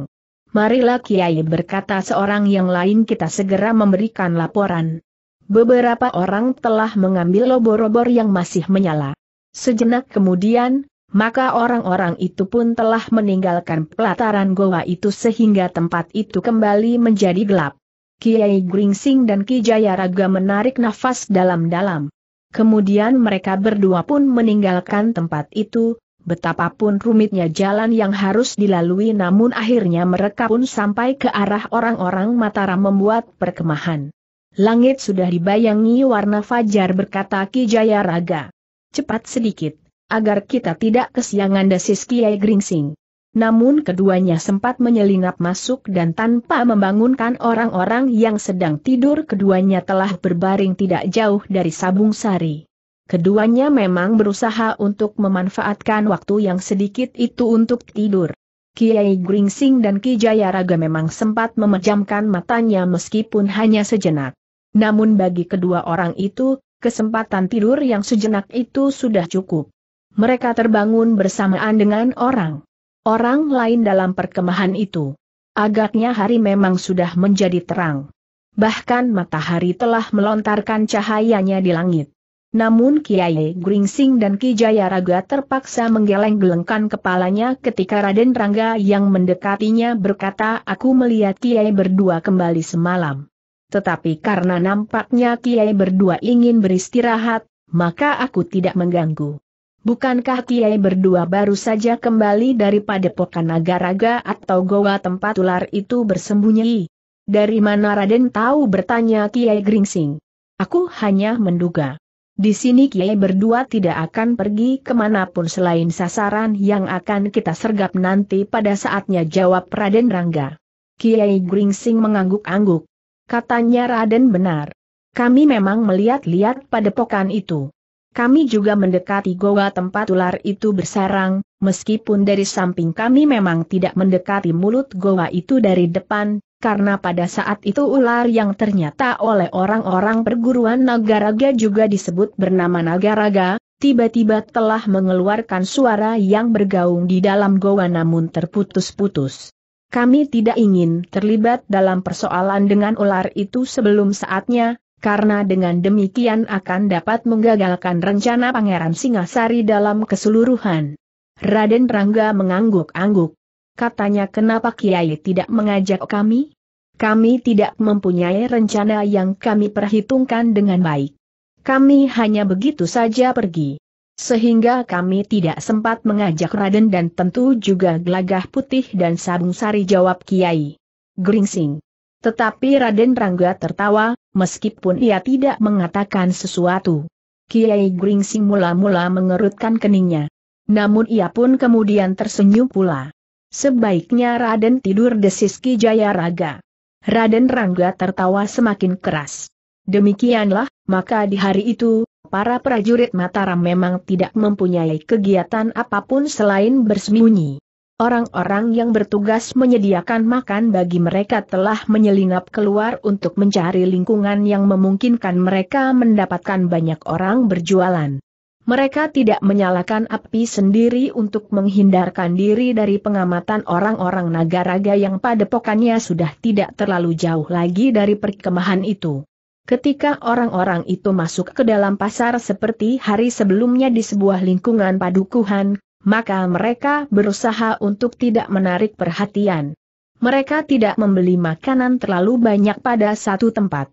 Marilah Kiai berkata seorang yang lain kita segera memberikan laporan. Beberapa orang telah mengambil lobor-lobor yang masih menyala. Sejenak kemudian, maka orang-orang itu pun telah meninggalkan pelataran goa itu sehingga tempat itu kembali menjadi gelap. Kiai Gringsing dan Ki Jayaraga menarik nafas dalam-dalam. Kemudian mereka berdua pun meninggalkan tempat itu, betapapun rumitnya jalan yang harus dilalui namun akhirnya mereka pun sampai ke arah orang-orang Mataram membuat perkemahan. Langit sudah dibayangi warna fajar berkata Ki Jayaraga. Cepat sedikit agar kita tidak kesiangan desis Kiai Gringsing. Namun keduanya sempat menyelinap masuk dan tanpa membangunkan orang-orang yang sedang tidur keduanya telah berbaring tidak jauh dari Sabung Sari. Keduanya memang berusaha untuk memanfaatkan waktu yang sedikit itu untuk tidur. Kiai Gringsing dan Ki Jayaraga memang sempat memejamkan matanya meskipun hanya sejenak. Namun bagi kedua orang itu, kesempatan tidur yang sejenak itu sudah cukup mereka terbangun bersamaan dengan orang. Orang lain dalam perkemahan itu. Agaknya hari memang sudah menjadi terang. Bahkan matahari telah melontarkan cahayanya di langit. Namun Kiai Gringsing dan Ki Jayaraga terpaksa menggeleng-gelengkan kepalanya ketika Raden Rangga yang mendekatinya berkata aku melihat Kiai berdua kembali semalam. Tetapi karena nampaknya Kiai berdua ingin beristirahat, maka aku tidak mengganggu. Bukankah Kiai berdua baru saja kembali dari padepokan naga atau goa tempat ular itu bersembunyi? Dari mana Raden tahu bertanya Kiai Gringsing? Aku hanya menduga. Di sini Kiai berdua tidak akan pergi kemanapun selain sasaran yang akan kita sergap nanti pada saatnya jawab Raden Rangga. Kiai Gringsing mengangguk-angguk. Katanya Raden benar. Kami memang melihat-lihat padepokan itu kami juga mendekati goa tempat ular itu bersarang, meskipun dari samping kami memang tidak mendekati mulut goa itu dari depan, karena pada saat itu ular yang ternyata oleh orang-orang perguruan Nagaraga juga disebut bernama Nagaraga, tiba-tiba telah mengeluarkan suara yang bergaung di dalam goa namun terputus-putus. Kami tidak ingin terlibat dalam persoalan dengan ular itu sebelum saatnya, karena dengan demikian akan dapat menggagalkan rencana Pangeran Singasari dalam keseluruhan. Raden Rangga mengangguk-angguk. Katanya kenapa Kiai tidak mengajak kami? Kami tidak mempunyai rencana yang kami perhitungkan dengan baik. Kami hanya begitu saja pergi. Sehingga kami tidak sempat mengajak Raden dan tentu juga gelagah putih dan sabung sari jawab Kiai. Gringsing. Tetapi Raden Rangga tertawa, meskipun ia tidak mengatakan sesuatu. Kiai Gringsing mula-mula mengerutkan keningnya. Namun ia pun kemudian tersenyum pula. Sebaiknya Raden tidur desis Ki Jaya Raga. Raden Rangga tertawa semakin keras. Demikianlah, maka di hari itu, para prajurit Mataram memang tidak mempunyai kegiatan apapun selain bersembunyi. Orang-orang yang bertugas menyediakan makan bagi mereka telah menyelinap keluar untuk mencari lingkungan yang memungkinkan mereka mendapatkan banyak orang berjualan. Mereka tidak menyalakan api sendiri untuk menghindarkan diri dari pengamatan orang-orang nagaraga yang padepokannya sudah tidak terlalu jauh lagi dari perkemahan itu. Ketika orang-orang itu masuk ke dalam pasar seperti hari sebelumnya di sebuah lingkungan padukuhan, maka mereka berusaha untuk tidak menarik perhatian. Mereka tidak membeli makanan terlalu banyak pada satu tempat.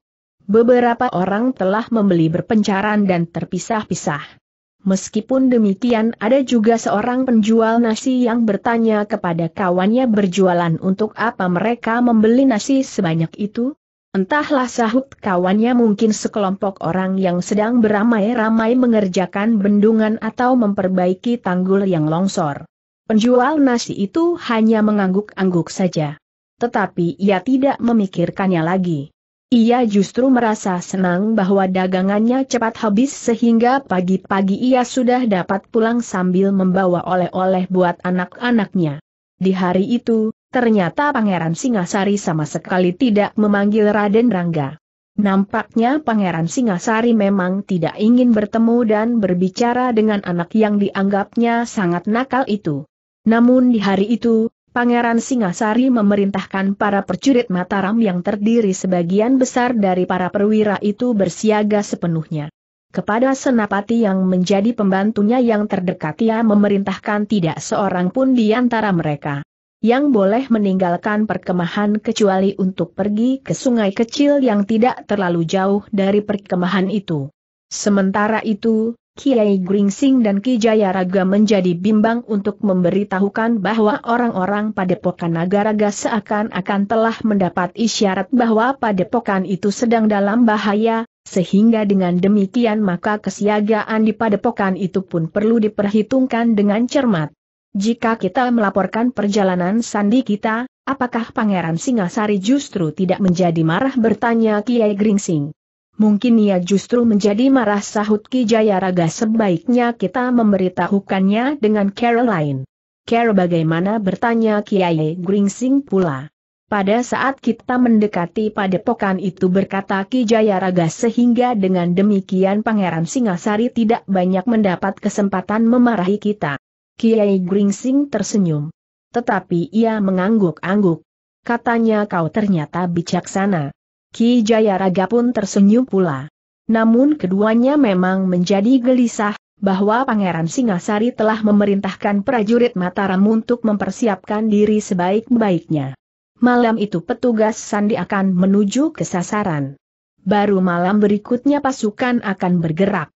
Beberapa orang telah membeli berpencaran dan terpisah-pisah. Meskipun demikian ada juga seorang penjual nasi yang bertanya kepada kawannya berjualan untuk apa mereka membeli nasi sebanyak itu? Entahlah sahut kawannya mungkin sekelompok orang yang sedang beramai-ramai mengerjakan bendungan atau memperbaiki tanggul yang longsor. Penjual nasi itu hanya mengangguk-angguk saja. Tetapi ia tidak memikirkannya lagi. Ia justru merasa senang bahwa dagangannya cepat habis sehingga pagi-pagi ia sudah dapat pulang sambil membawa oleh-oleh buat anak-anaknya. Di hari itu, Ternyata Pangeran Singasari sama sekali tidak memanggil Raden Rangga. Nampaknya Pangeran Singasari memang tidak ingin bertemu dan berbicara dengan anak yang dianggapnya sangat nakal itu. Namun di hari itu, Pangeran Singasari memerintahkan para percurit Mataram yang terdiri sebagian besar dari para perwira itu bersiaga sepenuhnya. Kepada Senapati yang menjadi pembantunya yang terdekat ia memerintahkan tidak seorang pun di antara mereka yang boleh meninggalkan perkemahan kecuali untuk pergi ke sungai kecil yang tidak terlalu jauh dari perkemahan itu. Sementara itu, Kiai Gringsing dan Ki Jayaraga menjadi bimbang untuk memberitahukan bahwa orang-orang padepokan Nagaraga seakan-akan telah mendapat isyarat bahwa padepokan itu sedang dalam bahaya, sehingga dengan demikian maka kesiagaan di padepokan itu pun perlu diperhitungkan dengan cermat. Jika kita melaporkan perjalanan sandi kita, apakah Pangeran Singasari justru tidak menjadi marah bertanya Kiai Gringsing? Mungkin ia justru menjadi marah sahut Ki Jayaraga sebaiknya kita memberitahukannya dengan Caroline. Care bagaimana bertanya Kiai Gringsing pula. Pada saat kita mendekati padepokan itu berkata Ki Jayaraga sehingga dengan demikian Pangeran Singasari tidak banyak mendapat kesempatan memarahi kita. Kiai Gringsing tersenyum. Tetapi ia mengangguk-angguk. Katanya kau ternyata bijaksana. Ki Jayaraga pun tersenyum pula. Namun keduanya memang menjadi gelisah, bahwa Pangeran Singasari telah memerintahkan prajurit Mataram untuk mempersiapkan diri sebaik-baiknya. Malam itu petugas Sandi akan menuju ke sasaran. Baru malam berikutnya pasukan akan bergerak.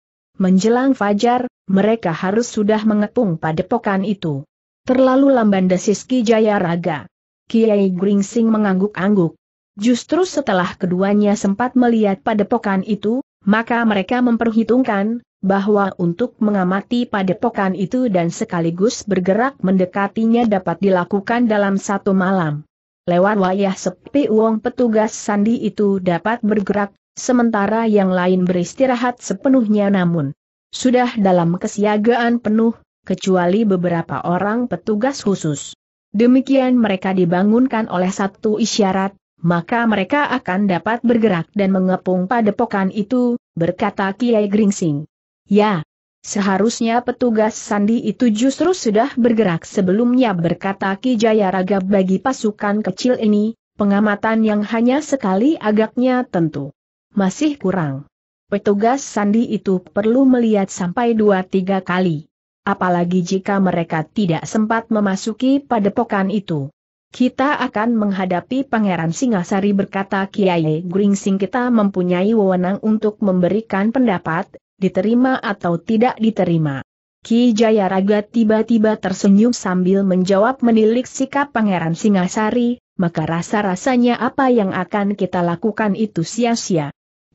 Menjelang fajar, mereka harus sudah mengepung padepokan itu. Terlalu lamban desis Ki Jayaraga. Kiai Gringsing mengangguk-angguk. Justru setelah keduanya sempat melihat padepokan itu, maka mereka memperhitungkan, bahwa untuk mengamati padepokan itu dan sekaligus bergerak mendekatinya dapat dilakukan dalam satu malam. Lewat wayah sepi uang petugas sandi itu dapat bergerak, sementara yang lain beristirahat sepenuhnya namun sudah dalam kesiagaan penuh, kecuali beberapa orang petugas khusus. Demikian mereka dibangunkan oleh satu isyarat, maka mereka akan dapat bergerak dan mengepung padepokan itu, berkata Kiai Gringsing. Ya, seharusnya petugas sandi itu justru sudah bergerak sebelumnya berkata Ki Jayaraga bagi pasukan kecil ini, pengamatan yang hanya sekali agaknya tentu masih kurang. Petugas sandi itu perlu melihat sampai dua tiga kali. Apalagi jika mereka tidak sempat memasuki padepokan itu. Kita akan menghadapi Pangeran Singasari berkata Kiai Gringsing kita mempunyai wewenang untuk memberikan pendapat, diterima atau tidak diterima. Ki Jayaraga tiba-tiba tersenyum sambil menjawab menilik sikap Pangeran Singasari, maka rasa-rasanya apa yang akan kita lakukan itu sia-sia.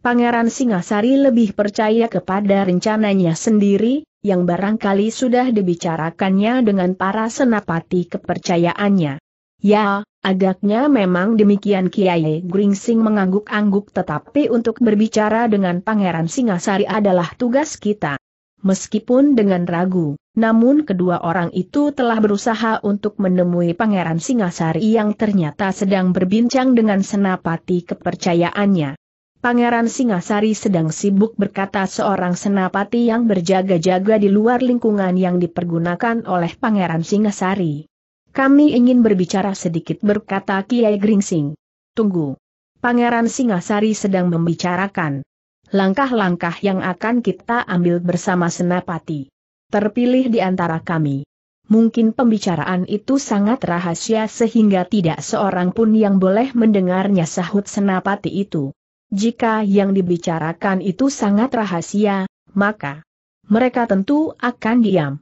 Pangeran Singasari lebih percaya kepada rencananya sendiri, yang barangkali sudah dibicarakannya dengan para senapati kepercayaannya. Ya, agaknya memang demikian Kiai Gringsing mengangguk-angguk tetapi untuk berbicara dengan Pangeran Singasari adalah tugas kita. Meskipun dengan ragu, namun kedua orang itu telah berusaha untuk menemui Pangeran Singasari yang ternyata sedang berbincang dengan senapati kepercayaannya. Pangeran Singasari sedang sibuk berkata seorang senapati yang berjaga-jaga di luar lingkungan yang dipergunakan oleh Pangeran Singasari. Kami ingin berbicara sedikit berkata Kiai Gringsing. Tunggu. Pangeran Singasari sedang membicarakan langkah-langkah yang akan kita ambil bersama Senapati. Terpilih di antara kami. Mungkin pembicaraan itu sangat rahasia sehingga tidak seorang pun yang boleh mendengarnya sahut Senapati itu. Jika yang dibicarakan itu sangat rahasia, maka mereka tentu akan diam.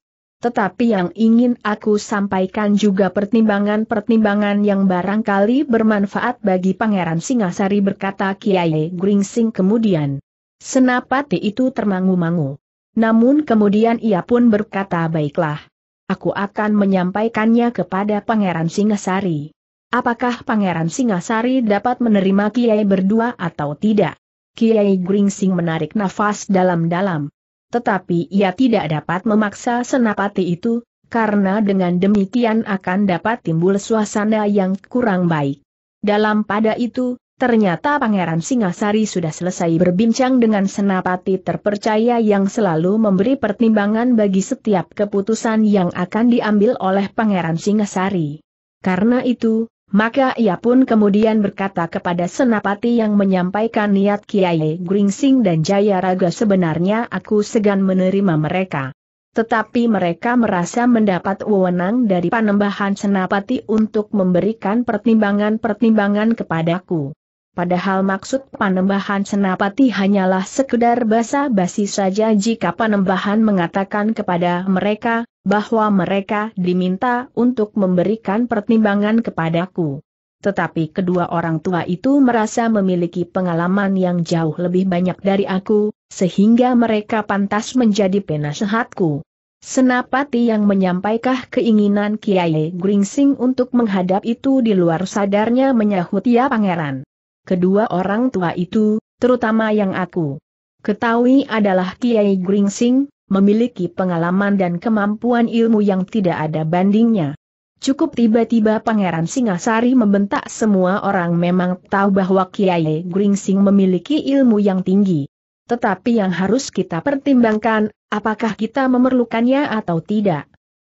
Tetapi yang ingin aku sampaikan juga pertimbangan-pertimbangan yang barangkali bermanfaat bagi Pangeran Singasari berkata Kiai Gringsing kemudian. Senapati itu termangu-mangu. Namun kemudian ia pun berkata baiklah. Aku akan menyampaikannya kepada Pangeran Singasari. Apakah Pangeran Singasari dapat menerima Kiai berdua atau tidak? Kiai Gringsing menarik nafas dalam-dalam. Tetapi ia tidak dapat memaksa senapati itu, karena dengan demikian akan dapat timbul suasana yang kurang baik. Dalam pada itu, Ternyata Pangeran Singasari sudah selesai berbincang dengan senapati terpercaya yang selalu memberi pertimbangan bagi setiap keputusan yang akan diambil oleh Pangeran Singasari. Karena itu, maka ia pun kemudian berkata kepada Senapati yang menyampaikan niat Kiai Gringsing dan Jaya Raga sebenarnya aku segan menerima mereka. Tetapi mereka merasa mendapat wewenang dari panembahan Senapati untuk memberikan pertimbangan-pertimbangan kepadaku. Padahal maksud panembahan senapati hanyalah sekedar basa-basi saja jika panembahan mengatakan kepada mereka, bahwa mereka diminta untuk memberikan pertimbangan kepadaku. Tetapi kedua orang tua itu merasa memiliki pengalaman yang jauh lebih banyak dari aku, sehingga mereka pantas menjadi penasehatku. Senapati yang menyampaikan keinginan Kiai Gringsing untuk menghadap itu di luar sadarnya menyahut ya pangeran. Kedua orang tua itu, terutama yang aku ketahui adalah Kiai Gringsing, memiliki pengalaman dan kemampuan ilmu yang tidak ada bandingnya. Cukup tiba-tiba Pangeran Singasari membentak semua orang memang tahu bahwa Kiai Gringsing memiliki ilmu yang tinggi. Tetapi yang harus kita pertimbangkan, apakah kita memerlukannya atau tidak.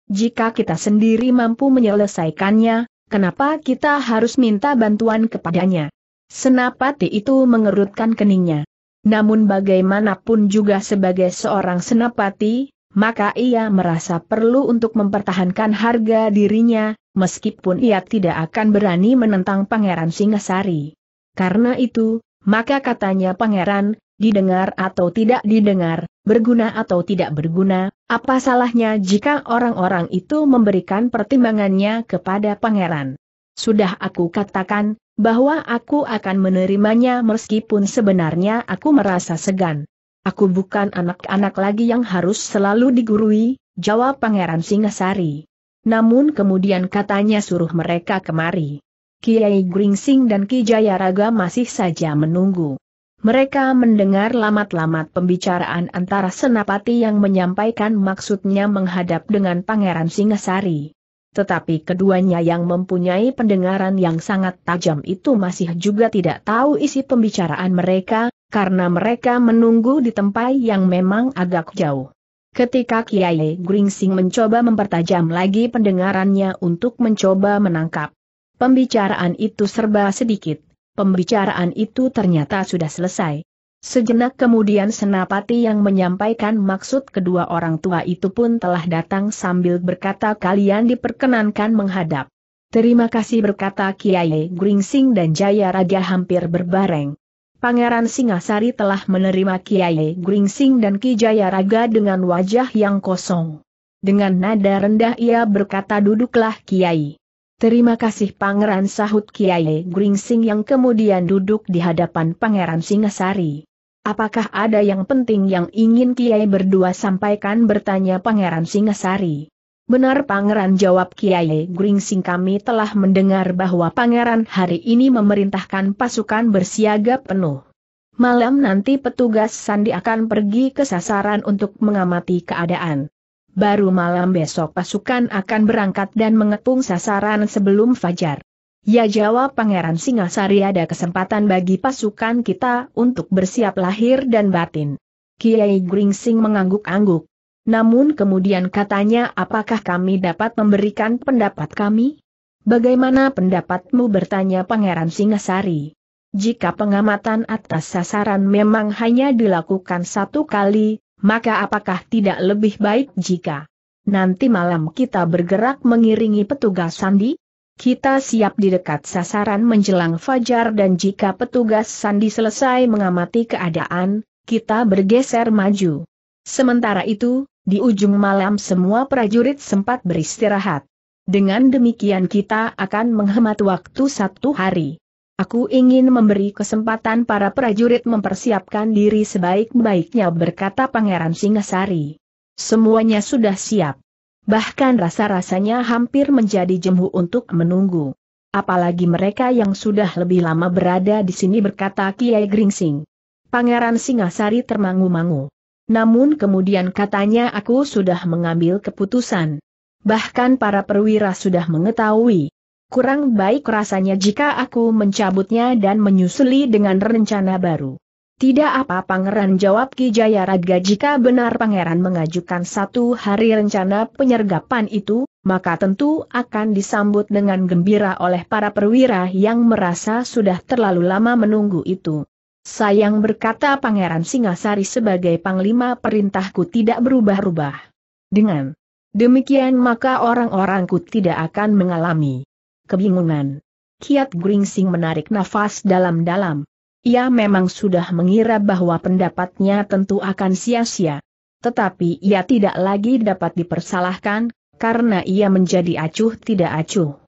Jika kita sendiri mampu menyelesaikannya, kenapa kita harus minta bantuan kepadanya? Senapati itu mengerutkan keningnya. Namun bagaimanapun juga sebagai seorang senapati, maka ia merasa perlu untuk mempertahankan harga dirinya, meskipun ia tidak akan berani menentang Pangeran Singasari. Karena itu, maka katanya Pangeran, didengar atau tidak didengar, berguna atau tidak berguna, apa salahnya jika orang-orang itu memberikan pertimbangannya kepada Pangeran. Sudah aku katakan, bahwa aku akan menerimanya meskipun sebenarnya aku merasa segan. Aku bukan anak-anak lagi yang harus selalu digurui, jawab Pangeran Singasari. Namun kemudian katanya suruh mereka kemari. Kiai Gringsing dan Ki Jayaraga masih saja menunggu. Mereka mendengar lamat-lamat pembicaraan antara senapati yang menyampaikan maksudnya menghadap dengan Pangeran Singasari. Tetapi keduanya yang mempunyai pendengaran yang sangat tajam itu masih juga tidak tahu isi pembicaraan mereka, karena mereka menunggu di tempat yang memang agak jauh. Ketika Kiai Gringsing mencoba mempertajam lagi pendengarannya untuk mencoba menangkap pembicaraan itu serba sedikit, pembicaraan itu ternyata sudah selesai. Sejenak kemudian Senapati yang menyampaikan maksud kedua orang tua itu pun telah datang sambil berkata kalian diperkenankan menghadap. Terima kasih berkata Kiai Gringsing dan Jaya Raja hampir berbareng. Pangeran Singasari telah menerima Kiai Gringsing dan Ki Jaya Raga dengan wajah yang kosong. Dengan nada rendah ia berkata duduklah Kiai. Terima kasih Pangeran sahut Kiai Gringsing yang kemudian duduk di hadapan Pangeran Singasari. Apakah ada yang penting yang ingin Kiai berdua sampaikan bertanya Pangeran Singasari. Benar Pangeran jawab Kiai Gringsing kami telah mendengar bahwa Pangeran hari ini memerintahkan pasukan bersiaga penuh. Malam nanti petugas Sandi akan pergi ke sasaran untuk mengamati keadaan. Baru malam besok pasukan akan berangkat dan mengepung sasaran sebelum fajar. Ya jawab Pangeran Singasari ada kesempatan bagi pasukan kita untuk bersiap lahir dan batin. Kiai Gringsing mengangguk-angguk. Namun kemudian katanya apakah kami dapat memberikan pendapat kami? Bagaimana pendapatmu bertanya Pangeran Singasari? Jika pengamatan atas sasaran memang hanya dilakukan satu kali, maka apakah tidak lebih baik jika nanti malam kita bergerak mengiringi petugas sandi? Kita siap di dekat sasaran menjelang fajar dan jika petugas Sandi selesai mengamati keadaan, kita bergeser maju. Sementara itu, di ujung malam semua prajurit sempat beristirahat. Dengan demikian kita akan menghemat waktu satu hari. Aku ingin memberi kesempatan para prajurit mempersiapkan diri sebaik-baiknya berkata Pangeran Singasari. Semuanya sudah siap bahkan rasa-rasanya hampir menjadi jemu untuk menunggu. Apalagi mereka yang sudah lebih lama berada di sini berkata Kiai Gringsing. Pangeran Singasari termangu-mangu. Namun kemudian katanya aku sudah mengambil keputusan. Bahkan para perwira sudah mengetahui. Kurang baik rasanya jika aku mencabutnya dan menyusuli dengan rencana baru. Tidak apa pangeran jawab Ki Jayaraga jika benar pangeran mengajukan satu hari rencana penyergapan itu, maka tentu akan disambut dengan gembira oleh para perwira yang merasa sudah terlalu lama menunggu itu. Sayang berkata pangeran Singasari sebagai panglima perintahku tidak berubah-ubah. Dengan demikian maka orang-orangku tidak akan mengalami kebingungan. Kiat Gringsing menarik nafas dalam-dalam. Ia memang sudah mengira bahwa pendapatnya tentu akan sia-sia. Tetapi ia tidak lagi dapat dipersalahkan, karena ia menjadi acuh tidak acuh.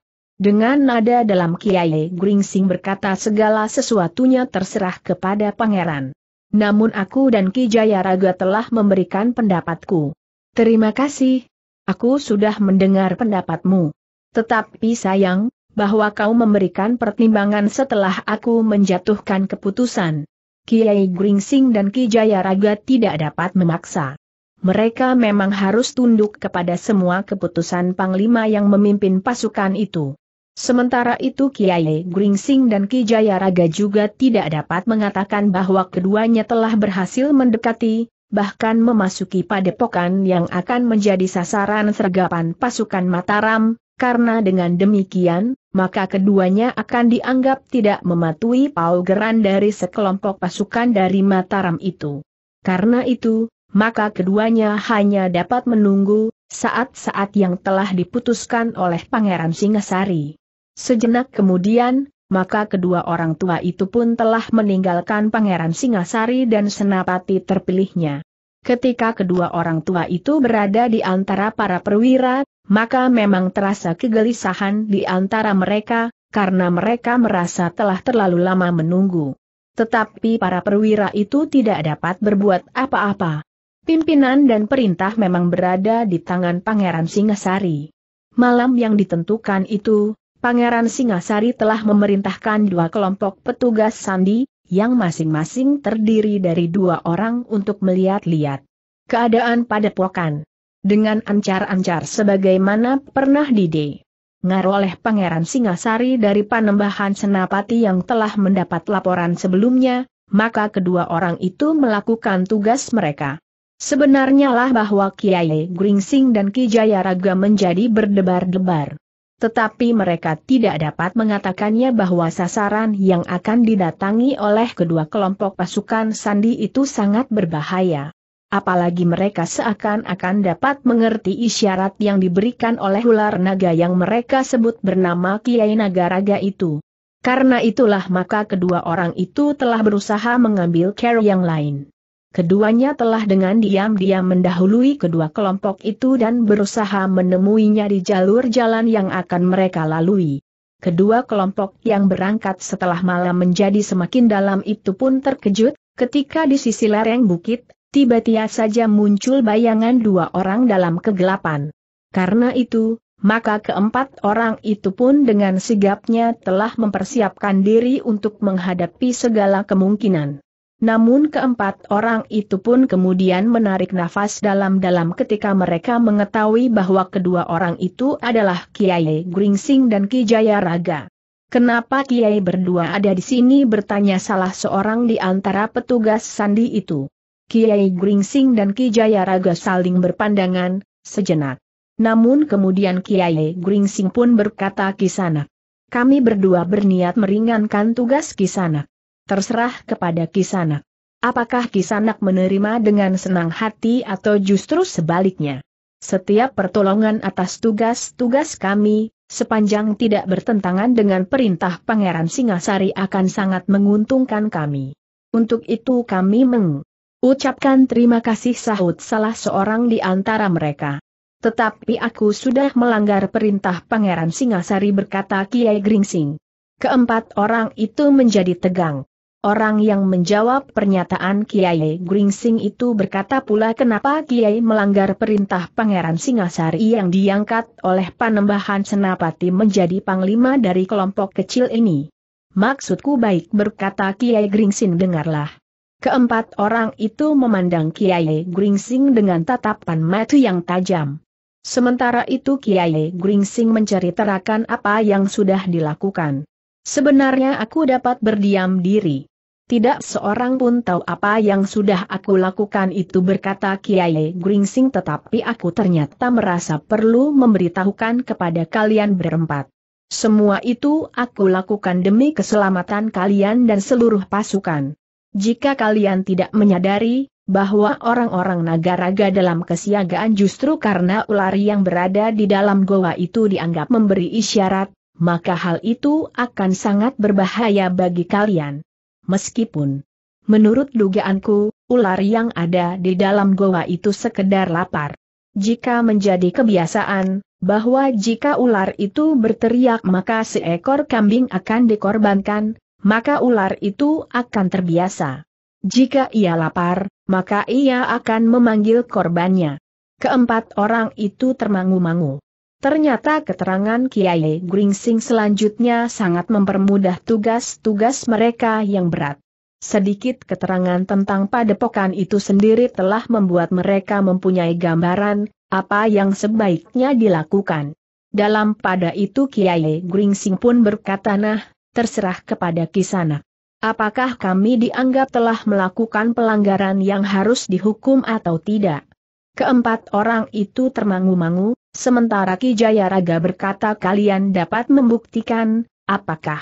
Dengan nada dalam Kiai Gringsing berkata segala sesuatunya terserah kepada pangeran. Namun aku dan Ki Raga telah memberikan pendapatku. Terima kasih. Aku sudah mendengar pendapatmu. Tetapi sayang, bahwa kau memberikan pertimbangan setelah aku menjatuhkan keputusan. Kiai Gringsing dan Ki Jayaraga tidak dapat memaksa. Mereka memang harus tunduk kepada semua keputusan Panglima yang memimpin pasukan itu. Sementara itu Kiai Gringsing dan Ki Jayaraga juga tidak dapat mengatakan bahwa keduanya telah berhasil mendekati, bahkan memasuki padepokan yang akan menjadi sasaran sergapan pasukan Mataram, karena dengan demikian, maka keduanya akan dianggap tidak mematuhi paugeran dari sekelompok pasukan dari Mataram itu. Karena itu, maka keduanya hanya dapat menunggu saat-saat yang telah diputuskan oleh Pangeran Singasari. Sejenak kemudian, maka kedua orang tua itu pun telah meninggalkan Pangeran Singasari dan Senapati terpilihnya. Ketika kedua orang tua itu berada di antara para perwira, maka memang terasa kegelisahan di antara mereka, karena mereka merasa telah terlalu lama menunggu. Tetapi para perwira itu tidak dapat berbuat apa-apa. Pimpinan dan perintah memang berada di tangan Pangeran Singasari. Malam yang ditentukan itu, Pangeran Singasari telah memerintahkan dua kelompok petugas sandi, yang masing-masing terdiri dari dua orang untuk melihat-lihat keadaan pada pokan. Dengan ancar-ancar sebagaimana pernah dide. Ngaruh oleh Pangeran Singasari dari panembahan Senapati yang telah mendapat laporan sebelumnya, maka kedua orang itu melakukan tugas mereka. Sebenarnya lah bahwa Kiai Gringsing dan Ki Jayaraga menjadi berdebar-debar. Tetapi mereka tidak dapat mengatakannya bahwa sasaran yang akan didatangi oleh kedua kelompok pasukan Sandi itu sangat berbahaya apalagi mereka seakan-akan dapat mengerti isyarat yang diberikan oleh ular naga yang mereka sebut bernama Kiai Nagaraga itu. Karena itulah maka kedua orang itu telah berusaha mengambil care yang lain. Keduanya telah dengan diam-diam mendahului kedua kelompok itu dan berusaha menemuinya di jalur jalan yang akan mereka lalui. Kedua kelompok yang berangkat setelah malam menjadi semakin dalam itu pun terkejut, ketika di sisi lereng bukit, tiba-tiba saja muncul bayangan dua orang dalam kegelapan. Karena itu, maka keempat orang itu pun dengan sigapnya telah mempersiapkan diri untuk menghadapi segala kemungkinan. Namun keempat orang itu pun kemudian menarik nafas dalam-dalam ketika mereka mengetahui bahwa kedua orang itu adalah Kiai Gringsing dan Ki Jayaraga. Kenapa Kiai berdua ada di sini bertanya salah seorang di antara petugas sandi itu. Kiai Gringsing dan Ki Jayaraga saling berpandangan, sejenak. Namun kemudian Kiai Gringsing pun berkata kisana, Kami berdua berniat meringankan tugas kisana. Terserah kepada Kisanak. Apakah Kisanak menerima dengan senang hati atau justru sebaliknya? Setiap pertolongan atas tugas-tugas kami, sepanjang tidak bertentangan dengan perintah Pangeran Singasari akan sangat menguntungkan kami. Untuk itu kami meng Ucapkan terima kasih sahut salah seorang di antara mereka. Tetapi aku sudah melanggar perintah Pangeran Singasari berkata Kiai Gringsing. Keempat orang itu menjadi tegang. Orang yang menjawab pernyataan Kiai Gringsing itu berkata pula kenapa Kiai melanggar perintah Pangeran Singasari yang diangkat oleh Panembahan Senapati menjadi panglima dari kelompok kecil ini. Maksudku baik berkata Kiai Gringsing dengarlah. Keempat orang itu memandang Kiai Gringsing dengan tatapan mata yang tajam. Sementara itu Kiai Gringsing menceritakan apa yang sudah dilakukan. Sebenarnya aku dapat berdiam diri. Tidak seorang pun tahu apa yang sudah aku lakukan itu berkata Kiai Gringsing tetapi aku ternyata merasa perlu memberitahukan kepada kalian berempat. Semua itu aku lakukan demi keselamatan kalian dan seluruh pasukan. Jika kalian tidak menyadari, bahwa orang-orang naga-raga dalam kesiagaan justru karena ular yang berada di dalam goa itu dianggap memberi isyarat, maka hal itu akan sangat berbahaya bagi kalian. Meskipun, menurut dugaanku, ular yang ada di dalam goa itu sekedar lapar. Jika menjadi kebiasaan, bahwa jika ular itu berteriak maka seekor kambing akan dikorbankan, maka ular itu akan terbiasa. Jika ia lapar, maka ia akan memanggil korbannya. Keempat orang itu termangu-mangu. Ternyata keterangan Kiai Gringsing selanjutnya sangat mempermudah tugas-tugas mereka yang berat. Sedikit keterangan tentang padepokan itu sendiri telah membuat mereka mempunyai gambaran apa yang sebaiknya dilakukan. Dalam pada itu Kiai Gringsing pun berkata nah, terserah kepada Kisanak. Apakah kami dianggap telah melakukan pelanggaran yang harus dihukum atau tidak? Keempat orang itu termangu-mangu, sementara Ki Jayaraga berkata kalian dapat membuktikan, apakah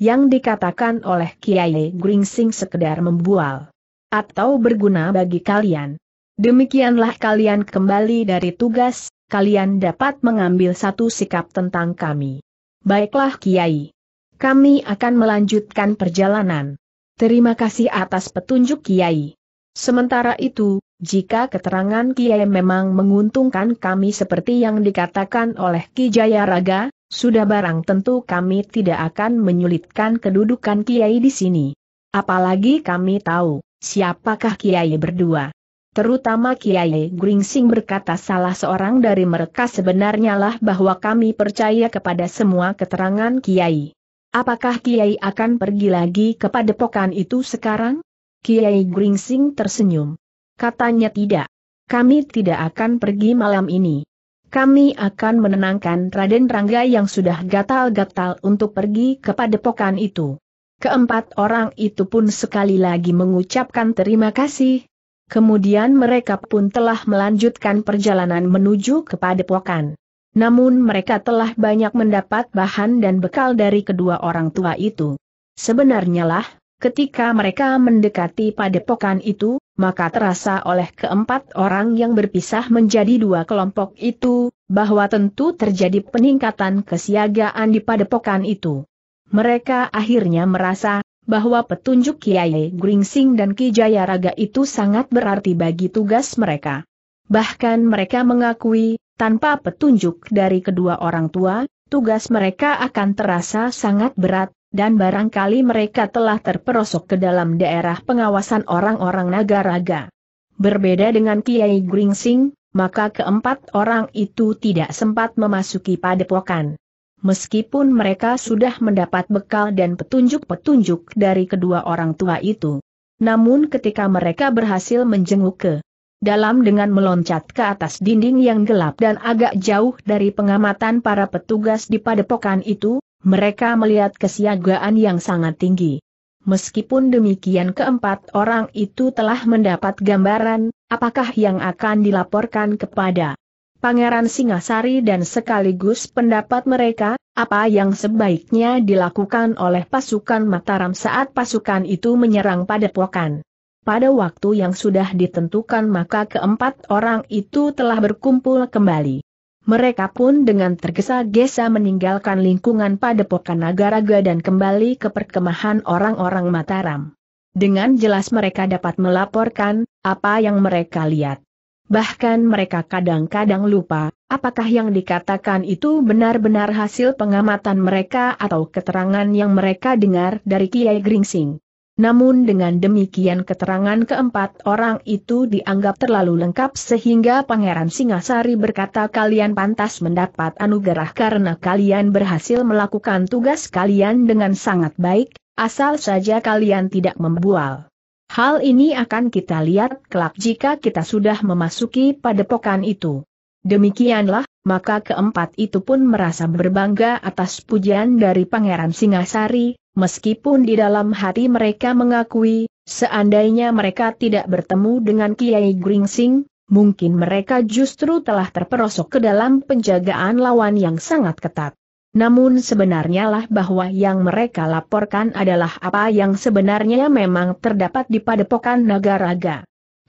yang dikatakan oleh Kiai Gringsing sekedar membual atau berguna bagi kalian. Demikianlah kalian kembali dari tugas, kalian dapat mengambil satu sikap tentang kami. Baiklah Kiai. Kami akan melanjutkan perjalanan. Terima kasih atas petunjuk Kiai. Sementara itu, jika keterangan Kiai memang menguntungkan kami seperti yang dikatakan oleh Ki Jayaraga, sudah barang tentu kami tidak akan menyulitkan kedudukan Kiai di sini. Apalagi kami tahu, siapakah Kiai berdua. Terutama Kiai Gringsing berkata salah seorang dari mereka sebenarnya lah bahwa kami percaya kepada semua keterangan Kiai. Apakah Kiai akan pergi lagi ke padepokan itu sekarang? Kiai Gringsing tersenyum. Katanya tidak. Kami tidak akan pergi malam ini. Kami akan menenangkan Raden Rangga yang sudah gatal-gatal untuk pergi ke padepokan itu. Keempat orang itu pun sekali lagi mengucapkan terima kasih. Kemudian mereka pun telah melanjutkan perjalanan menuju ke padepokan. Namun mereka telah banyak mendapat bahan dan bekal dari kedua orang tua itu. Sebenarnya lah, ketika mereka mendekati padepokan itu, maka terasa oleh keempat orang yang berpisah menjadi dua kelompok itu, bahwa tentu terjadi peningkatan kesiagaan di padepokan itu. Mereka akhirnya merasa bahwa petunjuk Kiai Gringsing dan Ki Raga itu sangat berarti bagi tugas mereka. Bahkan mereka mengakui tanpa petunjuk dari kedua orang tua, tugas mereka akan terasa sangat berat, dan barangkali mereka telah terperosok ke dalam daerah pengawasan orang-orang naga-raga. Berbeda dengan Kiai Gringsing, maka keempat orang itu tidak sempat memasuki padepokan. Meskipun mereka sudah mendapat bekal dan petunjuk-petunjuk dari kedua orang tua itu. Namun ketika mereka berhasil menjenguk ke dalam dengan meloncat ke atas dinding yang gelap dan agak jauh dari pengamatan para petugas di padepokan itu, mereka melihat kesiagaan yang sangat tinggi. Meskipun demikian keempat orang itu telah mendapat gambaran, apakah yang akan dilaporkan kepada Pangeran Singasari dan sekaligus pendapat mereka, apa yang sebaiknya dilakukan oleh pasukan Mataram saat pasukan itu menyerang padepokan pada waktu yang sudah ditentukan maka keempat orang itu telah berkumpul kembali. Mereka pun dengan tergesa-gesa meninggalkan lingkungan padepokan Nagaraga dan kembali ke perkemahan orang-orang Mataram. Dengan jelas mereka dapat melaporkan apa yang mereka lihat. Bahkan mereka kadang-kadang lupa, apakah yang dikatakan itu benar-benar hasil pengamatan mereka atau keterangan yang mereka dengar dari Kiai Gringsing. Namun dengan demikian keterangan keempat orang itu dianggap terlalu lengkap sehingga Pangeran Singasari berkata kalian pantas mendapat anugerah karena kalian berhasil melakukan tugas kalian dengan sangat baik, asal saja kalian tidak membual. Hal ini akan kita lihat kelak jika kita sudah memasuki padepokan itu. Demikianlah, maka keempat itu pun merasa berbangga atas pujian dari Pangeran Singasari, Meskipun di dalam hati mereka mengakui, seandainya mereka tidak bertemu dengan Kiai Gringsing, mungkin mereka justru telah terperosok ke dalam penjagaan lawan yang sangat ketat. Namun sebenarnya lah bahwa yang mereka laporkan adalah apa yang sebenarnya memang terdapat di padepokan naga raga.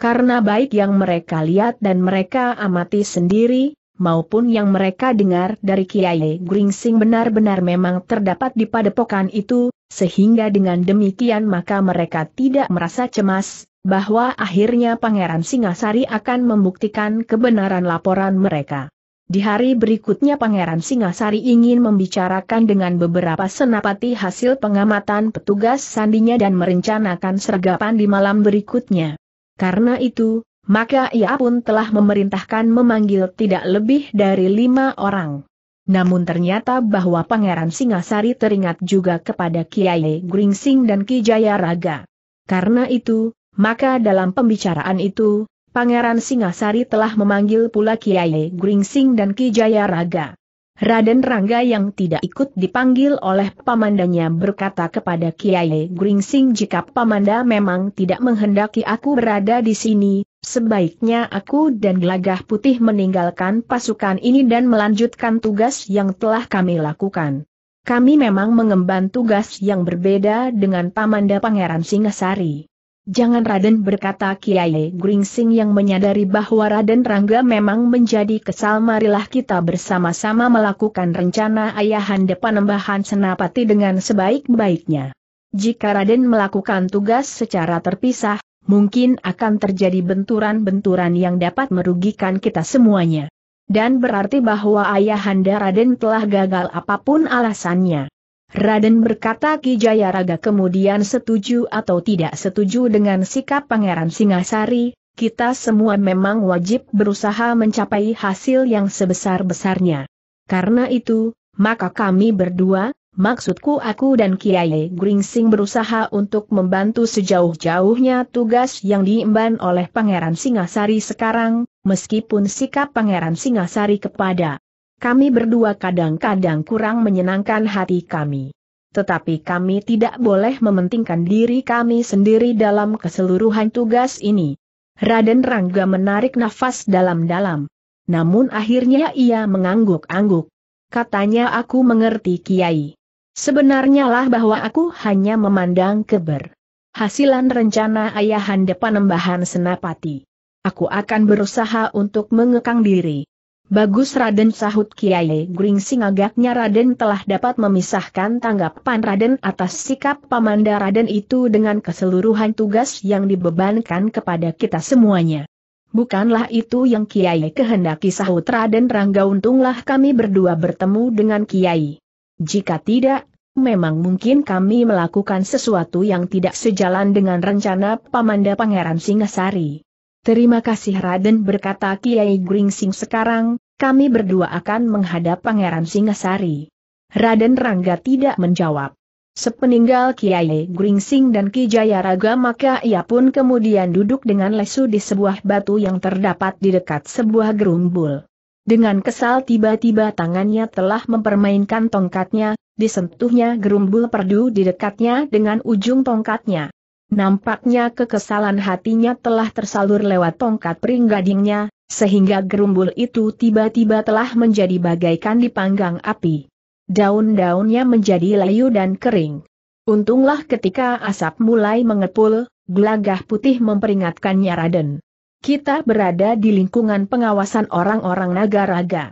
Karena baik yang mereka lihat dan mereka amati sendiri, maupun yang mereka dengar dari Kiai Gringsing benar-benar memang terdapat di padepokan itu, sehingga dengan demikian maka mereka tidak merasa cemas, bahwa akhirnya Pangeran Singasari akan membuktikan kebenaran laporan mereka. Di hari berikutnya Pangeran Singasari ingin membicarakan dengan beberapa senapati hasil pengamatan petugas sandinya dan merencanakan sergapan di malam berikutnya. Karena itu, maka ia pun telah memerintahkan memanggil tidak lebih dari lima orang. Namun ternyata bahwa Pangeran Singasari teringat juga kepada Kiai Gringsing dan Ki Jaya Raga. Karena itu, maka dalam pembicaraan itu, Pangeran Singasari telah memanggil pula Kiai Gringsing dan Ki Jaya Raga. Raden Rangga yang tidak ikut dipanggil oleh Pamandanya berkata kepada Kiai Gringsing jika pamanda memang tidak menghendaki aku berada di sini, Sebaiknya aku dan Gelagah Putih meninggalkan pasukan ini dan melanjutkan tugas yang telah kami lakukan. Kami memang mengemban tugas yang berbeda dengan Pamanda Pangeran Singasari. Jangan Raden berkata Kiai Gringsing yang menyadari bahwa Raden Rangga memang menjadi kesal marilah kita bersama-sama melakukan rencana ayahanda panembahan senapati dengan sebaik-baiknya. Jika Raden melakukan tugas secara terpisah, mungkin akan terjadi benturan-benturan yang dapat merugikan kita semuanya. Dan berarti bahwa ayahanda Raden telah gagal apapun alasannya. Raden berkata Ki Jayaraga kemudian setuju atau tidak setuju dengan sikap Pangeran Singasari, kita semua memang wajib berusaha mencapai hasil yang sebesar-besarnya. Karena itu, maka kami berdua, Maksudku aku dan Kiai Gringsing berusaha untuk membantu sejauh-jauhnya tugas yang diemban oleh Pangeran Singasari sekarang, meskipun sikap Pangeran Singasari kepada kami berdua kadang-kadang kurang menyenangkan hati kami. Tetapi kami tidak boleh mementingkan diri kami sendiri dalam keseluruhan tugas ini. Raden Rangga menarik nafas dalam-dalam. Namun akhirnya ia mengangguk-angguk. Katanya aku mengerti Kiai. Sebenarnya lah bahwa aku hanya memandang keber. Hasilan rencana ayahanda panembahan senapati. Aku akan berusaha untuk mengekang diri. Bagus Raden sahut Kiai Gringsing agaknya Raden telah dapat memisahkan tanggapan Raden atas sikap pamanda Raden itu dengan keseluruhan tugas yang dibebankan kepada kita semuanya. Bukanlah itu yang Kiai kehendaki sahut Raden Rangga untunglah kami berdua bertemu dengan Kiai. Jika tidak, memang mungkin kami melakukan sesuatu yang tidak sejalan dengan rencana Pamanda Pangeran Singasari. Terima kasih Raden berkata Kiai Gringsing sekarang, kami berdua akan menghadap Pangeran Singasari. Raden Rangga tidak menjawab. Sepeninggal Kiai Gringsing dan Ki Jayaraga maka ia pun kemudian duduk dengan lesu di sebuah batu yang terdapat di dekat sebuah gerumbul. Dengan kesal tiba-tiba tangannya telah mempermainkan tongkatnya, disentuhnya gerumbul perdu di dekatnya dengan ujung tongkatnya. Nampaknya kekesalan hatinya telah tersalur lewat tongkat pringgadingnya, sehingga gerumbul itu tiba-tiba telah menjadi bagaikan dipanggang api. Daun-daunnya menjadi layu dan kering. Untunglah ketika asap mulai mengepul, gelagah putih memperingatkannya Raden. Kita berada di lingkungan pengawasan orang-orang naga raga.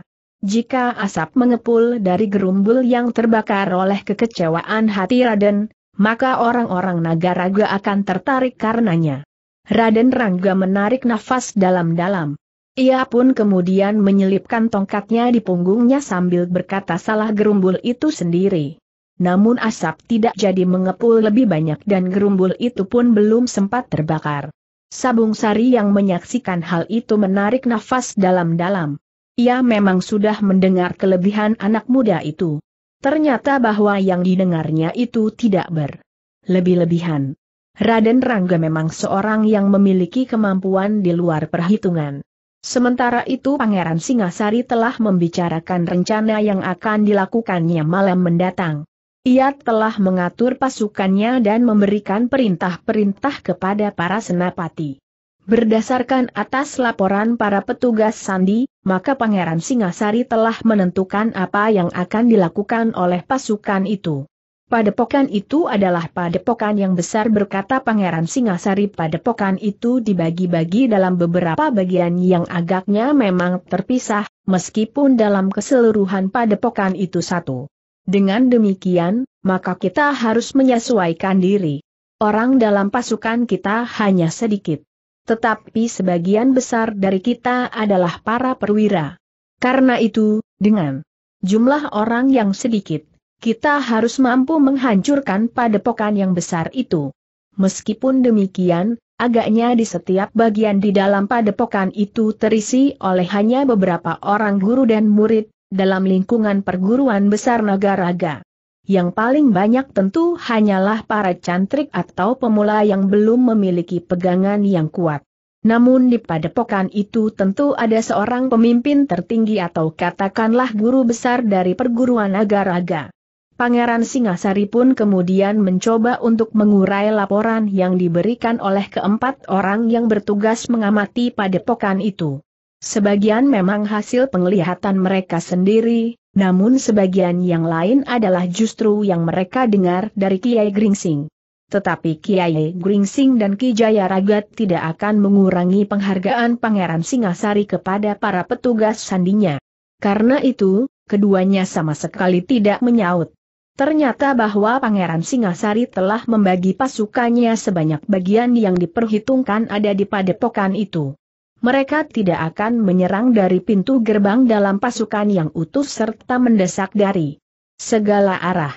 Jika asap mengepul dari gerumbul yang terbakar oleh kekecewaan hati Raden, maka orang-orang naga raga akan tertarik karenanya. Raden Rangga menarik nafas dalam-dalam. Ia pun kemudian menyelipkan tongkatnya di punggungnya sambil berkata salah gerumbul itu sendiri. Namun asap tidak jadi mengepul lebih banyak dan gerumbul itu pun belum sempat terbakar. Sabung Sari yang menyaksikan hal itu menarik nafas dalam-dalam. Ia memang sudah mendengar kelebihan anak muda itu. Ternyata bahwa yang didengarnya itu tidak berlebih-lebihan. Raden Rangga memang seorang yang memiliki kemampuan di luar perhitungan. Sementara itu Pangeran Singasari telah membicarakan rencana yang akan dilakukannya malam mendatang. Ia telah mengatur pasukannya dan memberikan perintah-perintah kepada para senapati. Berdasarkan atas laporan para petugas Sandi, maka Pangeran Singasari telah menentukan apa yang akan dilakukan oleh pasukan itu. Padepokan itu adalah padepokan yang besar berkata Pangeran Singasari padepokan itu dibagi-bagi dalam beberapa bagian yang agaknya memang terpisah, meskipun dalam keseluruhan padepokan itu satu. Dengan demikian, maka kita harus menyesuaikan diri. Orang dalam pasukan kita hanya sedikit. Tetapi sebagian besar dari kita adalah para perwira. Karena itu, dengan jumlah orang yang sedikit, kita harus mampu menghancurkan padepokan yang besar itu. Meskipun demikian, agaknya di setiap bagian di dalam padepokan itu terisi oleh hanya beberapa orang guru dan murid, dalam lingkungan perguruan besar Nagaraga. Yang paling banyak tentu hanyalah para cantrik atau pemula yang belum memiliki pegangan yang kuat. Namun di padepokan itu tentu ada seorang pemimpin tertinggi atau katakanlah guru besar dari perguruan Nagaraga. Pangeran Singasari pun kemudian mencoba untuk mengurai laporan yang diberikan oleh keempat orang yang bertugas mengamati padepokan itu. Sebagian memang hasil penglihatan mereka sendiri, namun sebagian yang lain adalah justru yang mereka dengar dari Kiai Gringsing. Tetapi Kiai Gringsing dan Ki Jaya Ragat tidak akan mengurangi penghargaan Pangeran Singasari kepada para petugas sandinya. Karena itu, keduanya sama sekali tidak menyaut. Ternyata bahwa Pangeran Singasari telah membagi pasukannya sebanyak bagian yang diperhitungkan ada di padepokan itu. Mereka tidak akan menyerang dari pintu gerbang dalam pasukan yang utuh serta mendesak dari segala arah.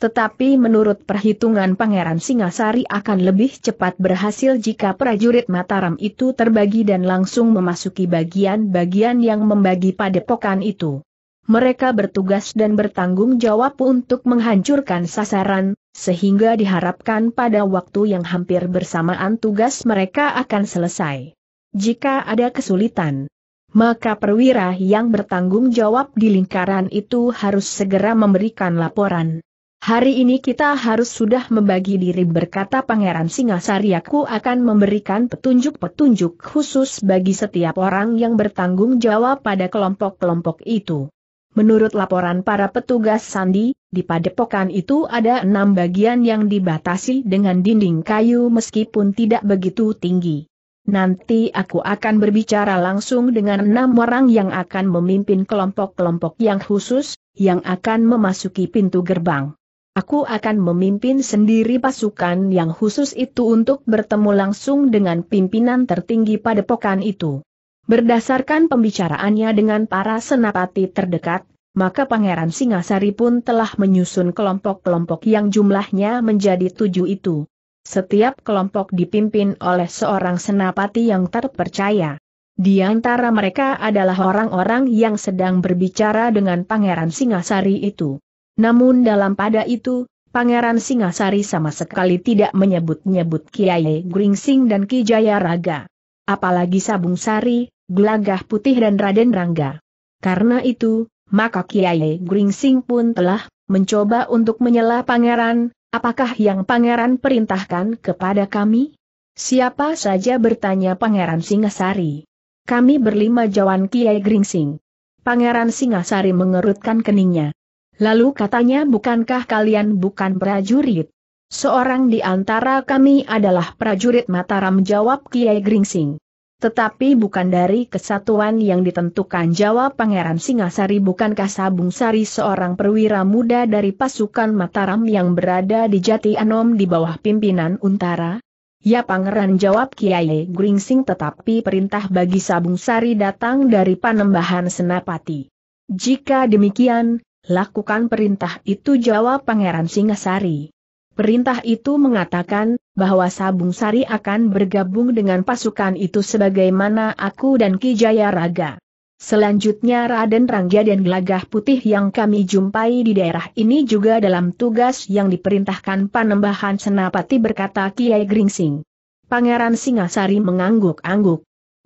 Tetapi menurut perhitungan Pangeran Singasari akan lebih cepat berhasil jika prajurit Mataram itu terbagi dan langsung memasuki bagian-bagian yang membagi padepokan itu. Mereka bertugas dan bertanggung jawab untuk menghancurkan sasaran, sehingga diharapkan pada waktu yang hampir bersamaan tugas mereka akan selesai. Jika ada kesulitan, maka perwira yang bertanggung jawab di lingkaran itu harus segera memberikan laporan. Hari ini kita harus sudah membagi diri berkata Pangeran Singasari aku akan memberikan petunjuk-petunjuk khusus bagi setiap orang yang bertanggung jawab pada kelompok-kelompok itu. Menurut laporan para petugas Sandi, di padepokan itu ada enam bagian yang dibatasi dengan dinding kayu meskipun tidak begitu tinggi. Nanti aku akan berbicara langsung dengan enam orang yang akan memimpin kelompok-kelompok yang khusus, yang akan memasuki pintu gerbang. Aku akan memimpin sendiri pasukan yang khusus itu untuk bertemu langsung dengan pimpinan tertinggi padepokan itu. Berdasarkan pembicaraannya dengan para senapati terdekat, maka Pangeran Singasari pun telah menyusun kelompok-kelompok yang jumlahnya menjadi tujuh itu. Setiap kelompok dipimpin oleh seorang senapati yang terpercaya. Di antara mereka adalah orang-orang yang sedang berbicara dengan Pangeran Singasari itu. Namun dalam pada itu, Pangeran Singasari sama sekali tidak menyebut-nyebut Kiai Gringsing dan Ki Jaya Raga. Apalagi Sabung Sari, Gelagah Putih dan Raden Rangga. Karena itu, maka Kiai Gringsing pun telah mencoba untuk menyela pangeran, Apakah yang pangeran perintahkan kepada kami? Siapa saja bertanya pangeran Singasari. Kami berlima jawan Kiai Gringsing. Pangeran Singasari mengerutkan keningnya. Lalu katanya bukankah kalian bukan prajurit? Seorang di antara kami adalah prajurit Mataram jawab Kiai Gringsing tetapi bukan dari kesatuan yang ditentukan jawab Pangeran Singasari bukankah Sabung Sari seorang perwira muda dari pasukan Mataram yang berada di Jati Anom di bawah pimpinan Untara? Ya Pangeran jawab Kiai Gringsing tetapi perintah bagi Sabung Sari datang dari Panembahan Senapati. Jika demikian, lakukan perintah itu jawab Pangeran Singasari. Perintah itu mengatakan, bahwa Sabung Sari akan bergabung dengan pasukan itu sebagaimana aku dan Ki Jaya Raga. Selanjutnya Raden Rangga dan Gelagah Putih yang kami jumpai di daerah ini juga dalam tugas yang diperintahkan Panembahan Senapati berkata Kiai Gringsing. Pangeran Singasari mengangguk-angguk.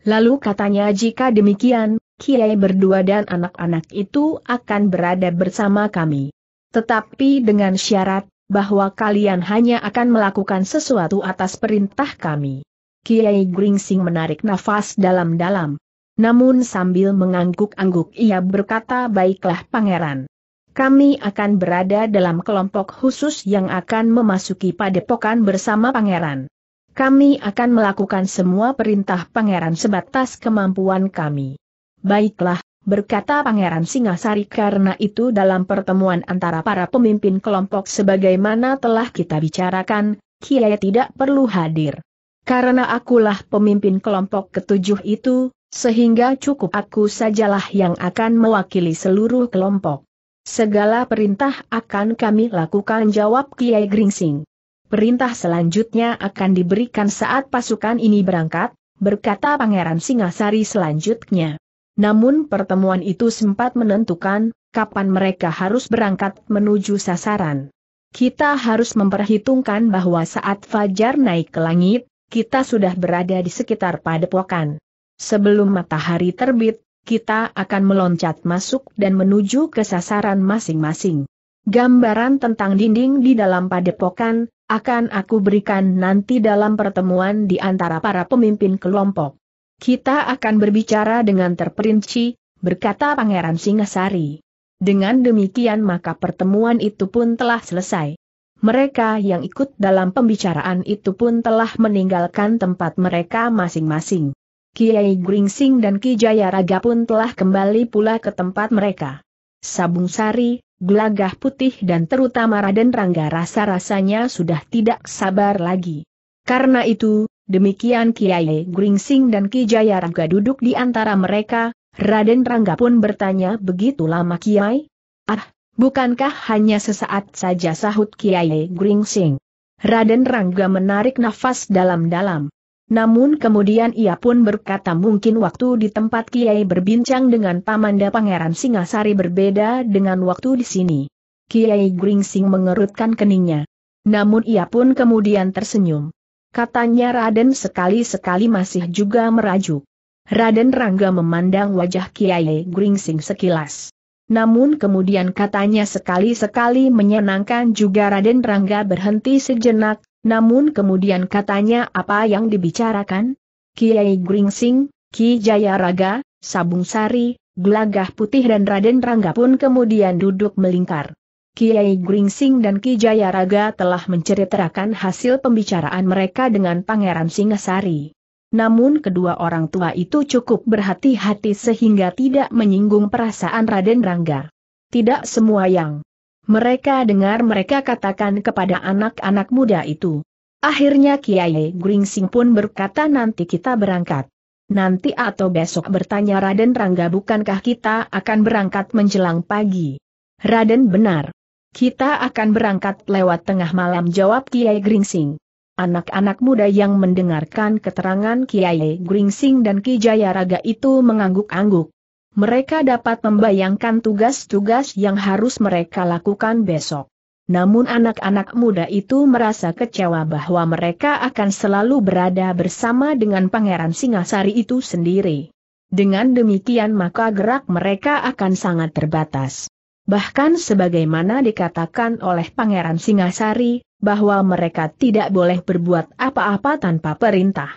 Lalu katanya jika demikian, Kiai berdua dan anak-anak itu akan berada bersama kami. Tetapi dengan syarat, bahwa kalian hanya akan melakukan sesuatu atas perintah kami. Kiai Gringsing menarik nafas dalam-dalam. Namun sambil mengangguk-angguk ia berkata baiklah pangeran. Kami akan berada dalam kelompok khusus yang akan memasuki padepokan bersama pangeran. Kami akan melakukan semua perintah pangeran sebatas kemampuan kami. Baiklah, berkata Pangeran Singasari karena itu dalam pertemuan antara para pemimpin kelompok sebagaimana telah kita bicarakan, Kiai tidak perlu hadir. Karena akulah pemimpin kelompok ketujuh itu, sehingga cukup aku sajalah yang akan mewakili seluruh kelompok. Segala perintah akan kami lakukan jawab Kiai Gringsing. Perintah selanjutnya akan diberikan saat pasukan ini berangkat, berkata Pangeran Singasari selanjutnya. Namun pertemuan itu sempat menentukan, kapan mereka harus berangkat menuju sasaran. Kita harus memperhitungkan bahwa saat fajar naik ke langit, kita sudah berada di sekitar padepokan. Sebelum matahari terbit, kita akan meloncat masuk dan menuju ke sasaran masing-masing. Gambaran tentang dinding di dalam padepokan, akan aku berikan nanti dalam pertemuan di antara para pemimpin kelompok. Kita akan berbicara dengan terperinci, berkata Pangeran Singasari. Dengan demikian maka pertemuan itu pun telah selesai. Mereka yang ikut dalam pembicaraan itu pun telah meninggalkan tempat mereka masing-masing. Kiai Gringsing dan Ki Jayaraga pun telah kembali pula ke tempat mereka. Sabung Sari, Gelagah Putih dan terutama Raden Rangga rasa-rasanya sudah tidak sabar lagi. Karena itu, Demikian Kiai Gringsing dan Ki Rangga duduk di antara mereka, Raden Rangga pun bertanya begitu lama Kiai? Ah, bukankah hanya sesaat saja sahut Kiai Gringsing? Raden Rangga menarik nafas dalam-dalam. Namun kemudian ia pun berkata mungkin waktu di tempat Kiai berbincang dengan Pamanda Pangeran Singasari berbeda dengan waktu di sini. Kiai Gringsing mengerutkan keningnya. Namun ia pun kemudian tersenyum katanya Raden sekali-sekali masih juga merajuk. Raden Rangga memandang wajah Kiai Gringsing sekilas. Namun kemudian katanya sekali-sekali menyenangkan juga Raden Rangga berhenti sejenak, namun kemudian katanya apa yang dibicarakan? Kiai Gringsing, Ki Jaya Raga, Sabung Sari, Gelagah Putih dan Raden Rangga pun kemudian duduk melingkar. Kiai Gringsing dan Ki Jayaraga telah menceritakan hasil pembicaraan mereka dengan Pangeran Singasari. Namun kedua orang tua itu cukup berhati-hati sehingga tidak menyinggung perasaan Raden Rangga. Tidak semua yang mereka dengar mereka katakan kepada anak-anak muda itu. Akhirnya Kiai Gringsing pun berkata nanti kita berangkat. Nanti atau besok bertanya Raden Rangga bukankah kita akan berangkat menjelang pagi. Raden benar. Kita akan berangkat lewat tengah malam jawab Kiai Gringsing. Anak-anak muda yang mendengarkan keterangan Kiai Gringsing dan Ki Jayaraga itu mengangguk-angguk. Mereka dapat membayangkan tugas-tugas yang harus mereka lakukan besok. Namun anak-anak muda itu merasa kecewa bahwa mereka akan selalu berada bersama dengan Pangeran Singasari itu sendiri. Dengan demikian maka gerak mereka akan sangat terbatas. Bahkan sebagaimana dikatakan oleh Pangeran Singasari, bahwa mereka tidak boleh berbuat apa-apa tanpa perintah.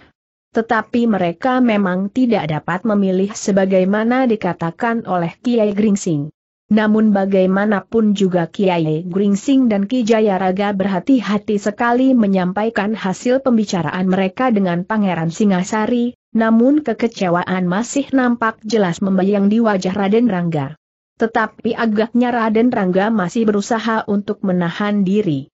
Tetapi mereka memang tidak dapat memilih sebagaimana dikatakan oleh Kiai Gringsing. Namun bagaimanapun juga Kiai Gringsing dan Ki Jayaraga berhati-hati sekali menyampaikan hasil pembicaraan mereka dengan Pangeran Singasari, namun kekecewaan masih nampak jelas membayang di wajah Raden Rangga. Tetapi agaknya Raden Rangga masih berusaha untuk menahan diri.